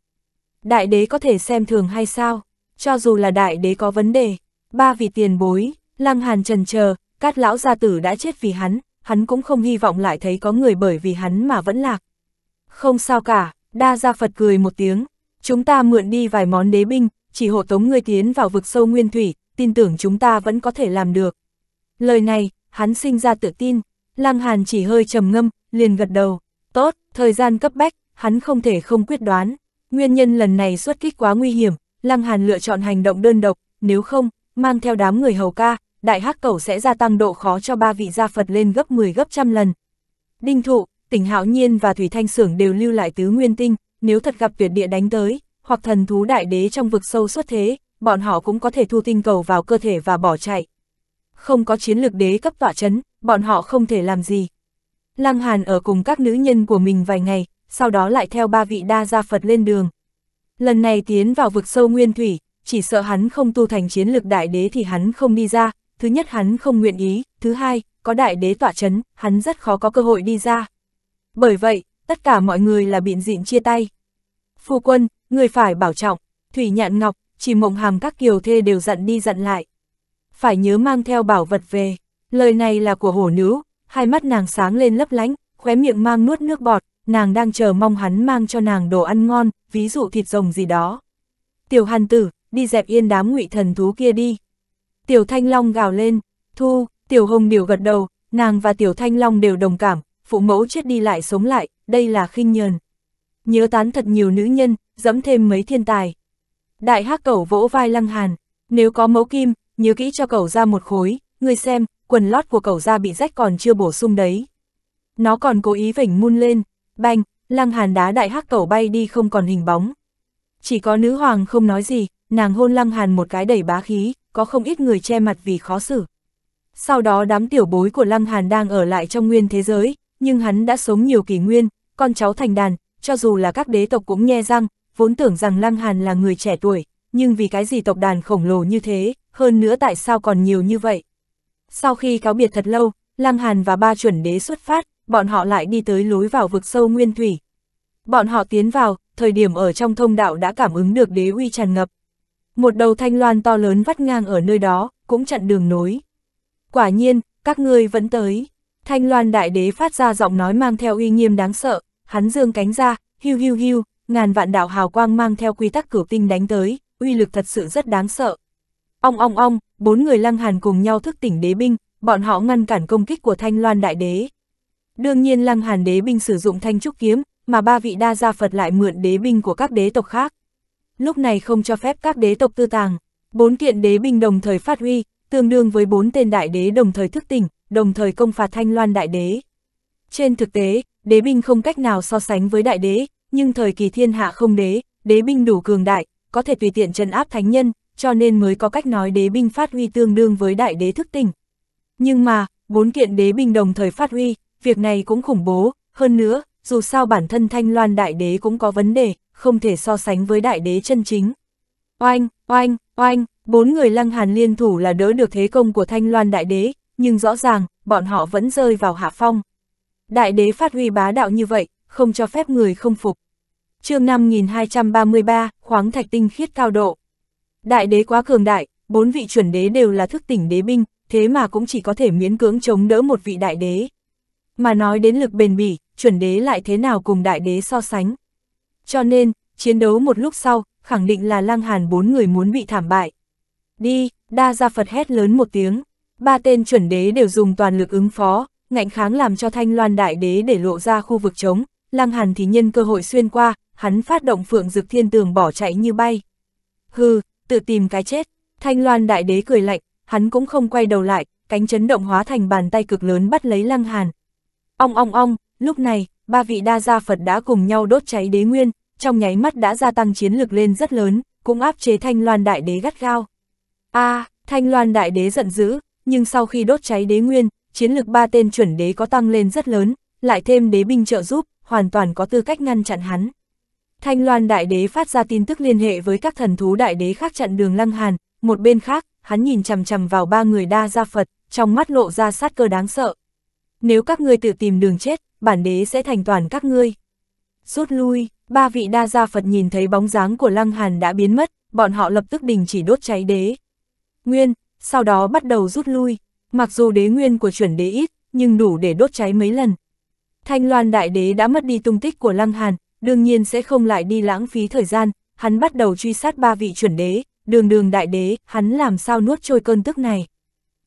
Đại đế có thể xem thường hay sao? Cho dù là đại đế có vấn đề, Ba vì tiền bối, Lăng Hàn trần chờ, cát lão gia tử đã chết vì hắn, hắn cũng không hy vọng lại thấy có người bởi vì hắn mà vẫn lạc. Không sao cả, đa gia Phật cười một tiếng, chúng ta mượn đi vài món đế binh, chỉ hộ tống ngươi tiến vào vực sâu nguyên thủy, tin tưởng chúng ta vẫn có thể làm được. Lời này, hắn sinh ra tự tin, Lăng Hàn chỉ hơi trầm ngâm, liền gật đầu. Tốt, thời gian cấp bách, hắn không thể không quyết đoán. Nguyên nhân lần này xuất kích quá nguy hiểm, Lăng Hàn lựa chọn hành động đơn độc, nếu không, mang theo đám người hầu ca, đại hắc cầu sẽ gia tăng độ khó cho ba vị gia Phật lên gấp 10 gấp trăm lần. Đinh thụ, tỉnh hạo nhiên và thủy thanh sưởng đều lưu lại tứ nguyên tinh, nếu thật gặp tuyệt địa đánh tới, hoặc thần thú đại đế trong vực sâu xuất thế, bọn họ cũng có thể thu tinh cầu vào cơ thể và bỏ chạy. Không có chiến lược đế cấp tỏa chấn, bọn họ không thể làm gì. Lăng Hàn ở cùng các nữ nhân của mình vài ngày, sau đó lại theo ba vị đa gia Phật lên đường. Lần này tiến vào vực sâu nguyên thủy, chỉ sợ hắn không tu thành chiến lực đại đế thì hắn không đi ra, thứ nhất hắn không nguyện ý, thứ hai, có đại đế tỏa chấn, hắn rất khó có cơ hội đi ra. Bởi vậy, tất cả mọi người là biện dịn chia tay. Phu quân, người phải bảo trọng, Thủy Nhạn Ngọc, chỉ mộng hàm các kiều thê đều dặn đi dặn lại. Phải nhớ mang theo bảo vật về, lời này là của hổ nữ, hai mắt nàng sáng lên lấp lánh, khóe miệng mang nuốt nước bọt, nàng đang chờ mong hắn mang cho nàng đồ ăn ngon, ví dụ thịt rồng gì đó. Tiểu hàn tử, đi dẹp yên đám ngụy thần thú kia đi. Tiểu Thanh Long gào lên, thu, Tiểu Hồng điều gật đầu, nàng và Tiểu Thanh Long đều đồng cảm, phụ mẫu chết đi lại sống lại, đây là khinh nhờn. Nhớ tán thật nhiều nữ nhân, dẫm thêm mấy thiên tài. Đại hắc cẩu vỗ vai lăng hàn, nếu có mẫu kim, nhớ kỹ cho cẩu ra một khối, người xem, quần lót của cẩu ra bị rách còn chưa bổ sung đấy. Nó còn cố ý vỉnh mun lên, banh, lăng hàn đá đại hắc cẩu bay đi không còn hình bóng. Chỉ có nữ hoàng không nói gì, nàng hôn lăng hàn một cái đầy bá khí, có không ít người che mặt vì khó xử. Sau đó đám tiểu bối của lăng hàn đang ở lại trong nguyên thế giới, nhưng hắn đã sống nhiều kỷ nguyên, con cháu thành đàn, cho dù là các đế tộc cũng nghe răng, vốn tưởng rằng lăng hàn là người trẻ tuổi, nhưng vì cái gì tộc đàn khổng lồ như thế, hơn nữa tại sao còn nhiều như vậy. Sau khi cáo biệt thật lâu, Lăng Hàn và ba chuẩn đế xuất phát, bọn họ lại đi tới lối vào vực sâu nguyên thủy. Bọn họ tiến vào, thời điểm ở trong thông đạo đã cảm ứng được đế uy tràn ngập, một đầu thanh loan to lớn vắt ngang ở nơi đó, cũng chặn đường nối. Quả nhiên, các ngươi vẫn tới. Thanh loan đại đế phát ra giọng nói mang theo uy nghiêm đáng sợ, hắn dương cánh ra, hiu hiu hiu, ngàn vạn đạo hào quang mang theo quy tắc cửu tinh đánh tới, uy lực thật sự rất đáng sợ. Ong ong ong, bốn người lăng hàn cùng nhau thức tỉnh đế binh, bọn họ ngăn cản công kích của thanh loan đại đế. Đương nhiên lăng hàn đế binh sử dụng thanh trúc kiếm, mà ba vị đa gia Phật lại mượn đế binh của các đế tộc khác lúc này không cho phép các đế tộc tư tàng. Bốn kiện đế binh đồng thời phát huy, tương đương với bốn tên đại đế đồng thời thức tỉnh, đồng thời công phạt thanh loan đại đế. Trên thực tế, đế binh không cách nào so sánh với đại đế, nhưng thời kỳ thiên hạ không đế, đế binh đủ cường đại, có thể tùy tiện trấn áp thánh nhân, cho nên mới có cách nói đế binh phát huy tương đương với đại đế thức tỉnh. Nhưng mà, bốn kiện đế binh đồng thời phát huy, việc này cũng khủng bố, hơn nữa, dù sao bản thân thanh loan đại đế cũng có vấn đề, không thể so sánh với đại đế chân chính. Oanh, oanh, oanh, bốn người lăng hàn liên thủ là đỡ được thế công của thanh loan đại đế, nhưng rõ ràng, bọn họ vẫn rơi vào hạ phong. Đại đế phát huy bá đạo như vậy, không cho phép người không phục. chương 5233, khoáng thạch tinh khiết cao độ. Đại đế quá cường đại, bốn vị chuẩn đế đều là thức tỉnh đế binh, thế mà cũng chỉ có thể miễn cưỡng chống đỡ một vị đại đế. Mà nói đến lực bền bỉ, chuẩn đế lại thế nào cùng đại đế so sánh. Cho nên, chiến đấu một lúc sau, khẳng định là Lăng Hàn bốn người muốn bị thảm bại. Đi, đa gia Phật hét lớn một tiếng, ba tên chuẩn đế đều dùng toàn lực ứng phó, ngạnh kháng làm cho thanh loan đại đế để lộ ra khu vực trống, Lăng Hàn thì nhân cơ hội xuyên qua, hắn phát động phượng dực thiên tường bỏ chạy như bay. Hừ, tự tìm cái chết, thanh loan đại đế cười lạnh, hắn cũng không quay đầu lại, cánh chấn động hóa thành bàn tay cực lớn bắt lấy Lăng Hàn. Ong ong ong, lúc này, ba vị đa gia Phật đã cùng nhau đốt cháy đế nguyên, trong nháy mắt đã gia tăng chiến lực lên rất lớn, cũng áp chế Thanh Loan Đại Đế gắt gao. A, à, Thanh Loan Đại Đế giận dữ, nhưng sau khi đốt cháy đế nguyên, chiến lực ba tên chuẩn đế có tăng lên rất lớn, lại thêm đế binh trợ giúp, hoàn toàn có tư cách ngăn chặn hắn. Thanh Loan Đại Đế phát ra tin tức liên hệ với các thần thú đại đế khác chặn đường Lăng Hàn, một bên khác, hắn nhìn chằm chằm vào ba người đa gia Phật, trong mắt lộ ra sát cơ đáng sợ. Nếu các ngươi tự tìm đường chết, bản đế sẽ thành toàn các ngươi. Rút lui, ba vị đa gia Phật nhìn thấy bóng dáng của Lăng Hàn đã biến mất, bọn họ lập tức đình chỉ đốt cháy đế. Nguyên, sau đó bắt đầu rút lui, mặc dù đế nguyên của chuẩn đế ít, nhưng đủ để đốt cháy mấy lần. Thanh Loan Đại Đế đã mất đi tung tích của Lăng Hàn, đương nhiên sẽ không lại đi lãng phí thời gian, hắn bắt đầu truy sát ba vị chuẩn đế, đường đường đại đế, hắn làm sao nuốt trôi cơn tức này.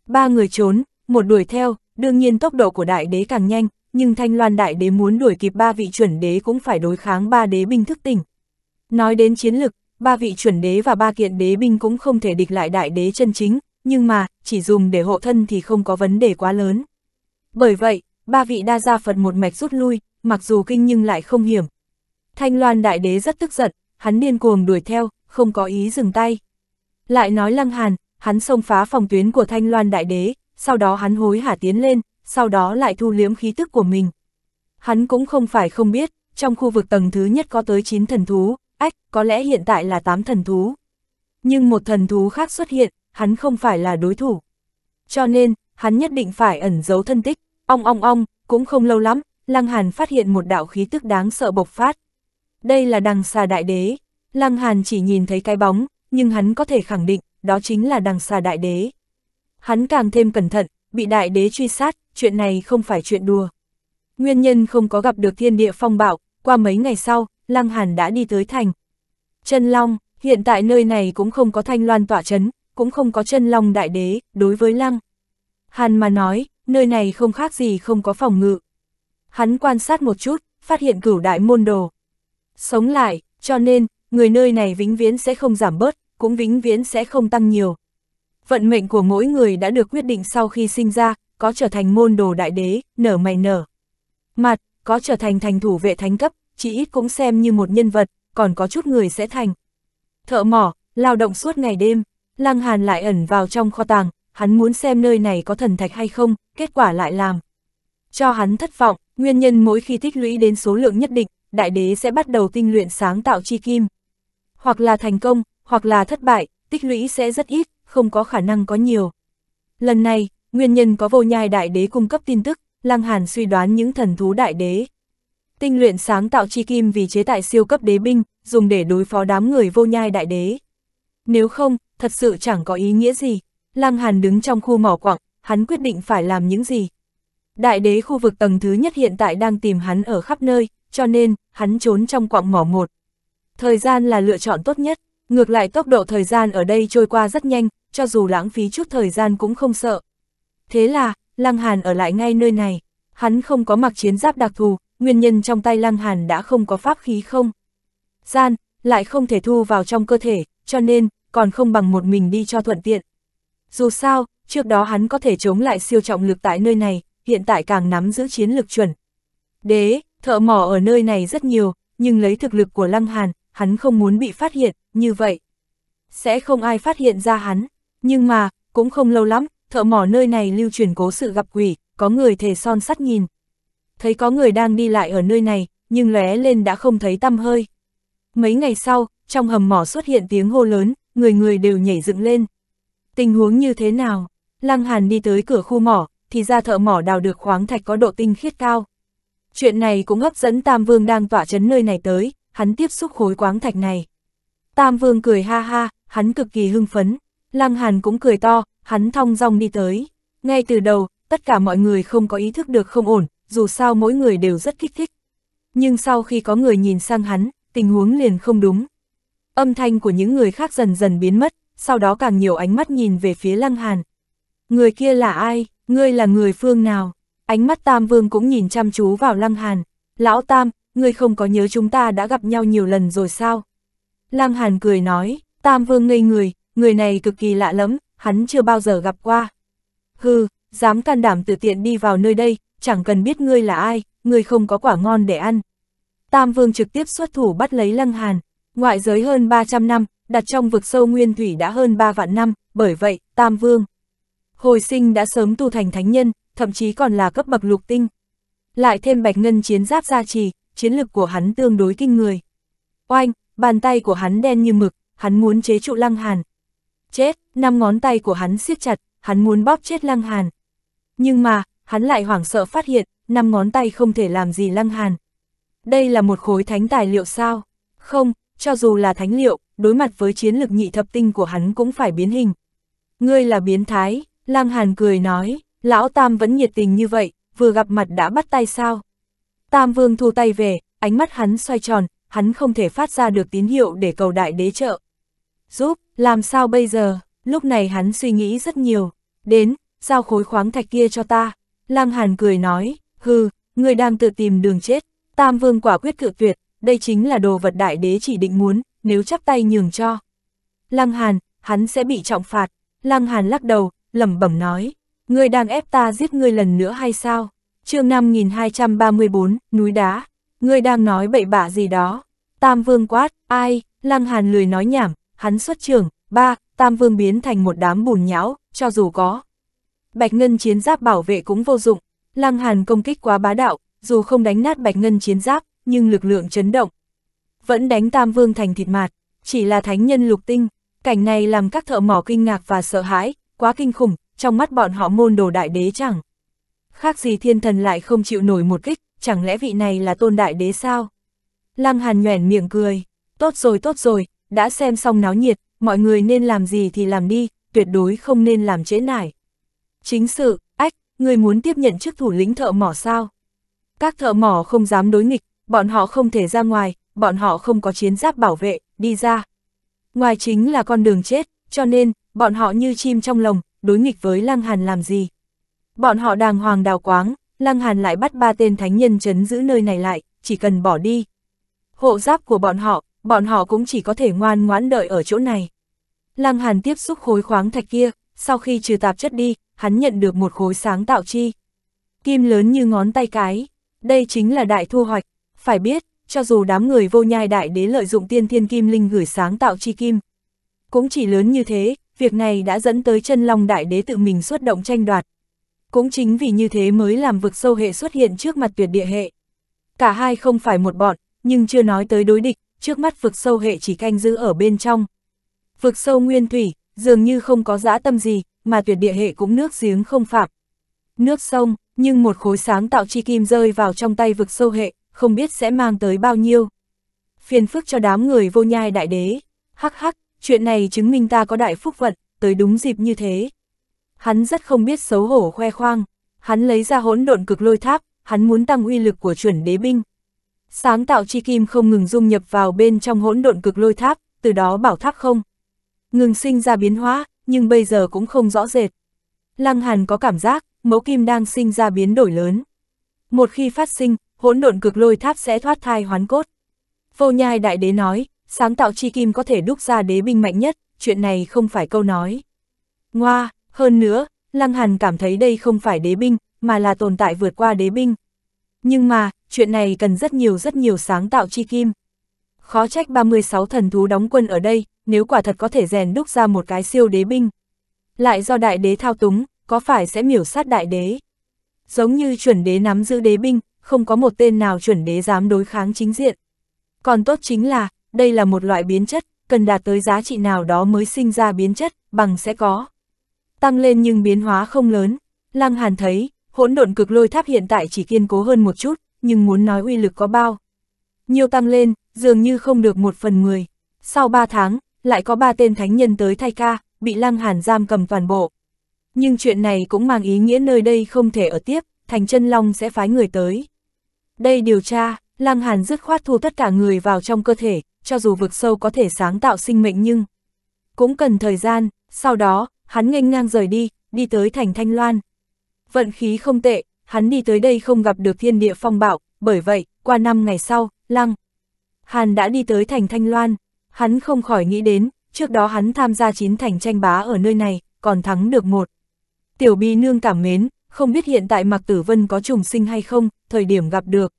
Ba người trốn, một đuổi theo, đương nhiên tốc độ của đại đế càng nhanh, nhưng Thanh Loan Đại Đế muốn đuổi kịp ba vị chuẩn đế cũng phải đối kháng ba đế binh thức tỉnh. Nói đến chiến lực, ba vị chuẩn đế và ba kiện đế binh cũng không thể địch lại đại đế chân chính, nhưng mà, chỉ dùng để hộ thân thì không có vấn đề quá lớn. Bởi vậy, ba vị đa gia Phật một mạch rút lui, mặc dù kinh nhưng lại không hiểm. Thanh Loan Đại Đế rất tức giận, hắn điên cuồng đuổi theo, không có ý dừng tay. Lại nói Lăng Hàn, hắn xông phá phòng tuyến của Thanh Loan Đại Đế, sau đó hắn hối hả tiến lên, sau đó lại thu liếm khí tức của mình. Hắn cũng không phải không biết, trong khu vực tầng thứ nhất có tới 9 thần thú, ách, có lẽ hiện tại là 8 thần thú. Nhưng một thần thú khác xuất hiện, hắn không phải là đối thủ. Cho nên, hắn nhất định phải ẩn giấu thân tích, ong ong ong, cũng không lâu lắm, Lăng Hàn phát hiện một đạo khí tức đáng sợ bộc phát. Đây là đằng xà đại đế, Lăng Hàn chỉ nhìn thấy cái bóng, nhưng hắn có thể khẳng định, đó chính là đằng xà đại đế. Hắn càng thêm cẩn thận, bị đại đế truy sát, chuyện này không phải chuyện đùa. Nguyên nhân không có gặp được thiên địa phong bạo, qua mấy ngày sau, Lăng Hàn đã đi tới thành. Chân Long, hiện tại nơi này cũng không có thanh loan tỏa chấn, cũng không có chân Long đại đế, đối với Lăng. Hàn mà nói, nơi này không khác gì không có phòng ngự. Hắn quan sát một chút, phát hiện cửu đại môn đồ. Sống lại, cho nên, người nơi này vĩnh viễn sẽ không giảm bớt, cũng vĩnh viễn sẽ không tăng nhiều. Vận mệnh của mỗi người đã được quyết định sau khi sinh ra, có trở thành môn đồ đại đế, nở mày nở. Mặt, có trở thành thành thủ vệ thánh cấp, chỉ ít cũng xem như một nhân vật, còn có chút người sẽ thành. Thợ mỏ, lao động suốt ngày đêm, Lăng Hàn lại ẩn vào trong kho tàng, hắn muốn xem nơi này có thần thạch hay không, kết quả lại làm. Cho hắn thất vọng, nguyên nhân mỗi khi tích lũy đến số lượng nhất định, đại đế sẽ bắt đầu tinh luyện sáng tạo chi kim. Hoặc là thành công, hoặc là thất bại, tích lũy sẽ rất ít, không có khả năng có nhiều. Lần này, Nguyên nhân có vô nhai đại đế cung cấp tin tức, Lăng Hàn suy đoán những thần thú đại đế. Tinh luyện sáng tạo chi kim vì chế tại siêu cấp đế binh, dùng để đối phó đám người vô nhai đại đế. Nếu không, thật sự chẳng có ý nghĩa gì. Lăng Hàn đứng trong khu mỏ quặng, hắn quyết định phải làm những gì. Đại đế khu vực tầng thứ nhất hiện tại đang tìm hắn ở khắp nơi, cho nên, hắn trốn trong quặng mỏ một. Thời gian là lựa chọn tốt nhất, ngược lại tốc độ thời gian ở đây trôi qua rất nhanh, cho dù lãng phí chút thời gian cũng không sợ, Thế là, Lăng Hàn ở lại ngay nơi này. Hắn không có mặc chiến giáp đặc thù, nguyên nhân trong tay Lăng Hàn đã không có pháp khí không. Gian, lại không thể thu vào trong cơ thể, cho nên, còn không bằng một mình đi cho thuận tiện. Dù sao, trước đó hắn có thể chống lại siêu trọng lực tại nơi này, hiện tại càng nắm giữ chiến lực chuẩn. Đế, thợ mỏ ở nơi này rất nhiều, nhưng lấy thực lực của Lăng Hàn, hắn không muốn bị phát hiện, như vậy. Sẽ không ai phát hiện ra hắn, nhưng mà, cũng không lâu lắm, thợ mỏ nơi này lưu truyền cố sự gặp quỷ, có người thề son sắt nhìn. Thấy có người đang đi lại ở nơi này, nhưng lóe lên đã không thấy tăm hơi. Mấy ngày sau, trong hầm mỏ xuất hiện tiếng hô lớn, người người đều nhảy dựng lên. Tình huống như thế nào? Lăng Hàn đi tới cửa khu mỏ, thì ra thợ mỏ đào được khoáng thạch có độ tinh khiết cao. Chuyện này cũng hấp dẫn Tam Vương đang tỏa chấn nơi này tới, hắn tiếp xúc khối khoáng thạch này. Tam Vương cười ha ha, hắn cực kỳ hưng phấn. Lăng Hàn cũng cười to, Hắn thong dong đi tới. Ngay từ đầu, tất cả mọi người không có ý thức được không ổn, dù sao mỗi người đều rất kích thích. Nhưng sau khi có người nhìn sang hắn, tình huống liền không đúng. Âm thanh của những người khác dần dần biến mất, sau đó càng nhiều ánh mắt nhìn về phía Lăng Hàn. Người kia là ai? Ngươi là người phương nào? Ánh mắt Tam Vương cũng nhìn chăm chú vào Lăng Hàn. Lão Tam, ngươi không có nhớ chúng ta đã gặp nhau nhiều lần rồi sao? Lăng Hàn cười nói, Tam Vương ngây người, người này cực kỳ lạ lắm, hắn chưa bao giờ gặp qua. Hừ, dám can đảm tự tiện đi vào nơi đây, chẳng cần biết ngươi là ai, ngươi không có quả ngon để ăn. Tam Vương trực tiếp xuất thủ bắt lấy Lăng Hàn, ngoại giới hơn 300 năm, đặt trong vực sâu nguyên thủy đã hơn 3 vạn năm, bởi vậy, Tam Vương. Hồi sinh đã sớm tu thành thánh nhân, thậm chí còn là cấp bậc lục tinh. Lại thêm bạch ngân chiến giáp gia trì, chiến lực của hắn tương đối kinh người. Oanh, bàn tay của hắn đen như mực, hắn muốn chế trụ Lăng Hàn, Chết, năm ngón tay của hắn siết chặt, hắn muốn bóp chết Lăng Hàn. Nhưng mà, hắn lại hoảng sợ phát hiện, năm ngón tay không thể làm gì Lăng Hàn. Đây là một khối thánh tài liệu sao? Không, cho dù là thánh liệu, đối mặt với chiến lực nhị thập tinh của hắn cũng phải biến hình. Ngươi là biến thái, Lăng Hàn cười nói, lão Tam vẫn nhiệt tình như vậy, vừa gặp mặt đã bắt tay sao? Tam Vương thu tay về, ánh mắt hắn xoay tròn, hắn không thể phát ra được tín hiệu để cầu đại đế trợ. Giúp, làm sao bây giờ, lúc này hắn suy nghĩ rất nhiều, đến, giao khối khoáng thạch kia cho ta. Lăng Hàn cười nói, hừ, người đang tự tìm đường chết, Tam Vương quả quyết cự tuyệt, đây chính là đồ vật đại đế chỉ định muốn, nếu chắp tay nhường cho. Lăng Hàn, hắn sẽ bị trọng phạt, Lăng Hàn lắc đầu, lẩm bẩm nói, người đang ép ta giết ngươi lần nữa hay sao? Chương 5234, núi đá, người đang nói bậy bạ gì đó? Tam Vương quát, ai? Lăng Hàn lười nói nhảm, hắn xuất trưởng, ba, tam vương biến thành một đám bùn nhão, cho dù có. Bạch Ngân chiến giáp bảo vệ cũng vô dụng, Lăng Hàn công kích quá bá đạo, dù không đánh nát Bạch Ngân chiến giáp, nhưng lực lượng chấn động. Vẫn đánh tam vương thành thịt mạt, chỉ là thánh nhân lục tinh, cảnh này làm các thợ mỏ kinh ngạc và sợ hãi, quá kinh khủng, trong mắt bọn họ môn đồ đại đế chẳng. Khác gì thiên thần lại không chịu nổi một kích, chẳng lẽ vị này là tôn đại đế sao? Lăng Hàn nhoẻn miệng cười, tốt rồi tốt rồi, đã xem xong náo nhiệt, mọi người nên làm gì thì làm đi, tuyệt đối không nên làm trễ nải. Chính sự, ách, người muốn tiếp nhận chức thủ lĩnh thợ mỏ sao? Các thợ mỏ không dám đối nghịch, bọn họ không thể ra ngoài, bọn họ không có chiến giáp bảo vệ, đi ra. Ngoài chính là con đường chết, cho nên, bọn họ như chim trong lồng, đối nghịch với Lăng Hàn làm gì. Bọn họ đàng hoàng đào quáng, Lăng Hàn lại bắt ba tên thánh nhân chấn giữ nơi này lại, chỉ cần bỏ đi. Hộ giáp của bọn họ, bọn họ cũng chỉ có thể ngoan ngoãn đợi ở chỗ này. Lăng Hàn tiếp xúc khối khoáng thạch kia, sau khi trừ tạp chất đi, hắn nhận được một khối sáng tạo chi. Kim lớn như ngón tay cái, đây chính là đại thu hoạch, phải biết, cho dù đám người vô nhai đại đế lợi dụng tiên thiên kim linh gửi sáng tạo chi kim. Cũng chỉ lớn như thế, việc này đã dẫn tới chân long đại đế tự mình xuất động tranh đoạt. Cũng chính vì như thế mới làm vực sâu hệ xuất hiện trước mặt tuyệt địa hệ. Cả hai không phải một bọn, nhưng chưa nói tới đối địch, trước mắt vực sâu hệ chỉ canh giữ ở bên trong. Vực sâu nguyên thủy, dường như không có dã tâm gì, mà tuyệt địa hệ cũng nước giếng không phạm. Nước sông, nhưng một khối sáng tạo chi kim rơi vào trong tay vực sâu hệ, không biết sẽ mang tới bao nhiêu. Phiền phức cho đám người vô nhai đại đế. Hắc hắc, chuyện này chứng minh ta có đại phúc vận, tới đúng dịp như thế. Hắn rất không biết xấu hổ khoe khoang. Hắn lấy ra hỗn độn cực lôi tháp, hắn muốn tăng uy lực của chuẩn đế binh, Sáng tạo chi kim không ngừng dung nhập vào bên trong hỗn độn cực lôi tháp, từ đó bảo tháp không. Ngừng sinh ra biến hóa, nhưng bây giờ cũng không rõ rệt. Lăng Hàn có cảm giác, mẫu kim đang sinh ra biến đổi lớn. Một khi phát sinh, hỗn độn cực lôi tháp sẽ thoát thai hoán cốt. Vô nhai đại đế nói, sáng tạo chi kim có thể đúc ra đế binh mạnh nhất, chuyện này không phải câu nói. Ngoa, hơn nữa, Lăng Hàn cảm thấy đây không phải đế binh, mà là tồn tại vượt qua đế binh, nhưng mà, chuyện này cần rất nhiều rất nhiều sáng tạo chi kim. Khó trách 36 thần thú đóng quân ở đây, nếu quả thật có thể rèn đúc ra một cái siêu đế binh. Lại do đại đế thao túng, có phải sẽ miểu sát đại đế? Giống như chuẩn đế nắm giữ đế binh, không có một tên nào chuẩn đế dám đối kháng chính diện. Còn tốt chính là, đây là một loại biến chất, cần đạt tới giá trị nào đó mới sinh ra biến chất, bằng sẽ có. Tăng lên nhưng biến hóa không lớn, Lăng Hàn thấy, Hỗn độn cực lôi tháp hiện tại chỉ kiên cố hơn một chút, nhưng muốn nói uy lực có bao. Nhiều tăng lên, dường như không được một phần mười. Sau ba tháng, lại có ba tên thánh nhân tới thay ca, bị lăng hàn giam cầm toàn bộ. Nhưng chuyện này cũng mang ý nghĩa nơi đây không thể ở tiếp, thành chân long sẽ phái người tới. Đây điều tra, lăng hàn dứt khoát thu tất cả người vào trong cơ thể, cho dù vực sâu có thể sáng tạo sinh mệnh nhưng cũng cần thời gian, sau đó, hắn nghênh ngang rời đi, đi tới thành Thanh Loan, vận khí không tệ, hắn đi tới đây không gặp được thiên địa phong bảo, bởi vậy, qua năm ngày sau, Lăng Hàn đã đi tới thành Thanh Loan, hắn không khỏi nghĩ đến, trước đó hắn tham gia chín thành tranh bá ở nơi này, còn thắng được một. Tiểu Bi Nương cảm mến, không biết hiện tại Mạc Tử Vân có trùng sinh hay không, thời điểm gặp được.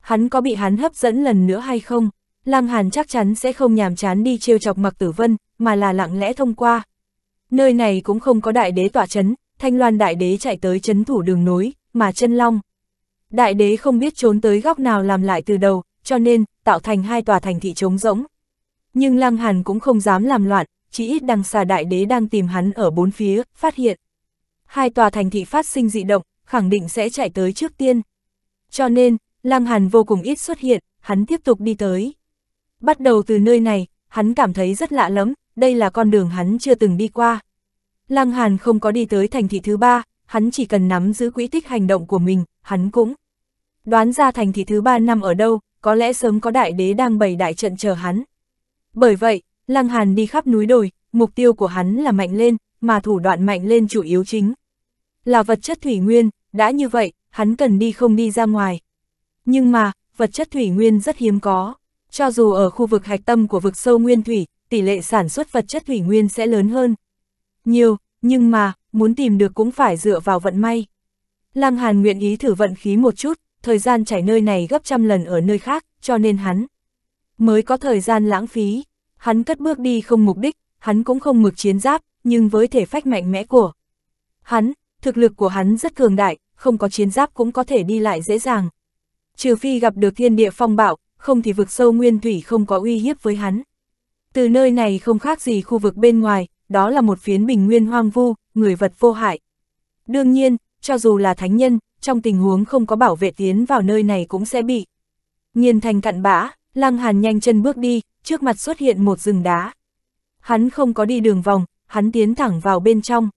Hắn có bị hắn hấp dẫn lần nữa hay không? Lăng Hàn chắc chắn sẽ không nhàm chán đi trêu chọc Mạc Tử Vân, mà là lặng lẽ thông qua. Nơi này cũng không có đại đế tỏa chấn, Thanh Loan Đại Đế chạy tới chấn thủ đường nối, mà chân long. Đại Đế không biết trốn tới góc nào làm lại từ đầu, cho nên, tạo thành hai tòa thành thị trống rỗng. Nhưng Lăng Hàn cũng không dám làm loạn, chỉ ít đằng xà Đại Đế đang tìm hắn ở bốn phía, phát hiện. Hai tòa thành thị phát sinh dị động, khẳng định sẽ chạy tới trước tiên. Cho nên, Lăng Hàn vô cùng ít xuất hiện, hắn tiếp tục đi tới. Bắt đầu từ nơi này, hắn cảm thấy rất lạ lắm, đây là con đường hắn chưa từng đi qua. Lăng Hàn không có đi tới thành thị thứ ba, hắn chỉ cần nắm giữ quỹ tích hành động của mình, hắn cũng đoán ra thành thị thứ ba nằm ở đâu, có lẽ sớm có đại đế đang bày đại trận chờ hắn. Bởi vậy, Lăng Hàn đi khắp núi đồi, mục tiêu của hắn là mạnh lên, mà thủ đoạn mạnh lên chủ yếu chính là vật chất thủy nguyên, đã như vậy, hắn cần đi không đi ra ngoài. Nhưng mà, vật chất thủy nguyên rất hiếm có, cho dù ở khu vực hạch tâm của vực sâu nguyên thủy, tỷ lệ sản xuất vật chất thủy nguyên sẽ lớn hơn, nhiều, nhưng mà, muốn tìm được cũng phải dựa vào vận may. Lăng Hàn nguyện ý thử vận khí một chút, thời gian chảy nơi này gấp trăm lần ở nơi khác, cho nên hắn mới có thời gian lãng phí. Hắn cất bước đi không mục đích, hắn cũng không mực chiến giáp, nhưng với thể phách mạnh mẽ của hắn, thực lực của hắn rất cường đại, không có chiến giáp cũng có thể đi lại dễ dàng. Trừ phi gặp được thiên địa phong bạo, không thì vực sâu nguyên thủy không có uy hiếp với hắn. Từ nơi này không khác gì khu vực bên ngoài, đó là một phiến bình nguyên hoang vu, người vật vô hại. Đương nhiên, cho dù là thánh nhân, trong tình huống không có bảo vệ tiến vào nơi này cũng sẽ bị. Nhiên thành cặn bã, Lăng Hàn nhanh chân bước đi, trước mặt xuất hiện một rừng đá. Hắn không có đi đường vòng, hắn tiến thẳng vào bên trong.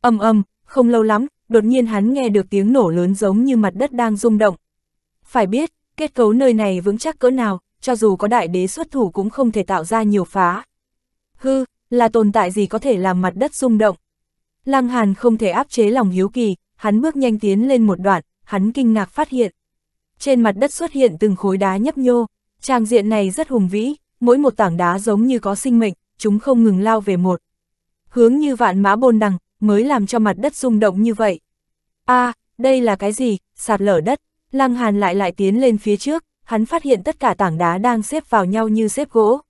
Âm âm, không lâu lắm, đột nhiên hắn nghe được tiếng nổ lớn giống như mặt đất đang rung động. Phải biết, kết cấu nơi này vững chắc cỡ nào, cho dù có đại đế xuất thủ cũng không thể tạo ra nhiều phá. Hư, là tồn tại gì có thể làm mặt đất rung động. Lăng Hàn không thể áp chế lòng hiếu kỳ, hắn bước nhanh tiến lên một đoạn, hắn kinh ngạc phát hiện. Trên mặt đất xuất hiện từng khối đá nhấp nhô, trang diện này rất hùng vĩ, mỗi một tảng đá giống như có sinh mệnh, chúng không ngừng lao về một. Hướng như vạn mã bồn đằng, mới làm cho mặt đất rung động như vậy. a à, đây là cái gì, sạt lở đất, Lăng Hàn lại lại tiến lên phía trước, hắn phát hiện tất cả tảng đá đang xếp vào nhau như xếp gỗ.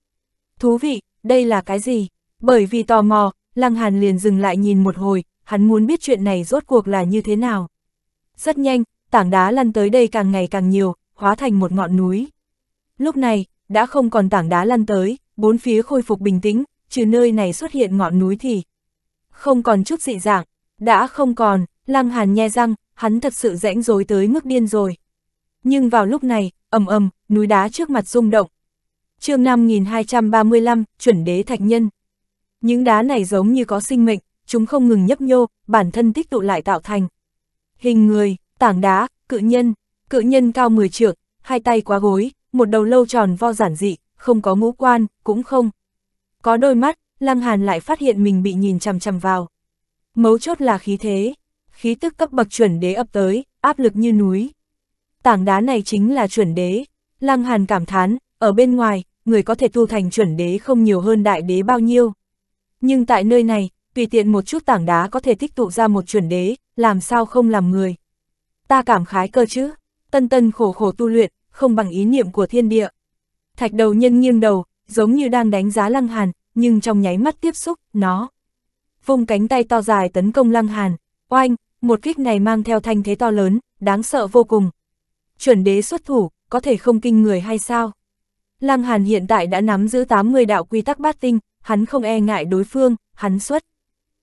Thú vị, đây là cái gì? Bởi vì tò mò, Lăng Hàn liền dừng lại nhìn một hồi, hắn muốn biết chuyện này rốt cuộc là như thế nào. Rất nhanh, tảng đá lăn tới đây càng ngày càng nhiều, hóa thành một ngọn núi. Lúc này, đã không còn tảng đá lăn tới, bốn phía khôi phục bình tĩnh, trừ nơi này xuất hiện ngọn núi thì không còn chút dị dạng, đã không còn, Lăng Hàn nhe răng, hắn thật sự rãnh rối tới mức điên rồi. Nhưng vào lúc này, ầm ầm, núi đá trước mặt rung động. Chương 5235, chuẩn đế thạch nhân. Những đá này giống như có sinh mệnh, chúng không ngừng nhấp nhô, bản thân tích tụ lại tạo thành. Hình người, tảng đá, cự nhân, cự nhân cao 10 trượng, hai tay quá gối, một đầu lâu tròn vo giản dị, không có ngũ quan, cũng không. Có đôi mắt, Lăng Hàn lại phát hiện mình bị nhìn chằm chằm vào. Mấu chốt là khí thế, khí tức cấp bậc chuẩn đế ập tới, áp lực như núi. Tảng đá này chính là chuẩn đế, Lăng Hàn cảm thán, ở bên ngoài, người có thể tu thành chuẩn đế không nhiều hơn đại đế bao nhiêu. Nhưng tại nơi này, tùy tiện một chút tảng đá có thể tích tụ ra một chuẩn đế, làm sao không làm người. Ta cảm khái cơ chứ, tân tân khổ khổ tu luyện, không bằng ý niệm của thiên địa. Thạch đầu nhân nghiêng đầu, giống như đang đánh giá lăng hàn, nhưng trong nháy mắt tiếp xúc, nó. Vùng cánh tay to dài tấn công lăng hàn, oanh, một kích này mang theo thanh thế to lớn, đáng sợ vô cùng. Chuẩn đế xuất thủ, có thể không kinh người hay sao? Lăng Hàn hiện tại đã nắm giữ 80 đạo quy tắc bát tinh, hắn không e ngại đối phương, hắn xuất.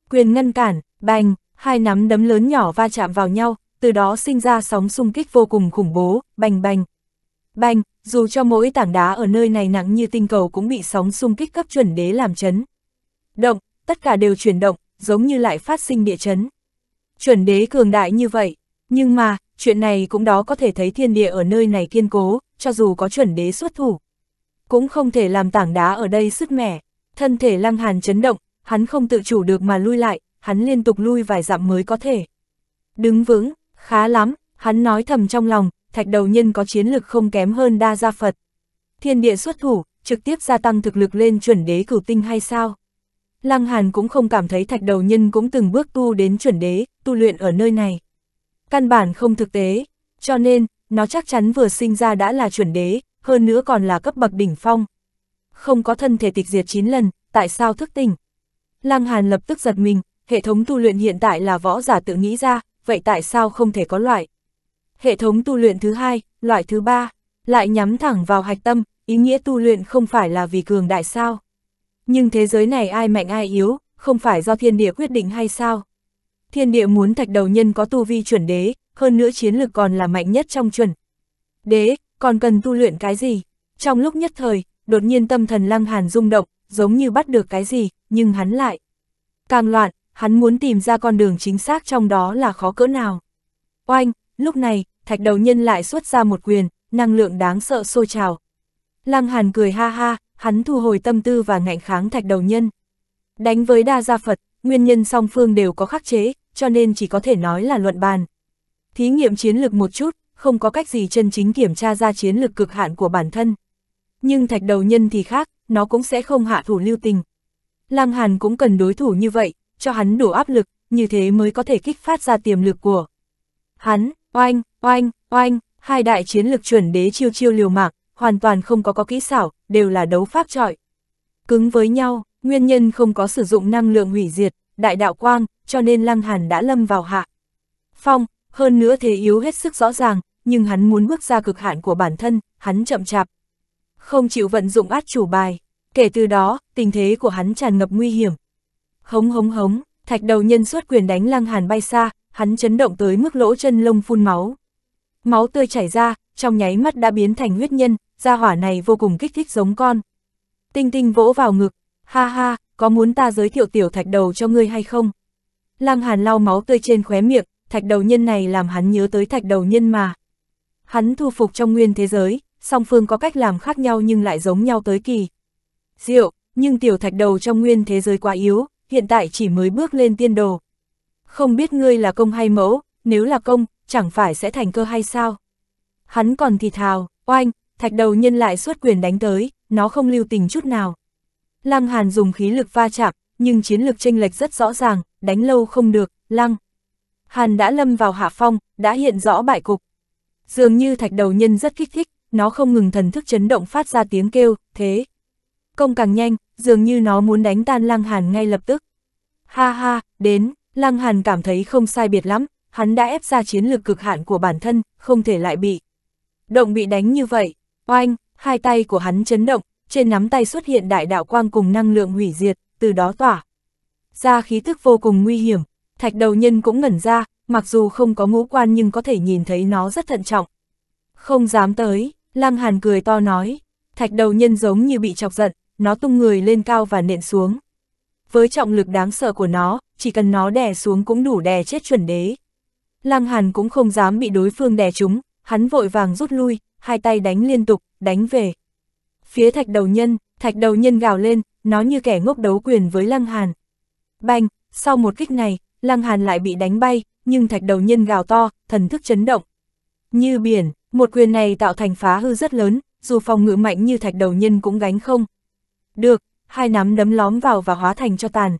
Quyền ngăn cản, bành, hai nắm đấm lớn nhỏ va chạm vào nhau, từ đó sinh ra sóng xung kích vô cùng khủng bố, bành bành. Bành, dù cho mỗi tảng đá ở nơi này nặng như tinh cầu cũng bị sóng xung kích cấp chuẩn đế làm chấn. Động, tất cả đều chuyển động, giống như lại phát sinh địa chấn. Chuẩn đế cường đại như vậy, nhưng mà, chuyện này cũng đó có thể thấy thiên địa ở nơi này kiên cố, cho dù có chuẩn đế xuất thủ. Cũng không thể làm tảng đá ở đây sứt mẻ. Thân thể Lăng Hàn chấn động, hắn không tự chủ được mà lui lại, hắn liên tục lui vài dặm mới có thể. Đứng vững, khá lắm, hắn nói thầm trong lòng, thạch đầu nhân có chiến lực không kém hơn đa gia Phật. Thiên địa xuất thủ, trực tiếp gia tăng thực lực lên chuẩn đế cửu tinh hay sao? Lăng Hàn cũng không cảm thấy thạch đầu nhân cũng từng bước tu đến chuẩn đế, tu luyện ở nơi này. Căn bản không thực tế, cho nên, nó chắc chắn vừa sinh ra đã là chuẩn đế, hơn nữa còn là cấp bậc đỉnh phong không có thân thể tịch diệt 9 lần, tại sao thức tỉnh? Lăng Hàn lập tức giật mình, hệ thống tu luyện hiện tại là võ giả tự nghĩ ra, vậy tại sao không thể có loại? Hệ thống tu luyện thứ hai, loại thứ ba, lại nhắm thẳng vào hạch tâm, ý nghĩa tu luyện không phải là vì cường đại sao? Nhưng thế giới này ai mạnh ai yếu, không phải do thiên địa quyết định hay sao? Thiên địa muốn thạch đầu nhân có tu vi chuẩn đế, hơn nữa chiến lực còn là mạnh nhất trong chuẩn. Đế, còn cần tu luyện cái gì? Trong lúc nhất thời, đột nhiên tâm thần Lăng Hàn rung động, giống như bắt được cái gì, nhưng hắn lại. Càng loạn, hắn muốn tìm ra con đường chính xác trong đó là khó cỡ nào. Oanh, lúc này, thạch đầu nhân lại xuất ra một quyền, năng lượng đáng sợ sôi trào. Lăng Hàn cười ha ha, hắn thu hồi tâm tư và ngạnh kháng thạch đầu nhân. Đánh với đa gia Phật, nguyên nhân song phương đều có khắc chế, cho nên chỉ có thể nói là luận bàn. Thí nghiệm chiến lược một chút, không có cách gì chân chính kiểm tra ra chiến lược cực hạn của bản thân nhưng thạch đầu nhân thì khác, nó cũng sẽ không hạ thủ lưu tình. Lăng Hàn cũng cần đối thủ như vậy, cho hắn đủ áp lực, như thế mới có thể kích phát ra tiềm lực của. Hắn, oanh, oanh, oanh, hai đại chiến lực chuẩn đế chiêu chiêu liều mạng, hoàn toàn không có có kỹ xảo, đều là đấu pháp trọi. Cứng với nhau, nguyên nhân không có sử dụng năng lượng hủy diệt, đại đạo quang, cho nên Lăng Hàn đã lâm vào hạ. Phong, hơn nữa thế yếu hết sức rõ ràng, nhưng hắn muốn bước ra cực hạn của bản thân, hắn chậm chạp, không chịu vận dụng át chủ bài. Kể từ đó, tình thế của hắn tràn ngập nguy hiểm. Hống hống hống, thạch đầu nhân suốt quyền đánh lăng hàn bay xa, hắn chấn động tới mức lỗ chân lông phun máu. Máu tươi chảy ra, trong nháy mắt đã biến thành huyết nhân, gia hỏa này vô cùng kích thích giống con. Tinh tinh vỗ vào ngực, ha ha, có muốn ta giới thiệu tiểu thạch đầu cho ngươi hay không? Lăng hàn lau máu tươi trên khóe miệng, thạch đầu nhân này làm hắn nhớ tới thạch đầu nhân mà. Hắn thu phục trong nguyên thế giới, song phương có cách làm khác nhau nhưng lại giống nhau tới kỳ. Diệu, nhưng tiểu thạch đầu trong nguyên thế giới quá yếu, hiện tại chỉ mới bước lên tiên đồ. Không biết ngươi là công hay mẫu, nếu là công, chẳng phải sẽ thành cơ hay sao? Hắn còn thì thào, oanh, thạch đầu nhân lại xuất quyền đánh tới, nó không lưu tình chút nào. Lăng Hàn dùng khí lực va chạm, nhưng chiến lực chênh lệch rất rõ ràng, đánh lâu không được, Lăng. Hàn đã lâm vào hạ phong, đã hiện rõ bại cục. Dường như thạch đầu nhân rất kích thích, nó không ngừng thần thức chấn động phát ra tiếng kêu, thế. Công càng nhanh, dường như nó muốn đánh tan Lăng Hàn ngay lập tức. Ha ha, đến, Lăng Hàn cảm thấy không sai biệt lắm, hắn đã ép ra chiến lược cực hạn của bản thân, không thể lại bị. Động bị đánh như vậy, oanh, hai tay của hắn chấn động, trên nắm tay xuất hiện đại đạo quang cùng năng lượng hủy diệt, từ đó tỏa. Ra khí thức vô cùng nguy hiểm, thạch đầu nhân cũng ngẩn ra, mặc dù không có ngũ quan nhưng có thể nhìn thấy nó rất thận trọng. Không dám tới, Lăng Hàn cười to nói, thạch đầu nhân giống như bị chọc giận, nó tung người lên cao và nện xuống. Với trọng lực đáng sợ của nó, chỉ cần nó đè xuống cũng đủ đè chết chuẩn đế. Lăng Hàn cũng không dám bị đối phương đè chúng, hắn vội vàng rút lui, hai tay đánh liên tục, đánh về. Phía thạch đầu nhân, thạch đầu nhân gào lên, nó như kẻ ngốc đấu quyền với Lăng Hàn. Bành, sau một kích này, Lăng Hàn lại bị đánh bay, nhưng thạch đầu nhân gào to, thần thức chấn động. Như biển, một quyền này tạo thành phá hư rất lớn, dù phòng ngự mạnh như thạch đầu nhân cũng gánh không. Được, hai nắm đấm lóm vào và hóa thành cho tàn.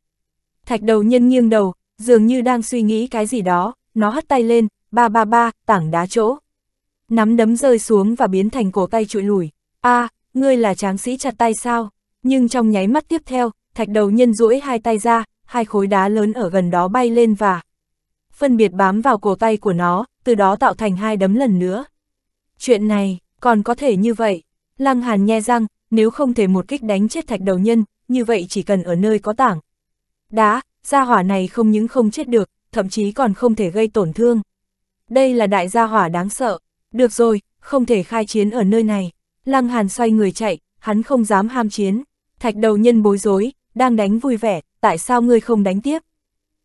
Thạch đầu nhân nghiêng đầu, dường như đang suy nghĩ cái gì đó, nó hất tay lên, ba ba ba, tảng đá chỗ. Nắm đấm rơi xuống và biến thành cổ tay trụi lùi. a à, ngươi là tráng sĩ chặt tay sao? Nhưng trong nháy mắt tiếp theo, thạch đầu nhân duỗi hai tay ra, hai khối đá lớn ở gần đó bay lên và phân biệt bám vào cổ tay của nó, từ đó tạo thành hai đấm lần nữa. Chuyện này, còn có thể như vậy. Lăng Hàn nhe răng, nếu không thể một kích đánh chết thạch đầu nhân, như vậy chỉ cần ở nơi có tảng. Đá, gia hỏa này không những không chết được, thậm chí còn không thể gây tổn thương. Đây là đại gia hỏa đáng sợ. Được rồi, không thể khai chiến ở nơi này. Lăng Hàn xoay người chạy, hắn không dám ham chiến. Thạch đầu nhân bối rối, đang đánh vui vẻ, tại sao ngươi không đánh tiếp?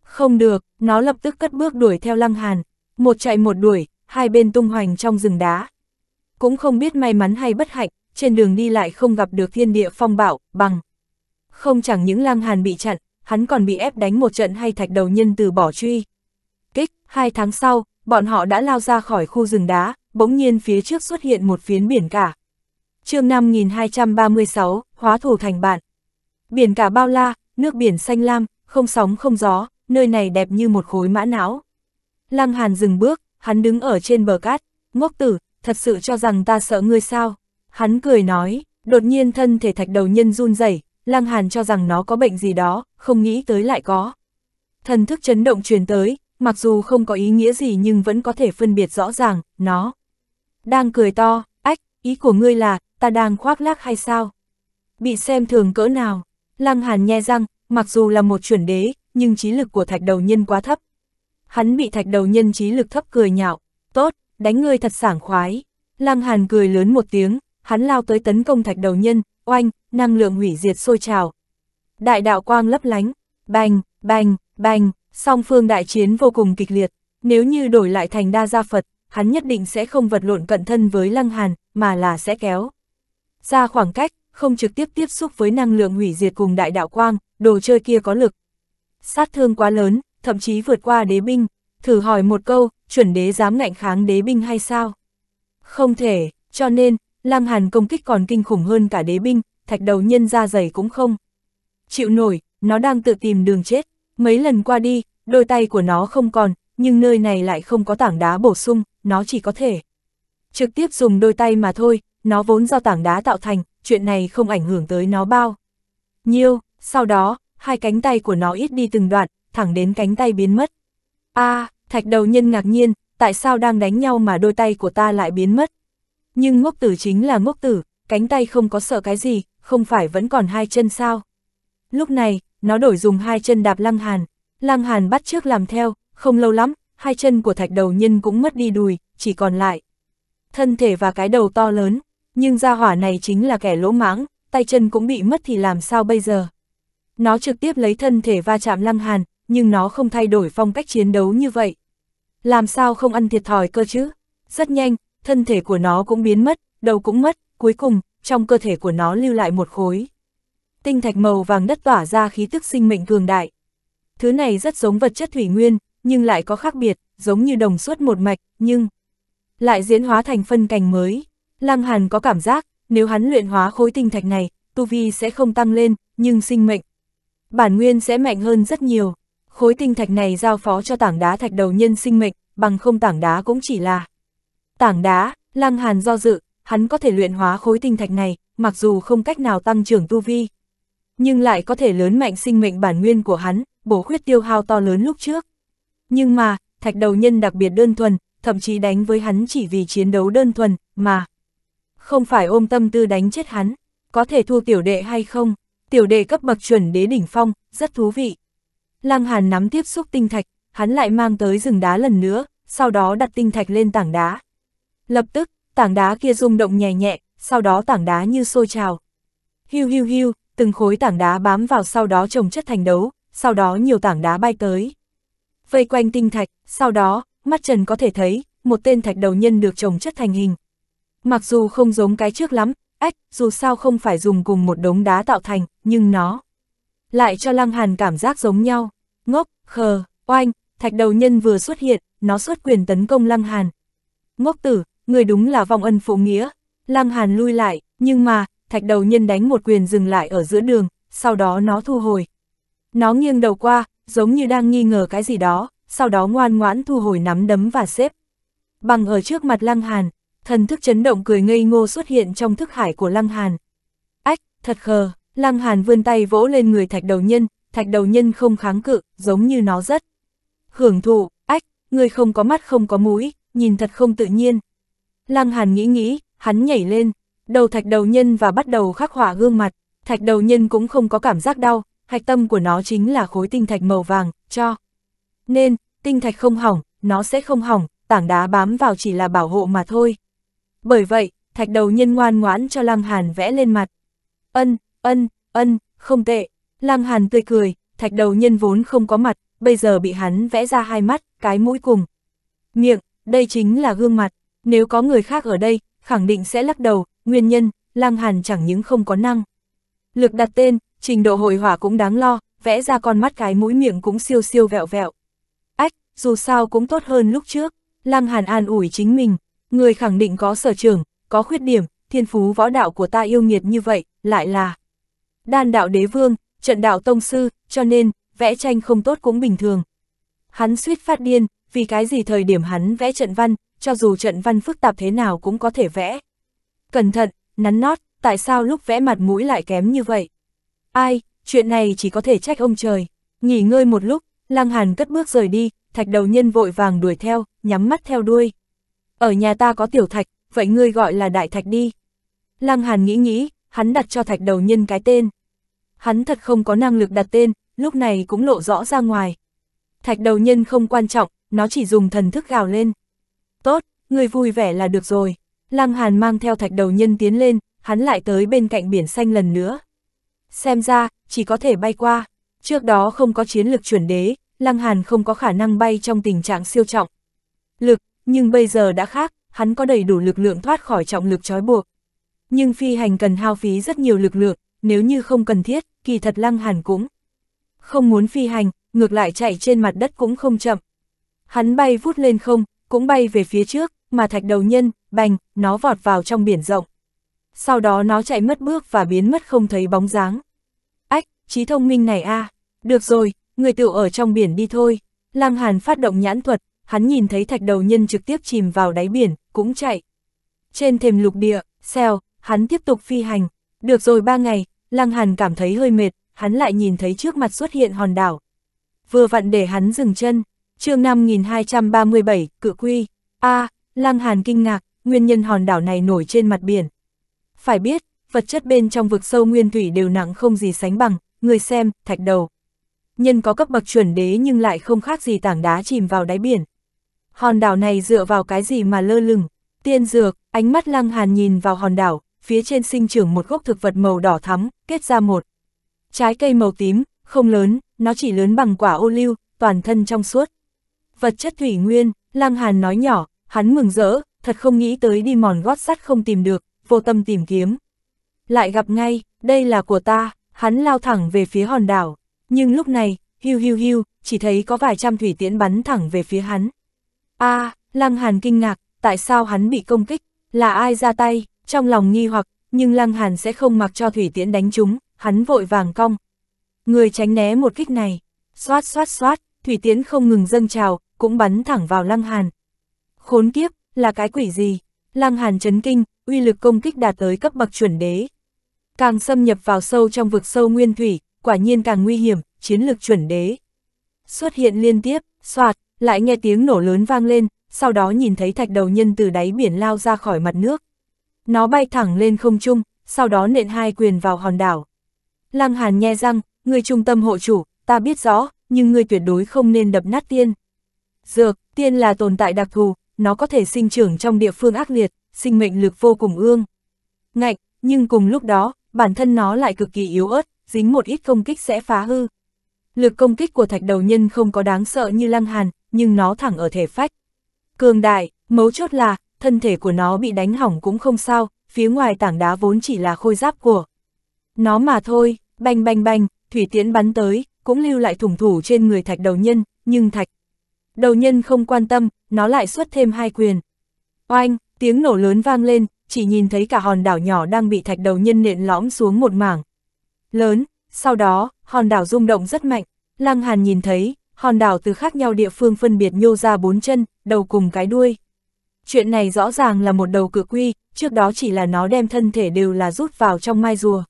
Không được, nó lập tức cất bước đuổi theo Lăng Hàn. Một chạy một đuổi, hai bên tung hoành trong rừng đá cũng không biết may mắn hay bất hạnh, trên đường đi lại không gặp được thiên địa phong bảo, bằng. Không chẳng những lang hàn bị chặn, hắn còn bị ép đánh một trận hay thạch đầu nhân từ bỏ truy. Kích, hai tháng sau, bọn họ đã lao ra khỏi khu rừng đá, bỗng nhiên phía trước xuất hiện một phiến biển cả. chương 5236, hóa thủ thành bạn. Biển cả bao la, nước biển xanh lam, không sóng không gió, nơi này đẹp như một khối mã não. Lăng Hàn dừng bước, hắn đứng ở trên bờ cát, ngốc tử, thật sự cho rằng ta sợ ngươi sao? Hắn cười nói, đột nhiên thân thể thạch đầu nhân run rẩy, lang Hàn cho rằng nó có bệnh gì đó, không nghĩ tới lại có. Thần thức chấn động truyền tới, mặc dù không có ý nghĩa gì nhưng vẫn có thể phân biệt rõ ràng, nó. Đang cười to, ách, ý của ngươi là, ta đang khoác lác hay sao? Bị xem thường cỡ nào? Lăng Hàn nhe răng, mặc dù là một chuẩn đế, nhưng trí lực của thạch đầu nhân quá thấp. Hắn bị thạch đầu nhân trí lực thấp cười nhạo, tốt, đánh ngươi thật sảng khoái. Lăng Hàn cười lớn một tiếng, hắn lao tới tấn công thạch đầu nhân, oanh, năng lượng hủy diệt sôi trào. Đại đạo quang lấp lánh, bành, bành, bành, song phương đại chiến vô cùng kịch liệt. Nếu như đổi lại thành đa gia Phật, hắn nhất định sẽ không vật lộn cận thân với Lăng Hàn, mà là sẽ kéo. Ra khoảng cách, không trực tiếp tiếp xúc với năng lượng hủy diệt cùng đại đạo quang, đồ chơi kia có lực. Sát thương quá lớn, thậm chí vượt qua đế binh. Thử hỏi một câu, chuẩn đế dám ngạnh kháng đế binh hay sao? Không thể, cho nên, Lăng Hàn công kích còn kinh khủng hơn cả đế binh, thạch đầu nhân ra dày cũng không. Chịu nổi, nó đang tự tìm đường chết, mấy lần qua đi, đôi tay của nó không còn, nhưng nơi này lại không có tảng đá bổ sung, nó chỉ có thể. Trực tiếp dùng đôi tay mà thôi, nó vốn do tảng đá tạo thành, chuyện này không ảnh hưởng tới nó bao. Nhiêu, sau đó, hai cánh tay của nó ít đi từng đoạn, thẳng đến cánh tay biến mất. a à, Thạch đầu nhân ngạc nhiên, tại sao đang đánh nhau mà đôi tay của ta lại biến mất? Nhưng ngốc tử chính là ngốc tử, cánh tay không có sợ cái gì, không phải vẫn còn hai chân sao? Lúc này, nó đổi dùng hai chân đạp lăng hàn. Lăng hàn bắt trước làm theo, không lâu lắm, hai chân của thạch đầu nhân cũng mất đi đùi, chỉ còn lại. Thân thể và cái đầu to lớn, nhưng gia hỏa này chính là kẻ lỗ mãng, tay chân cũng bị mất thì làm sao bây giờ? Nó trực tiếp lấy thân thể va chạm lăng hàn, nhưng nó không thay đổi phong cách chiến đấu như vậy làm sao không ăn thiệt thòi cơ chứ? Rất nhanh, thân thể của nó cũng biến mất, đầu cũng mất, cuối cùng, trong cơ thể của nó lưu lại một khối. Tinh thạch màu vàng đất tỏa ra khí tức sinh mệnh cường đại. Thứ này rất giống vật chất thủy nguyên, nhưng lại có khác biệt, giống như đồng suốt một mạch, nhưng lại diễn hóa thành phân cành mới. Lăng Hàn có cảm giác, nếu hắn luyện hóa khối tinh thạch này, tu vi sẽ không tăng lên, nhưng sinh mệnh bản nguyên sẽ mạnh hơn rất nhiều khối tinh thạch này giao phó cho tảng đá thạch đầu nhân sinh mệnh, bằng không tảng đá cũng chỉ là tảng đá, lăng hàn do dự, hắn có thể luyện hóa khối tinh thạch này, mặc dù không cách nào tăng trưởng tu vi, nhưng lại có thể lớn mạnh sinh mệnh bản nguyên của hắn, bổ khuyết tiêu hao to lớn lúc trước. Nhưng mà, thạch đầu nhân đặc biệt đơn thuần, thậm chí đánh với hắn chỉ vì chiến đấu đơn thuần, mà không phải ôm tâm tư đánh chết hắn, có thể thua tiểu đệ hay không, tiểu đệ cấp bậc chuẩn đế đỉnh phong, rất thú vị. Lăng Hàn nắm tiếp xúc tinh thạch, hắn lại mang tới rừng đá lần nữa, sau đó đặt tinh thạch lên tảng đá. Lập tức, tảng đá kia rung động nhẹ nhẹ, sau đó tảng đá như sôi trào. Hiu hiu hiu, từng khối tảng đá bám vào sau đó trồng chất thành đấu, sau đó nhiều tảng đá bay tới. Vây quanh tinh thạch, sau đó, mắt trần có thể thấy, một tên thạch đầu nhân được trồng chất thành hình. Mặc dù không giống cái trước lắm, ếch dù sao không phải dùng cùng một đống đá tạo thành, nhưng nó lại cho Lăng Hàn cảm giác giống nhau. Ngốc, khờ, oanh, thạch đầu nhân vừa xuất hiện, nó xuất quyền tấn công Lăng Hàn. Ngốc tử, người đúng là vong ân phụ nghĩa. Lăng Hàn lui lại, nhưng mà, thạch đầu nhân đánh một quyền dừng lại ở giữa đường, sau đó nó thu hồi. Nó nghiêng đầu qua, giống như đang nghi ngờ cái gì đó, sau đó ngoan ngoãn thu hồi nắm đấm và xếp. Bằng ở trước mặt Lăng Hàn, thần thức chấn động cười ngây ngô xuất hiện trong thức hải của Lăng Hàn. Ách, thật khờ, Lăng Hàn vươn tay vỗ lên người thạch đầu nhân, thạch đầu nhân không kháng cự, giống như nó rất. Hưởng thụ, ách, người không có mắt không có mũi, nhìn thật không tự nhiên. Lăng Hàn nghĩ nghĩ, hắn nhảy lên, đầu thạch đầu nhân và bắt đầu khắc họa gương mặt, thạch đầu nhân cũng không có cảm giác đau, hạch tâm của nó chính là khối tinh thạch màu vàng, cho. Nên, tinh thạch không hỏng, nó sẽ không hỏng, tảng đá bám vào chỉ là bảo hộ mà thôi. Bởi vậy, thạch đầu nhân ngoan ngoãn cho Lăng Hàn vẽ lên mặt. Ân, Ân, ân, không tệ. Lăng Hàn tươi cười, thạch đầu nhân vốn không có mặt, bây giờ bị hắn vẽ ra hai mắt, cái mũi cùng. Miệng, đây chính là gương mặt. Nếu có người khác ở đây, khẳng định sẽ lắc đầu, nguyên nhân, Lăng Hàn chẳng những không có năng. Lực đặt tên, trình độ hội hỏa cũng đáng lo, vẽ ra con mắt cái mũi miệng cũng siêu siêu vẹo vẹo. Ách, dù sao cũng tốt hơn lúc trước, Lăng Hàn an ủi chính mình, người khẳng định có sở trường, có khuyết điểm, thiên phú võ đạo của ta yêu nghiệt như vậy, lại là đan đạo đế vương, trận đạo tông sư, cho nên, vẽ tranh không tốt cũng bình thường. Hắn suýt phát điên, vì cái gì thời điểm hắn vẽ trận văn, cho dù trận văn phức tạp thế nào cũng có thể vẽ. Cẩn thận, nắn nót, tại sao lúc vẽ mặt mũi lại kém như vậy? Ai, chuyện này chỉ có thể trách ông trời. Nghỉ ngơi một lúc, Lăng Hàn cất bước rời đi, thạch đầu nhân vội vàng đuổi theo, nhắm mắt theo đuôi. Ở nhà ta có tiểu thạch, vậy ngươi gọi là đại thạch đi. Lăng Hàn nghĩ nghĩ, hắn đặt cho thạch đầu nhân cái tên hắn thật không có năng lực đặt tên, lúc này cũng lộ rõ ra ngoài. Thạch đầu nhân không quan trọng, nó chỉ dùng thần thức gào lên. Tốt, người vui vẻ là được rồi. Lăng Hàn mang theo thạch đầu nhân tiến lên, hắn lại tới bên cạnh biển xanh lần nữa. Xem ra, chỉ có thể bay qua. Trước đó không có chiến lực chuyển đế, Lăng Hàn không có khả năng bay trong tình trạng siêu trọng. Lực, nhưng bây giờ đã khác, hắn có đầy đủ lực lượng thoát khỏi trọng lực trói buộc. Nhưng phi hành cần hao phí rất nhiều lực lượng, nếu như không cần thiết, kỳ thật Lăng Hàn cũng không muốn phi hành, ngược lại chạy trên mặt đất cũng không chậm. Hắn bay vút lên không, cũng bay về phía trước, mà thạch đầu nhân, bành, nó vọt vào trong biển rộng. Sau đó nó chạy mất bước và biến mất không thấy bóng dáng. Ách, trí thông minh này a à. được rồi, người tự ở trong biển đi thôi. Lăng Hàn phát động nhãn thuật, hắn nhìn thấy thạch đầu nhân trực tiếp chìm vào đáy biển, cũng chạy. Trên thềm lục địa, xèo, hắn tiếp tục phi hành. Được rồi ba ngày, Lăng Hàn cảm thấy hơi mệt, hắn lại nhìn thấy trước mặt xuất hiện hòn đảo. Vừa vặn để hắn dừng chân, chương 5237, cự quy. a à, Lăng Hàn kinh ngạc, nguyên nhân hòn đảo này nổi trên mặt biển. Phải biết, vật chất bên trong vực sâu nguyên thủy đều nặng không gì sánh bằng, người xem, thạch đầu. Nhân có cấp bậc chuẩn đế nhưng lại không khác gì tảng đá chìm vào đáy biển. Hòn đảo này dựa vào cái gì mà lơ lửng, tiên dược, ánh mắt lăng hàn nhìn vào hòn đảo, phía trên sinh trưởng một gốc thực vật màu đỏ thắm, kết ra một. Trái cây màu tím, không lớn, nó chỉ lớn bằng quả ô liu, toàn thân trong suốt. Vật chất thủy nguyên, Lăng Hàn nói nhỏ, hắn mừng rỡ, thật không nghĩ tới đi mòn gót sắt không tìm được, vô tâm tìm kiếm. Lại gặp ngay, đây là của ta, hắn lao thẳng về phía hòn đảo, nhưng lúc này, hiu hiu hiu, chỉ thấy có vài trăm thủy tiễn bắn thẳng về phía hắn. a à, Lăng Hàn kinh ngạc, tại sao hắn bị công kích, là ai ra tay, trong lòng nghi hoặc, nhưng Lăng Hàn sẽ không mặc cho thủy tiễn đánh chúng, hắn vội vàng cong. Người tránh né một kích này, xoát xoát xoát, thủy tiễn không ngừng dâng trào, cũng bắn thẳng vào Lăng Hàn. Khốn kiếp, là cái quỷ gì? Lăng Hàn chấn kinh, uy lực công kích đạt tới cấp bậc chuẩn đế. Càng xâm nhập vào sâu trong vực sâu nguyên thủy, quả nhiên càng nguy hiểm, chiến lực chuẩn đế. Xuất hiện liên tiếp, soạt, lại nghe tiếng nổ lớn vang lên, sau đó nhìn thấy thạch đầu nhân từ đáy biển lao ra khỏi mặt nước. Nó bay thẳng lên không trung, sau đó nện hai quyền vào hòn đảo. Lăng Hàn nhe răng, người trung tâm hộ chủ, ta biết rõ, nhưng người tuyệt đối không nên đập nát tiên. Dược, tiên là tồn tại đặc thù, nó có thể sinh trưởng trong địa phương ác liệt, sinh mệnh lực vô cùng ương. Ngạnh, nhưng cùng lúc đó, bản thân nó lại cực kỳ yếu ớt, dính một ít công kích sẽ phá hư. Lực công kích của thạch đầu nhân không có đáng sợ như lăng hàn, nhưng nó thẳng ở thể phách. Cường đại, mấu chốt là, thân thể của nó bị đánh hỏng cũng không sao, phía ngoài tảng đá vốn chỉ là khôi giáp của nó mà thôi, banh banh banh, thủy tiễn bắn tới, cũng lưu lại thủng thủ trên người thạch đầu nhân, nhưng thạch đầu nhân không quan tâm, nó lại xuất thêm hai quyền. Oanh, tiếng nổ lớn vang lên, chỉ nhìn thấy cả hòn đảo nhỏ đang bị thạch đầu nhân nện lõm xuống một mảng. Lớn, sau đó, hòn đảo rung động rất mạnh, Lăng Hàn nhìn thấy, hòn đảo từ khác nhau địa phương phân biệt nhô ra bốn chân, đầu cùng cái đuôi. Chuyện này rõ ràng là một đầu cược quy, trước đó chỉ là nó đem thân thể đều là rút vào trong mai rùa.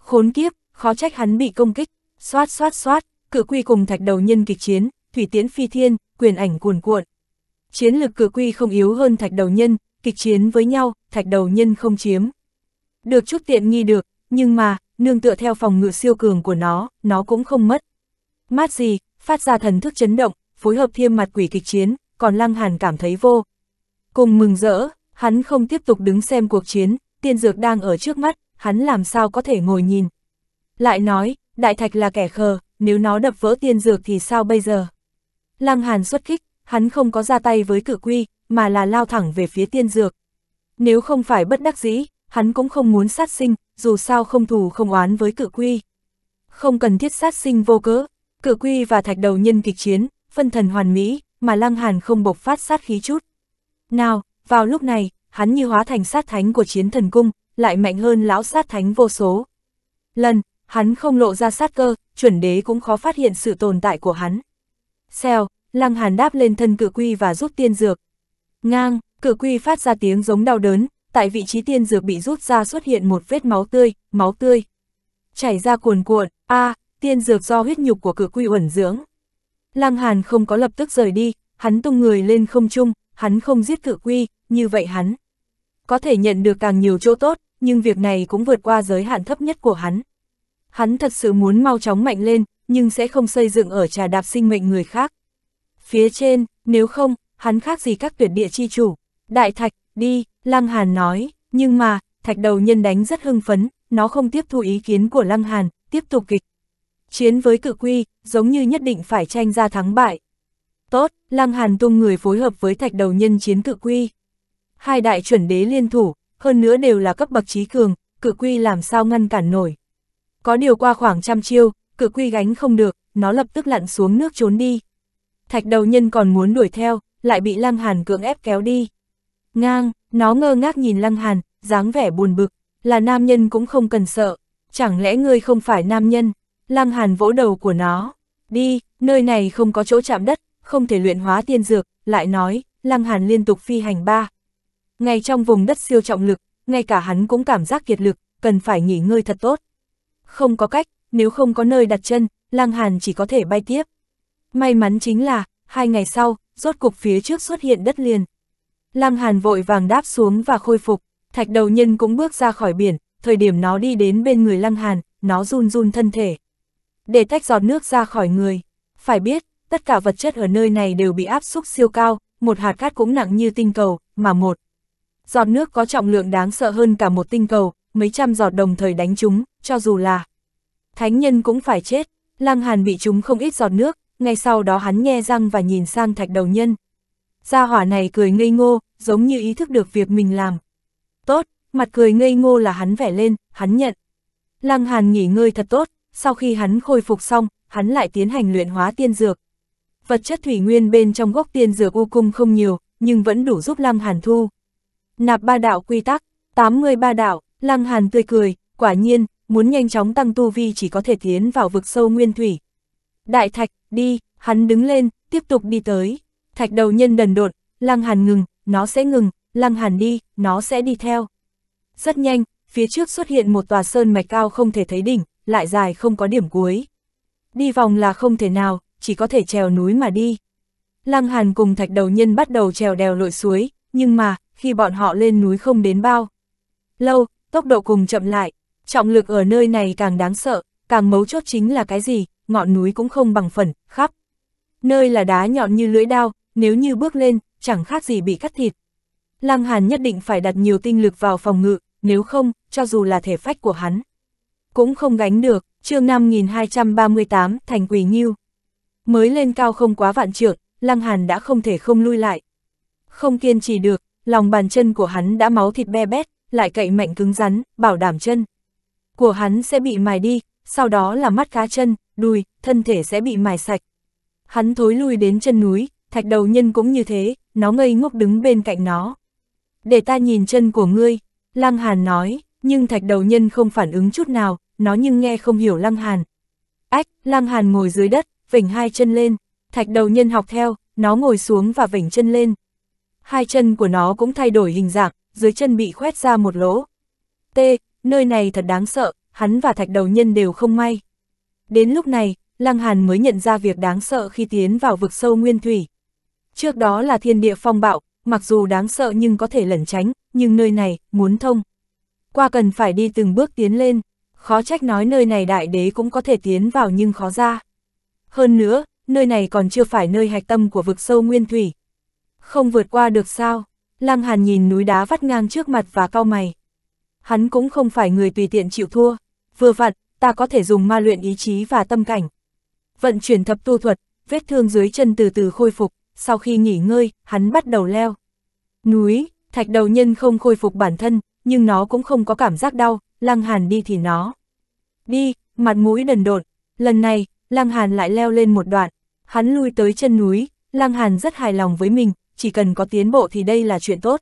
Khốn kiếp, khó trách hắn bị công kích, xoát xoát xoát, cự quy cùng thạch đầu nhân kịch chiến, thủy tiễn phi thiên, quyền ảnh cuồn cuộn. Chiến lực cự quy không yếu hơn thạch đầu nhân, kịch chiến với nhau, thạch đầu nhân không chiếm. Được chút tiện nghi được, nhưng mà, nương tựa theo phòng ngự siêu cường của nó, nó cũng không mất. Mát gì, phát ra thần thức chấn động, phối hợp thêm mặt quỷ kịch chiến, còn lăng hàn cảm thấy vô, Cùng mừng rỡ, hắn không tiếp tục đứng xem cuộc chiến, tiên dược đang ở trước mắt, hắn làm sao có thể ngồi nhìn. Lại nói, đại thạch là kẻ khờ, nếu nó đập vỡ tiên dược thì sao bây giờ? Lăng Hàn xuất kích, hắn không có ra tay với cự quy, mà là lao thẳng về phía tiên dược. Nếu không phải bất đắc dĩ, hắn cũng không muốn sát sinh, dù sao không thù không oán với cự quy. Không cần thiết sát sinh vô cớ, cự quy và thạch đầu nhân kịch chiến, phân thần hoàn mỹ, mà Lăng Hàn không bộc phát sát khí chút. Nào, vào lúc này, hắn như hóa thành sát thánh của chiến thần cung, lại mạnh hơn lão sát thánh vô số. Lần, hắn không lộ ra sát cơ, chuẩn đế cũng khó phát hiện sự tồn tại của hắn. Xèo, lăng hàn đáp lên thân cự quy và rút tiên dược. Ngang, cự quy phát ra tiếng giống đau đớn, tại vị trí tiên dược bị rút ra xuất hiện một vết máu tươi, máu tươi. Chảy ra cuồn cuộn, a à, tiên dược do huyết nhục của cự quy uẩn dưỡng. Lăng hàn không có lập tức rời đi, hắn tung người lên không trung, hắn không giết cự quy, như vậy hắn có thể nhận được càng nhiều chỗ tốt, nhưng việc này cũng vượt qua giới hạn thấp nhất của hắn. Hắn thật sự muốn mau chóng mạnh lên, nhưng sẽ không xây dựng ở trà đạp sinh mệnh người khác. Phía trên, nếu không, hắn khác gì các tuyệt địa chi chủ. Đại thạch, đi, Lăng Hàn nói, nhưng mà, thạch đầu nhân đánh rất hưng phấn, nó không tiếp thu ý kiến của Lăng Hàn, tiếp tục kịch. Chiến với cự quy, giống như nhất định phải tranh ra thắng bại. Tốt, Lăng Hàn tung người phối hợp với thạch đầu nhân chiến cự quy. Hai đại chuẩn đế liên thủ, hơn nữa đều là cấp bậc trí cường, cự quy làm sao ngăn cản nổi. Có điều qua khoảng trăm chiêu, cự quy gánh không được, nó lập tức lặn xuống nước trốn đi. Thạch đầu nhân còn muốn đuổi theo, lại bị Lăng Hàn cưỡng ép kéo đi. Ngang, nó ngơ ngác nhìn Lăng Hàn, dáng vẻ buồn bực, là nam nhân cũng không cần sợ, chẳng lẽ ngươi không phải nam nhân? Lăng Hàn vỗ đầu của nó, đi, nơi này không có chỗ chạm đất, không thể luyện hóa tiên dược, lại nói, Lăng Hàn liên tục phi hành ba. Ngay trong vùng đất siêu trọng lực, ngay cả hắn cũng cảm giác kiệt lực, cần phải nghỉ ngơi thật tốt. Không có cách, nếu không có nơi đặt chân, Lăng Hàn chỉ có thể bay tiếp. May mắn chính là, hai ngày sau, rốt cục phía trước xuất hiện đất liền. Lăng Hàn vội vàng đáp xuống và khôi phục, thạch đầu nhân cũng bước ra khỏi biển, thời điểm nó đi đến bên người Lăng Hàn, nó run run thân thể. Để tách giọt nước ra khỏi người, phải biết, tất cả vật chất ở nơi này đều bị áp xúc siêu cao, một hạt cát cũng nặng như tinh cầu, mà một giọt nước có trọng lượng đáng sợ hơn cả một tinh cầu, mấy trăm giọt đồng thời đánh chúng, cho dù là thánh nhân cũng phải chết. Lăng Hàn bị chúng không ít giọt nước, ngay sau đó hắn nghe răng và nhìn sang thạch đầu nhân. Gia hỏa này cười ngây ngô, giống như ý thức được việc mình làm. Tốt, mặt cười ngây ngô là hắn vẻ lên, hắn nhận. Lăng Hàn nghỉ ngơi thật tốt, sau khi hắn khôi phục xong, hắn lại tiến hành luyện hóa tiên dược vật chất thủy nguyên bên trong gốc tiên dược u cung không nhiều, nhưng vẫn đủ giúp Lăng Hàn thu. Nạp ba đạo quy tắc, 80 ba đạo, Lăng Hàn tươi cười, quả nhiên, muốn nhanh chóng tăng tu vi chỉ có thể tiến vào vực sâu nguyên thủy. Đại thạch, đi, hắn đứng lên, tiếp tục đi tới. Thạch đầu nhân đần đột, Lăng Hàn ngừng, nó sẽ ngừng, Lăng Hàn đi, nó sẽ đi theo. Rất nhanh, phía trước xuất hiện một tòa sơn mạch cao không thể thấy đỉnh, lại dài không có điểm cuối. Đi vòng là không thể nào, chỉ có thể trèo núi mà đi. Lăng Hàn cùng thạch đầu nhân bắt đầu trèo đèo lội suối, nhưng mà, khi bọn họ lên núi không đến bao. Lâu, tốc độ cùng chậm lại, trọng lực ở nơi này càng đáng sợ, càng mấu chốt chính là cái gì, ngọn núi cũng không bằng phần, khắp. Nơi là đá nhọn như lưỡi đao, nếu như bước lên, chẳng khác gì bị cắt thịt. Lăng Hàn nhất định phải đặt nhiều tinh lực vào phòng ngự, nếu không, cho dù là thể phách của hắn, cũng không gánh được. Chương 5238, Thành Quỷ Ngưu mới lên cao không quá vạn trượng, Lăng Hàn đã không thể không lui lại. Không kiên trì được, lòng bàn chân của hắn đã máu thịt be bét, lại cậy mạnh cứng rắn, bảo đảm chân. Của hắn sẽ bị mài đi, sau đó là mắt cá chân, đùi, thân thể sẽ bị mài sạch. Hắn thối lui đến chân núi, thạch đầu nhân cũng như thế, nó ngây ngốc đứng bên cạnh nó. Để ta nhìn chân của ngươi, Lăng Hàn nói, nhưng thạch đầu nhân không phản ứng chút nào, nó nhưng nghe không hiểu Lăng Hàn. Ách, Lăng Hàn ngồi dưới đất, vểnh hai chân lên, thạch đầu nhân học theo, nó ngồi xuống và vểnh chân lên. Hai chân của nó cũng thay đổi hình dạng, dưới chân bị khoét ra một lỗ. T, nơi này thật đáng sợ, hắn và thạch đầu nhân đều không may. Đến lúc này, Lăng Hàn mới nhận ra việc đáng sợ khi tiến vào vực sâu nguyên thủy. Trước đó là thiên địa phong bạo, mặc dù đáng sợ nhưng có thể lẩn tránh, nhưng nơi này, muốn thông. Qua cần phải đi từng bước tiến lên, khó trách nói nơi này đại đế cũng có thể tiến vào nhưng khó ra. Hơn nữa, nơi này còn chưa phải nơi hạch tâm của vực sâu nguyên thủy. Không vượt qua được sao? Lăng Hàn nhìn núi đá vắt ngang trước mặt và cau mày. Hắn cũng không phải người tùy tiện chịu thua. Vừa vặn, ta có thể dùng ma luyện ý chí và tâm cảnh. Vận chuyển thập tu thuật, vết thương dưới chân từ từ khôi phục, sau khi nghỉ ngơi, hắn bắt đầu leo. Núi, thạch đầu nhân không khôi phục bản thân, nhưng nó cũng không có cảm giác đau, lăng hàn đi thì nó. Đi, mặt mũi đần độn, lần này, Lăng Hàn lại leo lên một đoạn, hắn lui tới chân núi, Lăng Hàn rất hài lòng với mình, chỉ cần có tiến bộ thì đây là chuyện tốt.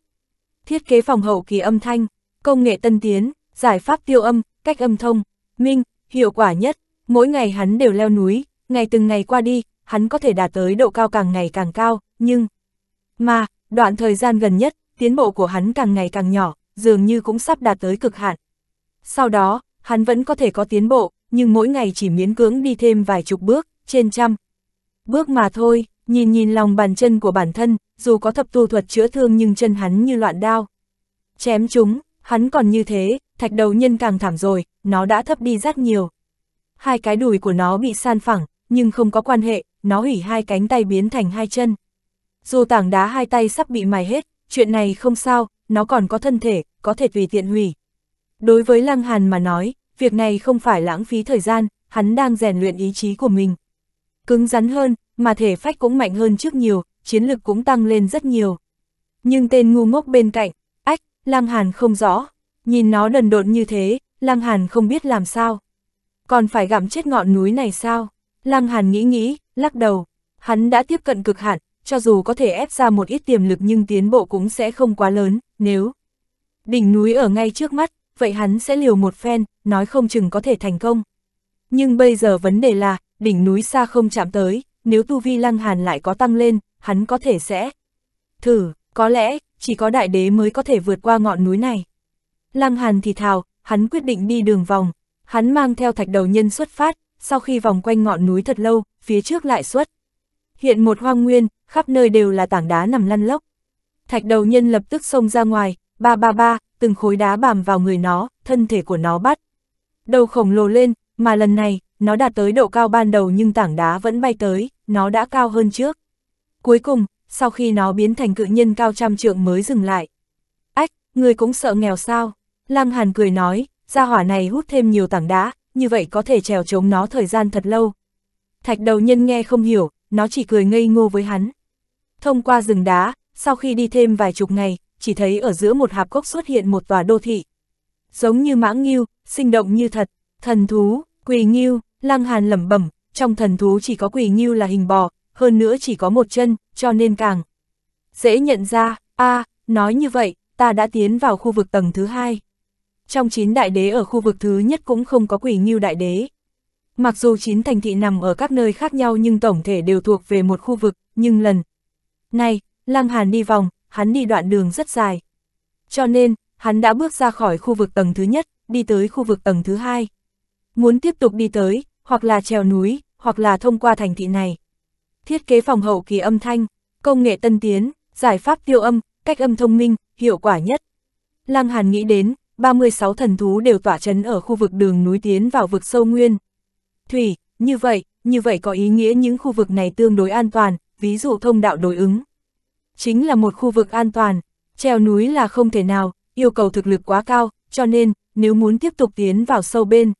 Thiết kế phòng hậu kỳ âm thanh, công nghệ tân tiến, giải pháp tiêu âm, cách âm thông, minh, hiệu quả nhất, mỗi ngày hắn đều leo núi, ngày từng ngày qua đi, hắn có thể đạt tới độ cao càng ngày càng cao, nhưng... Mà, đoạn thời gian gần nhất, tiến bộ của hắn càng ngày càng nhỏ, dường như cũng sắp đạt tới cực hạn. Sau đó, hắn vẫn có thể có tiến bộ, nhưng mỗi ngày chỉ miễn cưỡng đi thêm vài chục bước, trên trăm. Bước mà thôi, nhìn nhìn lòng bàn chân của bản thân, dù có thập tu thuật chữa thương nhưng chân hắn như loạn đao. Chém chúng, hắn còn như thế, thạch đầu nhân càng thảm rồi, nó đã thấp đi rất nhiều. Hai cái đùi của nó bị san phẳng, nhưng không có quan hệ, nó hủy hai cánh tay biến thành hai chân. Dù tảng đá hai tay sắp bị mài hết, chuyện này không sao, nó còn có thân thể, có thể tùy tiện hủy. Đối với Lăng Hàn mà nói, việc này không phải lãng phí thời gian, hắn đang rèn luyện ý chí của mình. Cứng rắn hơn, mà thể phách cũng mạnh hơn trước nhiều, chiến lực cũng tăng lên rất nhiều. Nhưng tên ngu ngốc bên cạnh, ách, Lăng Hàn không rõ, nhìn nó đần độn như thế, Lăng Hàn không biết làm sao. Còn phải gặm chết ngọn núi này sao? Lăng Hàn nghĩ nghĩ, lắc đầu, hắn đã tiếp cận cực hạn, cho dù có thể ép ra một ít tiềm lực nhưng tiến bộ cũng sẽ không quá lớn, nếu đỉnh núi ở ngay trước mắt, vậy hắn sẽ liều một phen, nói không chừng có thể thành công. Nhưng bây giờ vấn đề là, đỉnh núi xa không chạm tới, nếu tu vi lăng hàn lại có tăng lên, hắn có thể sẽ thử, có lẽ, chỉ có đại đế mới có thể vượt qua ngọn núi này. Lăng hàn thì thào, hắn quyết định đi đường vòng, hắn mang theo thạch đầu nhân xuất phát, sau khi vòng quanh ngọn núi thật lâu, phía trước lại xuất. Hiện một hoang nguyên, khắp nơi đều là tảng đá nằm lăn lóc. Thạch đầu nhân lập tức xông ra ngoài, ba ba ba, từng khối đá bàm vào người nó, thân thể của nó bắt. Đầu khổng lồ lên, mà lần này, nó đạt tới độ cao ban đầu nhưng tảng đá vẫn bay tới, nó đã cao hơn trước. Cuối cùng, sau khi nó biến thành cự nhân cao trăm trượng mới dừng lại. Ách, người cũng sợ nghèo sao? Lăng Hàn cười nói, ra hỏa này hút thêm nhiều tảng đá, như vậy có thể trèo chống nó thời gian thật lâu. Thạch đầu nhân nghe không hiểu, nó chỉ cười ngây ngô với hắn. Thông qua rừng đá, sau khi đi thêm vài chục ngày, chỉ thấy ở giữa một hạp cốc xuất hiện một tòa đô thị. Giống như mãng nghiêu, sinh động như thật, thần thú, quỳ nghiêu, lăng hàn lẩm bẩm, trong thần thú chỉ có quỳ nghiêu là hình bò, hơn nữa chỉ có một chân, cho nên càng dễ nhận ra, a à, nói như vậy, ta đã tiến vào khu vực tầng thứ hai. Trong chín đại đế ở khu vực thứ nhất cũng không có quỷ nghiêu đại đế. Mặc dù chín thành thị nằm ở các nơi khác nhau nhưng tổng thể đều thuộc về một khu vực, nhưng lần này, Lăng Hàn đi vòng, hắn đi đoạn đường rất dài. Cho nên, hắn đã bước ra khỏi khu vực tầng thứ nhất, đi tới khu vực tầng thứ hai. Muốn tiếp tục đi tới, hoặc là trèo núi, hoặc là thông qua thành thị này. Thiết kế phòng hậu kỳ âm thanh, công nghệ tân tiến, giải pháp tiêu âm, cách âm thông minh, hiệu quả nhất. Lăng Hàn nghĩ đến, 36 thần thú đều tỏa chấn ở khu vực đường núi tiến vào vực sâu nguyên. Thủy, như vậy, như vậy có ý nghĩa những khu vực này tương đối an toàn, ví dụ thông đạo đối ứng chính là một khu vực an toàn, treo núi là không thể nào, yêu cầu thực lực quá cao, cho nên, nếu muốn tiếp tục tiến vào sâu bên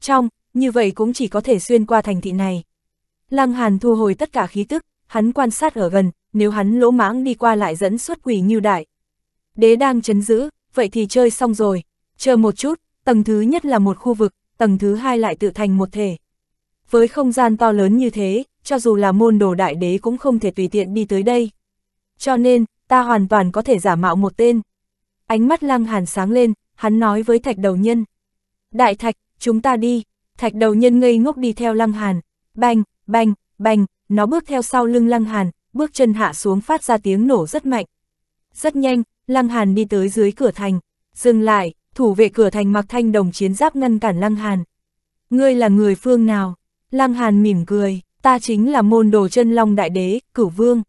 trong, như vậy cũng chỉ có thể xuyên qua thành thị này. Lăng Hàn thu hồi tất cả khí tức, hắn quan sát ở gần, nếu hắn lỗ mãng đi qua lại dẫn xuất quỷ như đại. Đế đang chấn giữ, vậy thì chơi xong rồi, chờ một chút, tầng thứ nhất là một khu vực, tầng thứ hai lại tự thành một thể. Với không gian to lớn như thế, cho dù là môn đồ đại đế cũng không thể tùy tiện đi tới đây cho nên, ta hoàn toàn có thể giả mạo một tên. Ánh mắt lăng hàn sáng lên, hắn nói với thạch đầu nhân. Đại thạch, chúng ta đi. Thạch đầu nhân ngây ngốc đi theo lăng hàn. Bành, bành, bành, nó bước theo sau lưng lăng hàn, bước chân hạ xuống phát ra tiếng nổ rất mạnh. Rất nhanh, lăng hàn đi tới dưới cửa thành. Dừng lại, thủ vệ cửa thành mặc thanh đồng chiến giáp ngăn cản lăng hàn. Ngươi là người phương nào? Lăng hàn mỉm cười, ta chính là môn đồ chân long đại đế, cửu vương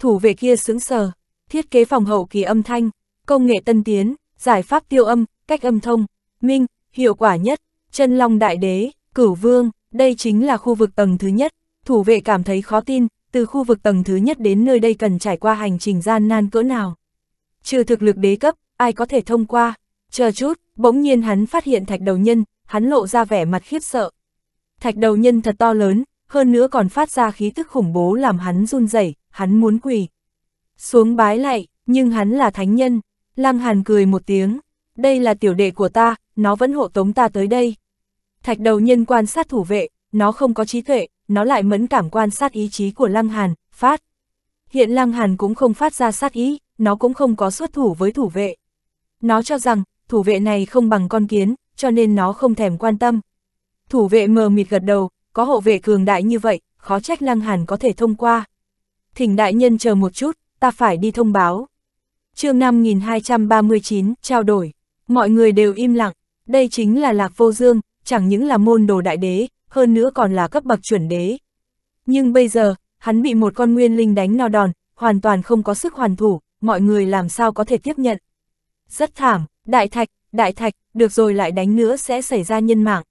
thủ vệ kia sững sờ, thiết kế phòng hậu kỳ âm thanh, công nghệ tân tiến, giải pháp tiêu âm, cách âm thông, minh, hiệu quả nhất, chân long đại đế, cửu vương, đây chính là khu vực tầng thứ nhất, thủ vệ cảm thấy khó tin, từ khu vực tầng thứ nhất đến nơi đây cần trải qua hành trình gian nan cỡ nào. Trừ thực lực đế cấp, ai có thể thông qua, chờ chút, bỗng nhiên hắn phát hiện thạch đầu nhân, hắn lộ ra vẻ mặt khiếp sợ. Thạch đầu nhân thật to lớn, hơn nữa còn phát ra khí tức khủng bố làm hắn run rẩy, hắn muốn quỳ. Xuống bái lại, nhưng hắn là thánh nhân. Lăng Hàn cười một tiếng, đây là tiểu đệ của ta, nó vẫn hộ tống ta tới đây. Thạch đầu nhân quan sát thủ vệ, nó không có trí tuệ, nó lại mẫn cảm quan sát ý chí của Lăng Hàn, phát. Hiện Lăng Hàn cũng không phát ra sát ý, nó cũng không có xuất thủ với thủ vệ. Nó cho rằng, thủ vệ này không bằng con kiến, cho nên nó không thèm quan tâm. Thủ vệ mờ mịt gật đầu, có hộ vệ cường đại như vậy, khó trách Lăng Hàn có thể thông qua. Thỉnh đại nhân chờ một chút, ta phải đi thông báo. chương 5239, trao đổi. Mọi người đều im lặng, đây chính là Lạc Vô Dương, chẳng những là môn đồ đại đế, hơn nữa còn là cấp bậc chuẩn đế. Nhưng bây giờ, hắn bị một con nguyên linh đánh no đòn, hoàn toàn không có sức hoàn thủ, mọi người làm sao có thể tiếp nhận. Rất thảm, đại thạch, đại thạch, được rồi lại đánh nữa sẽ xảy ra nhân mạng.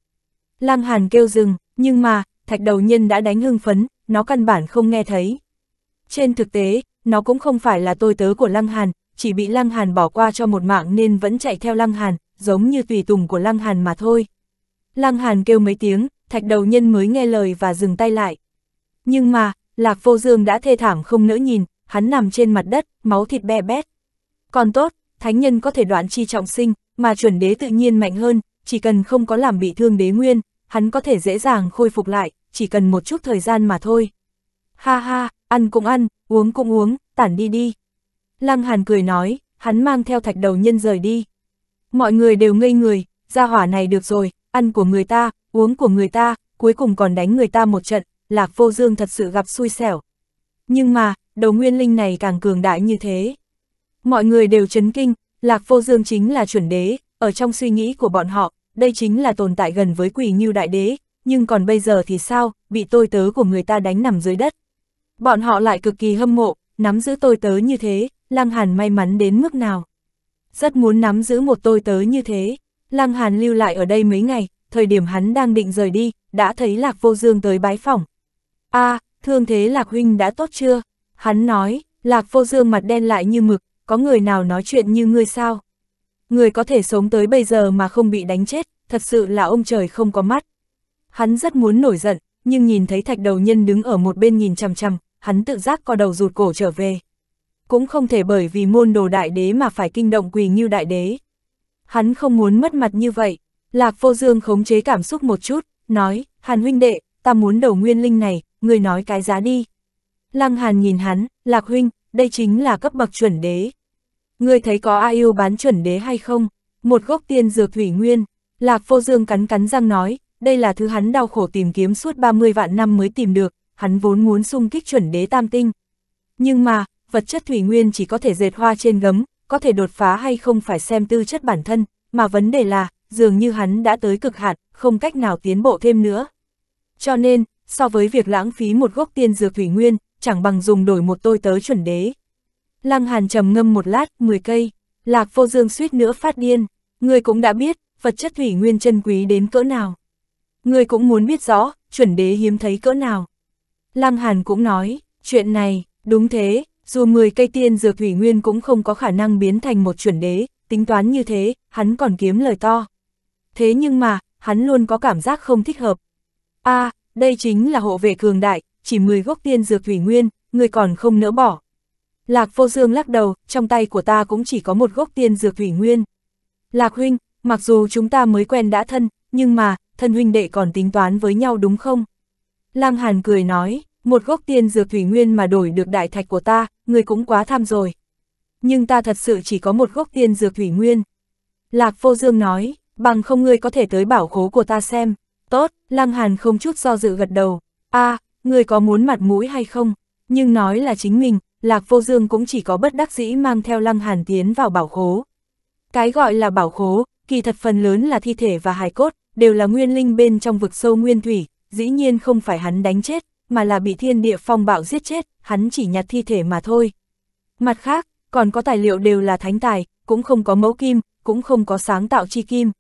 Lăng Hàn kêu dừng, nhưng mà, thạch đầu nhân đã đánh hưng phấn, nó căn bản không nghe thấy. Trên thực tế, nó cũng không phải là tôi tớ của Lăng Hàn, chỉ bị Lăng Hàn bỏ qua cho một mạng nên vẫn chạy theo Lăng Hàn, giống như tùy tùng của Lăng Hàn mà thôi. Lăng Hàn kêu mấy tiếng, thạch đầu nhân mới nghe lời và dừng tay lại. Nhưng mà, Lạc Vô Dương đã thê thảm không nỡ nhìn, hắn nằm trên mặt đất, máu thịt be bét. Còn tốt, thánh nhân có thể đoạn chi trọng sinh, mà chuẩn đế tự nhiên mạnh hơn, chỉ cần không có làm bị thương đế nguyên, hắn có thể dễ dàng khôi phục lại, chỉ cần một chút thời gian mà thôi. Ha ha, ăn cũng ăn, uống cũng uống, tản đi đi. Lăng Hàn cười nói, hắn mang theo thạch đầu nhân rời đi. Mọi người đều ngây người, gia hỏa này được rồi, ăn của người ta, uống của người ta, cuối cùng còn đánh người ta một trận, Lạc Vô Dương thật sự gặp xui xẻo. Nhưng mà, đầu nguyên linh này càng cường đại như thế. Mọi người đều chấn kinh, Lạc Vô Dương chính là chuẩn đế, ở trong suy nghĩ của bọn họ, đây chính là tồn tại gần với quỷ như đại đế, nhưng còn bây giờ thì sao, bị tôi tớ của người ta đánh nằm dưới đất. Bọn họ lại cực kỳ hâm mộ, nắm giữ tôi tớ như thế, Lăng Hàn may mắn đến mức nào. Rất muốn nắm giữ một tôi tớ như thế, Lăng Hàn lưu lại ở đây mấy ngày, thời điểm hắn đang định rời đi, đã thấy Lạc Vô Dương tới bái phỏng. a à, thương thế Lạc Huynh đã tốt chưa? Hắn nói, Lạc Vô Dương mặt đen lại như mực, có người nào nói chuyện như ngươi sao? Người có thể sống tới bây giờ mà không bị đánh chết, thật sự là ông trời không có mắt. Hắn rất muốn nổi giận, nhưng nhìn thấy thạch đầu nhân đứng ở một bên nhìn chằm chằm, hắn tự giác co đầu rụt cổ trở về. Cũng không thể bởi vì môn đồ đại đế mà phải kinh động quỳ như đại đế. Hắn không muốn mất mặt như vậy, Lạc Vô Dương khống chế cảm xúc một chút, nói, Hàn huynh đệ, ta muốn đầu nguyên linh này, người nói cái giá đi. Lăng Hàn nhìn hắn, Lạc huynh, đây chính là cấp bậc chuẩn đế, Ngươi thấy có ai yêu bán chuẩn đế hay không? Một gốc tiên dược thủy nguyên, Lạc Vô Dương cắn cắn răng nói, đây là thứ hắn đau khổ tìm kiếm suốt 30 vạn năm mới tìm được, hắn vốn muốn xung kích chuẩn đế tam tinh. Nhưng mà, vật chất thủy nguyên chỉ có thể dệt hoa trên gấm, có thể đột phá hay không phải xem tư chất bản thân, mà vấn đề là, dường như hắn đã tới cực hạn, không cách nào tiến bộ thêm nữa. Cho nên, so với việc lãng phí một gốc tiên dược thủy nguyên, chẳng bằng dùng đổi một tôi tớ chuẩn đế. Lăng Hàn trầm ngâm một lát, 10 cây, Lạc Vô Dương suýt nữa phát điên, Ngươi cũng đã biết, vật chất thủy nguyên chân quý đến cỡ nào. Người cũng muốn biết rõ, chuẩn đế hiếm thấy cỡ nào. Lăng Hàn cũng nói, chuyện này, đúng thế, dù 10 cây tiên dược thủy nguyên cũng không có khả năng biến thành một chuẩn đế, tính toán như thế, hắn còn kiếm lời to. Thế nhưng mà, hắn luôn có cảm giác không thích hợp. a à, đây chính là hộ vệ cường đại, chỉ 10 gốc tiên dược thủy nguyên, người còn không nỡ bỏ, Lạc vô dương lắc đầu, trong tay của ta cũng chỉ có một gốc tiên dược thủy nguyên. Lạc huynh, mặc dù chúng ta mới quen đã thân, nhưng mà, thân huynh đệ còn tính toán với nhau đúng không? Lăng Hàn cười nói, một gốc tiên dược thủy nguyên mà đổi được đại thạch của ta, người cũng quá tham rồi. Nhưng ta thật sự chỉ có một gốc tiên dược thủy nguyên. Lạc vô dương nói, bằng không ngươi có thể tới bảo khố của ta xem. Tốt, Lăng Hàn không chút do dự gật đầu. a à, ngươi có muốn mặt mũi hay không? Nhưng nói là chính mình, Lạc Vô Dương cũng chỉ có bất đắc dĩ mang theo Lăng Hàn tiến vào bảo khố. Cái gọi là bảo khố, kỳ thật phần lớn là thi thể và hài cốt, đều là nguyên linh bên trong vực sâu nguyên thủy, dĩ nhiên không phải hắn đánh chết, mà là bị thiên địa phong bạo giết chết, hắn chỉ nhặt thi thể mà thôi. Mặt khác, còn có tài liệu đều là thánh tài, cũng không có mẫu kim, cũng không có sáng tạo chi kim.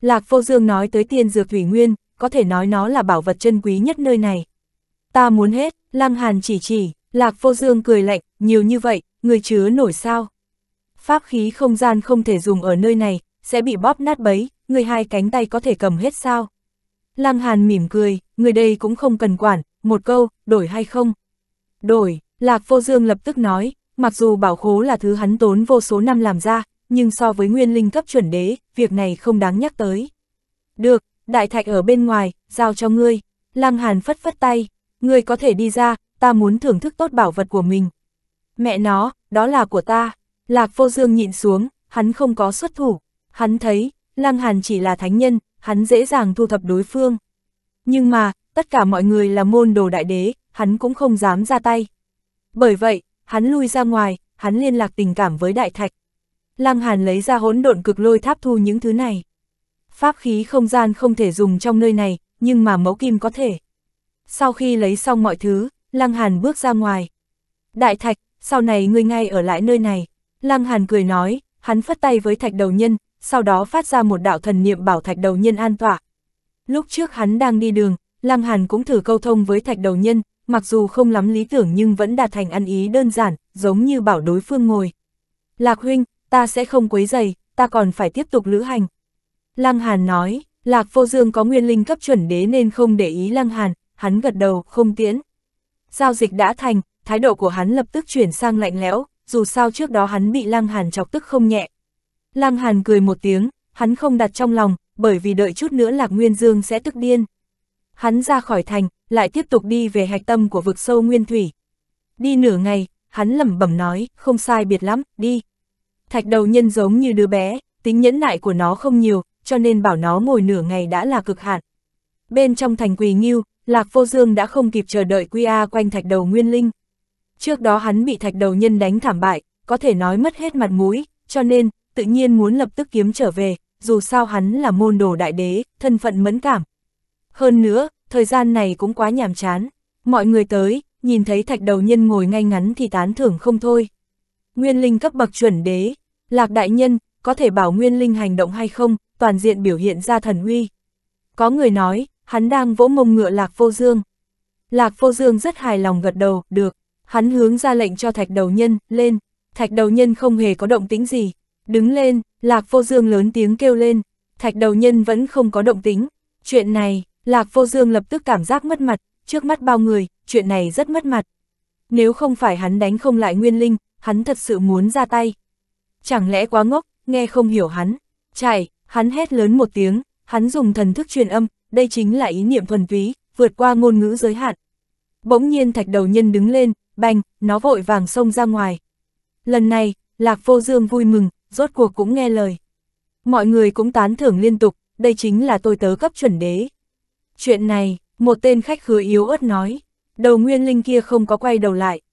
Lạc Vô Dương nói tới tiên dược thủy nguyên, có thể nói nó là bảo vật chân quý nhất nơi này. Ta muốn hết, Lăng Hàn chỉ chỉ, Lạc vô dương cười lạnh, nhiều như vậy, người chứa nổi sao. Pháp khí không gian không thể dùng ở nơi này, sẽ bị bóp nát bấy, người hai cánh tay có thể cầm hết sao. Lăng Hàn mỉm cười, người đây cũng không cần quản, một câu, đổi hay không? Đổi, Lạc Vô Dương lập tức nói, mặc dù bảo khố là thứ hắn tốn vô số năm làm ra, nhưng so với nguyên linh cấp chuẩn đế, việc này không đáng nhắc tới. Được, đại thạch ở bên ngoài, giao cho ngươi. Lăng Hàn phất phất tay, ngươi có thể đi ra, ta muốn thưởng thức tốt bảo vật của mình. Mẹ nó, đó là của ta. Lạc vô dương nhịn xuống, hắn không có xuất thủ. Hắn thấy, Lăng Hàn chỉ là thánh nhân, hắn dễ dàng thu thập đối phương. Nhưng mà, tất cả mọi người là môn đồ đại đế, hắn cũng không dám ra tay. Bởi vậy, hắn lui ra ngoài, hắn liên lạc tình cảm với đại thạch. Lăng Hàn lấy ra hỗn độn cực lôi tháp thu những thứ này. Pháp khí không gian không thể dùng trong nơi này, nhưng mà mẫu kim có thể. Sau khi lấy xong mọi thứ, Lăng Hàn bước ra ngoài. Đại Thạch, sau này ngươi ngay ở lại nơi này. Lăng Hàn cười nói, hắn phất tay với Thạch Đầu Nhân, sau đó phát ra một đạo thần niệm bảo Thạch Đầu Nhân an tọa. Lúc trước hắn đang đi đường, Lăng Hàn cũng thử câu thông với Thạch Đầu Nhân, mặc dù không lắm lý tưởng nhưng vẫn đạt thành ăn ý đơn giản, giống như bảo đối phương ngồi. Lạc huynh, ta sẽ không quấy giày, ta còn phải tiếp tục lữ hành. Lăng Hàn nói, Lạc Vô Dương có nguyên linh cấp chuẩn đế nên không để ý Lăng Hàn, hắn gật đầu, không tiễn. Giao dịch đã thành, thái độ của hắn lập tức chuyển sang lạnh lẽo, dù sao trước đó hắn bị Lăng Hàn chọc tức không nhẹ. Lăng Hàn cười một tiếng, hắn không đặt trong lòng, bởi vì đợi chút nữa Lạc Nguyên Dương sẽ tức điên. Hắn ra khỏi thành, lại tiếp tục đi về hạch tâm của vực sâu Nguyên Thủy. Đi nửa ngày, hắn lẩm bẩm nói, không sai biệt lắm, đi. Thạch đầu nhân giống như đứa bé, tính nhẫn nại của nó không nhiều, cho nên bảo nó ngồi nửa ngày đã là cực hạn. Bên trong thành quỳ nghiêu, Lạc Vô Dương đã không kịp chờ đợi quy a quanh thạch đầu Nguyên Linh. Trước đó hắn bị thạch đầu nhân đánh thảm bại, có thể nói mất hết mặt mũi, cho nên, tự nhiên muốn lập tức kiếm trở về, dù sao hắn là môn đồ đại đế, thân phận mẫn cảm. Hơn nữa, thời gian này cũng quá nhàm chán, mọi người tới, nhìn thấy thạch đầu nhân ngồi ngay ngắn thì tán thưởng không thôi. Nguyên Linh cấp bậc chuẩn đế, Lạc Đại Nhân, có thể bảo Nguyên Linh hành động hay không, toàn diện biểu hiện ra thần uy. Có người nói, hắn đang vỗ mông ngựa Lạc Vô Dương. Lạc Vô Dương rất hài lòng gật đầu, được, hắn hướng ra lệnh cho thạch đầu nhân, lên, thạch đầu nhân không hề có động tĩnh gì, đứng lên, Lạc Vô Dương lớn tiếng kêu lên, thạch đầu nhân vẫn không có động tĩnh, chuyện này, Lạc Vô Dương lập tức cảm giác mất mặt, trước mắt bao người, chuyện này rất mất mặt. Nếu không phải hắn đánh không lại Nguyên Linh, hắn thật sự muốn ra tay. Chẳng lẽ quá ngốc, nghe không hiểu hắn, chạy, hắn hét lớn một tiếng, hắn dùng thần thức truyền âm, đây chính là ý niệm thuần túy, vượt qua ngôn ngữ giới hạn. Bỗng nhiên thạch đầu nhân đứng lên, bành nó vội vàng xông ra ngoài. Lần này, Lạc Vô Dương vui mừng, rốt cuộc cũng nghe lời. Mọi người cũng tán thưởng liên tục, đây chính là tôi tớ cấp chuẩn đế. Chuyện này, một tên khách khứa yếu ớt nói, đầu nguyên linh kia không có quay đầu lại,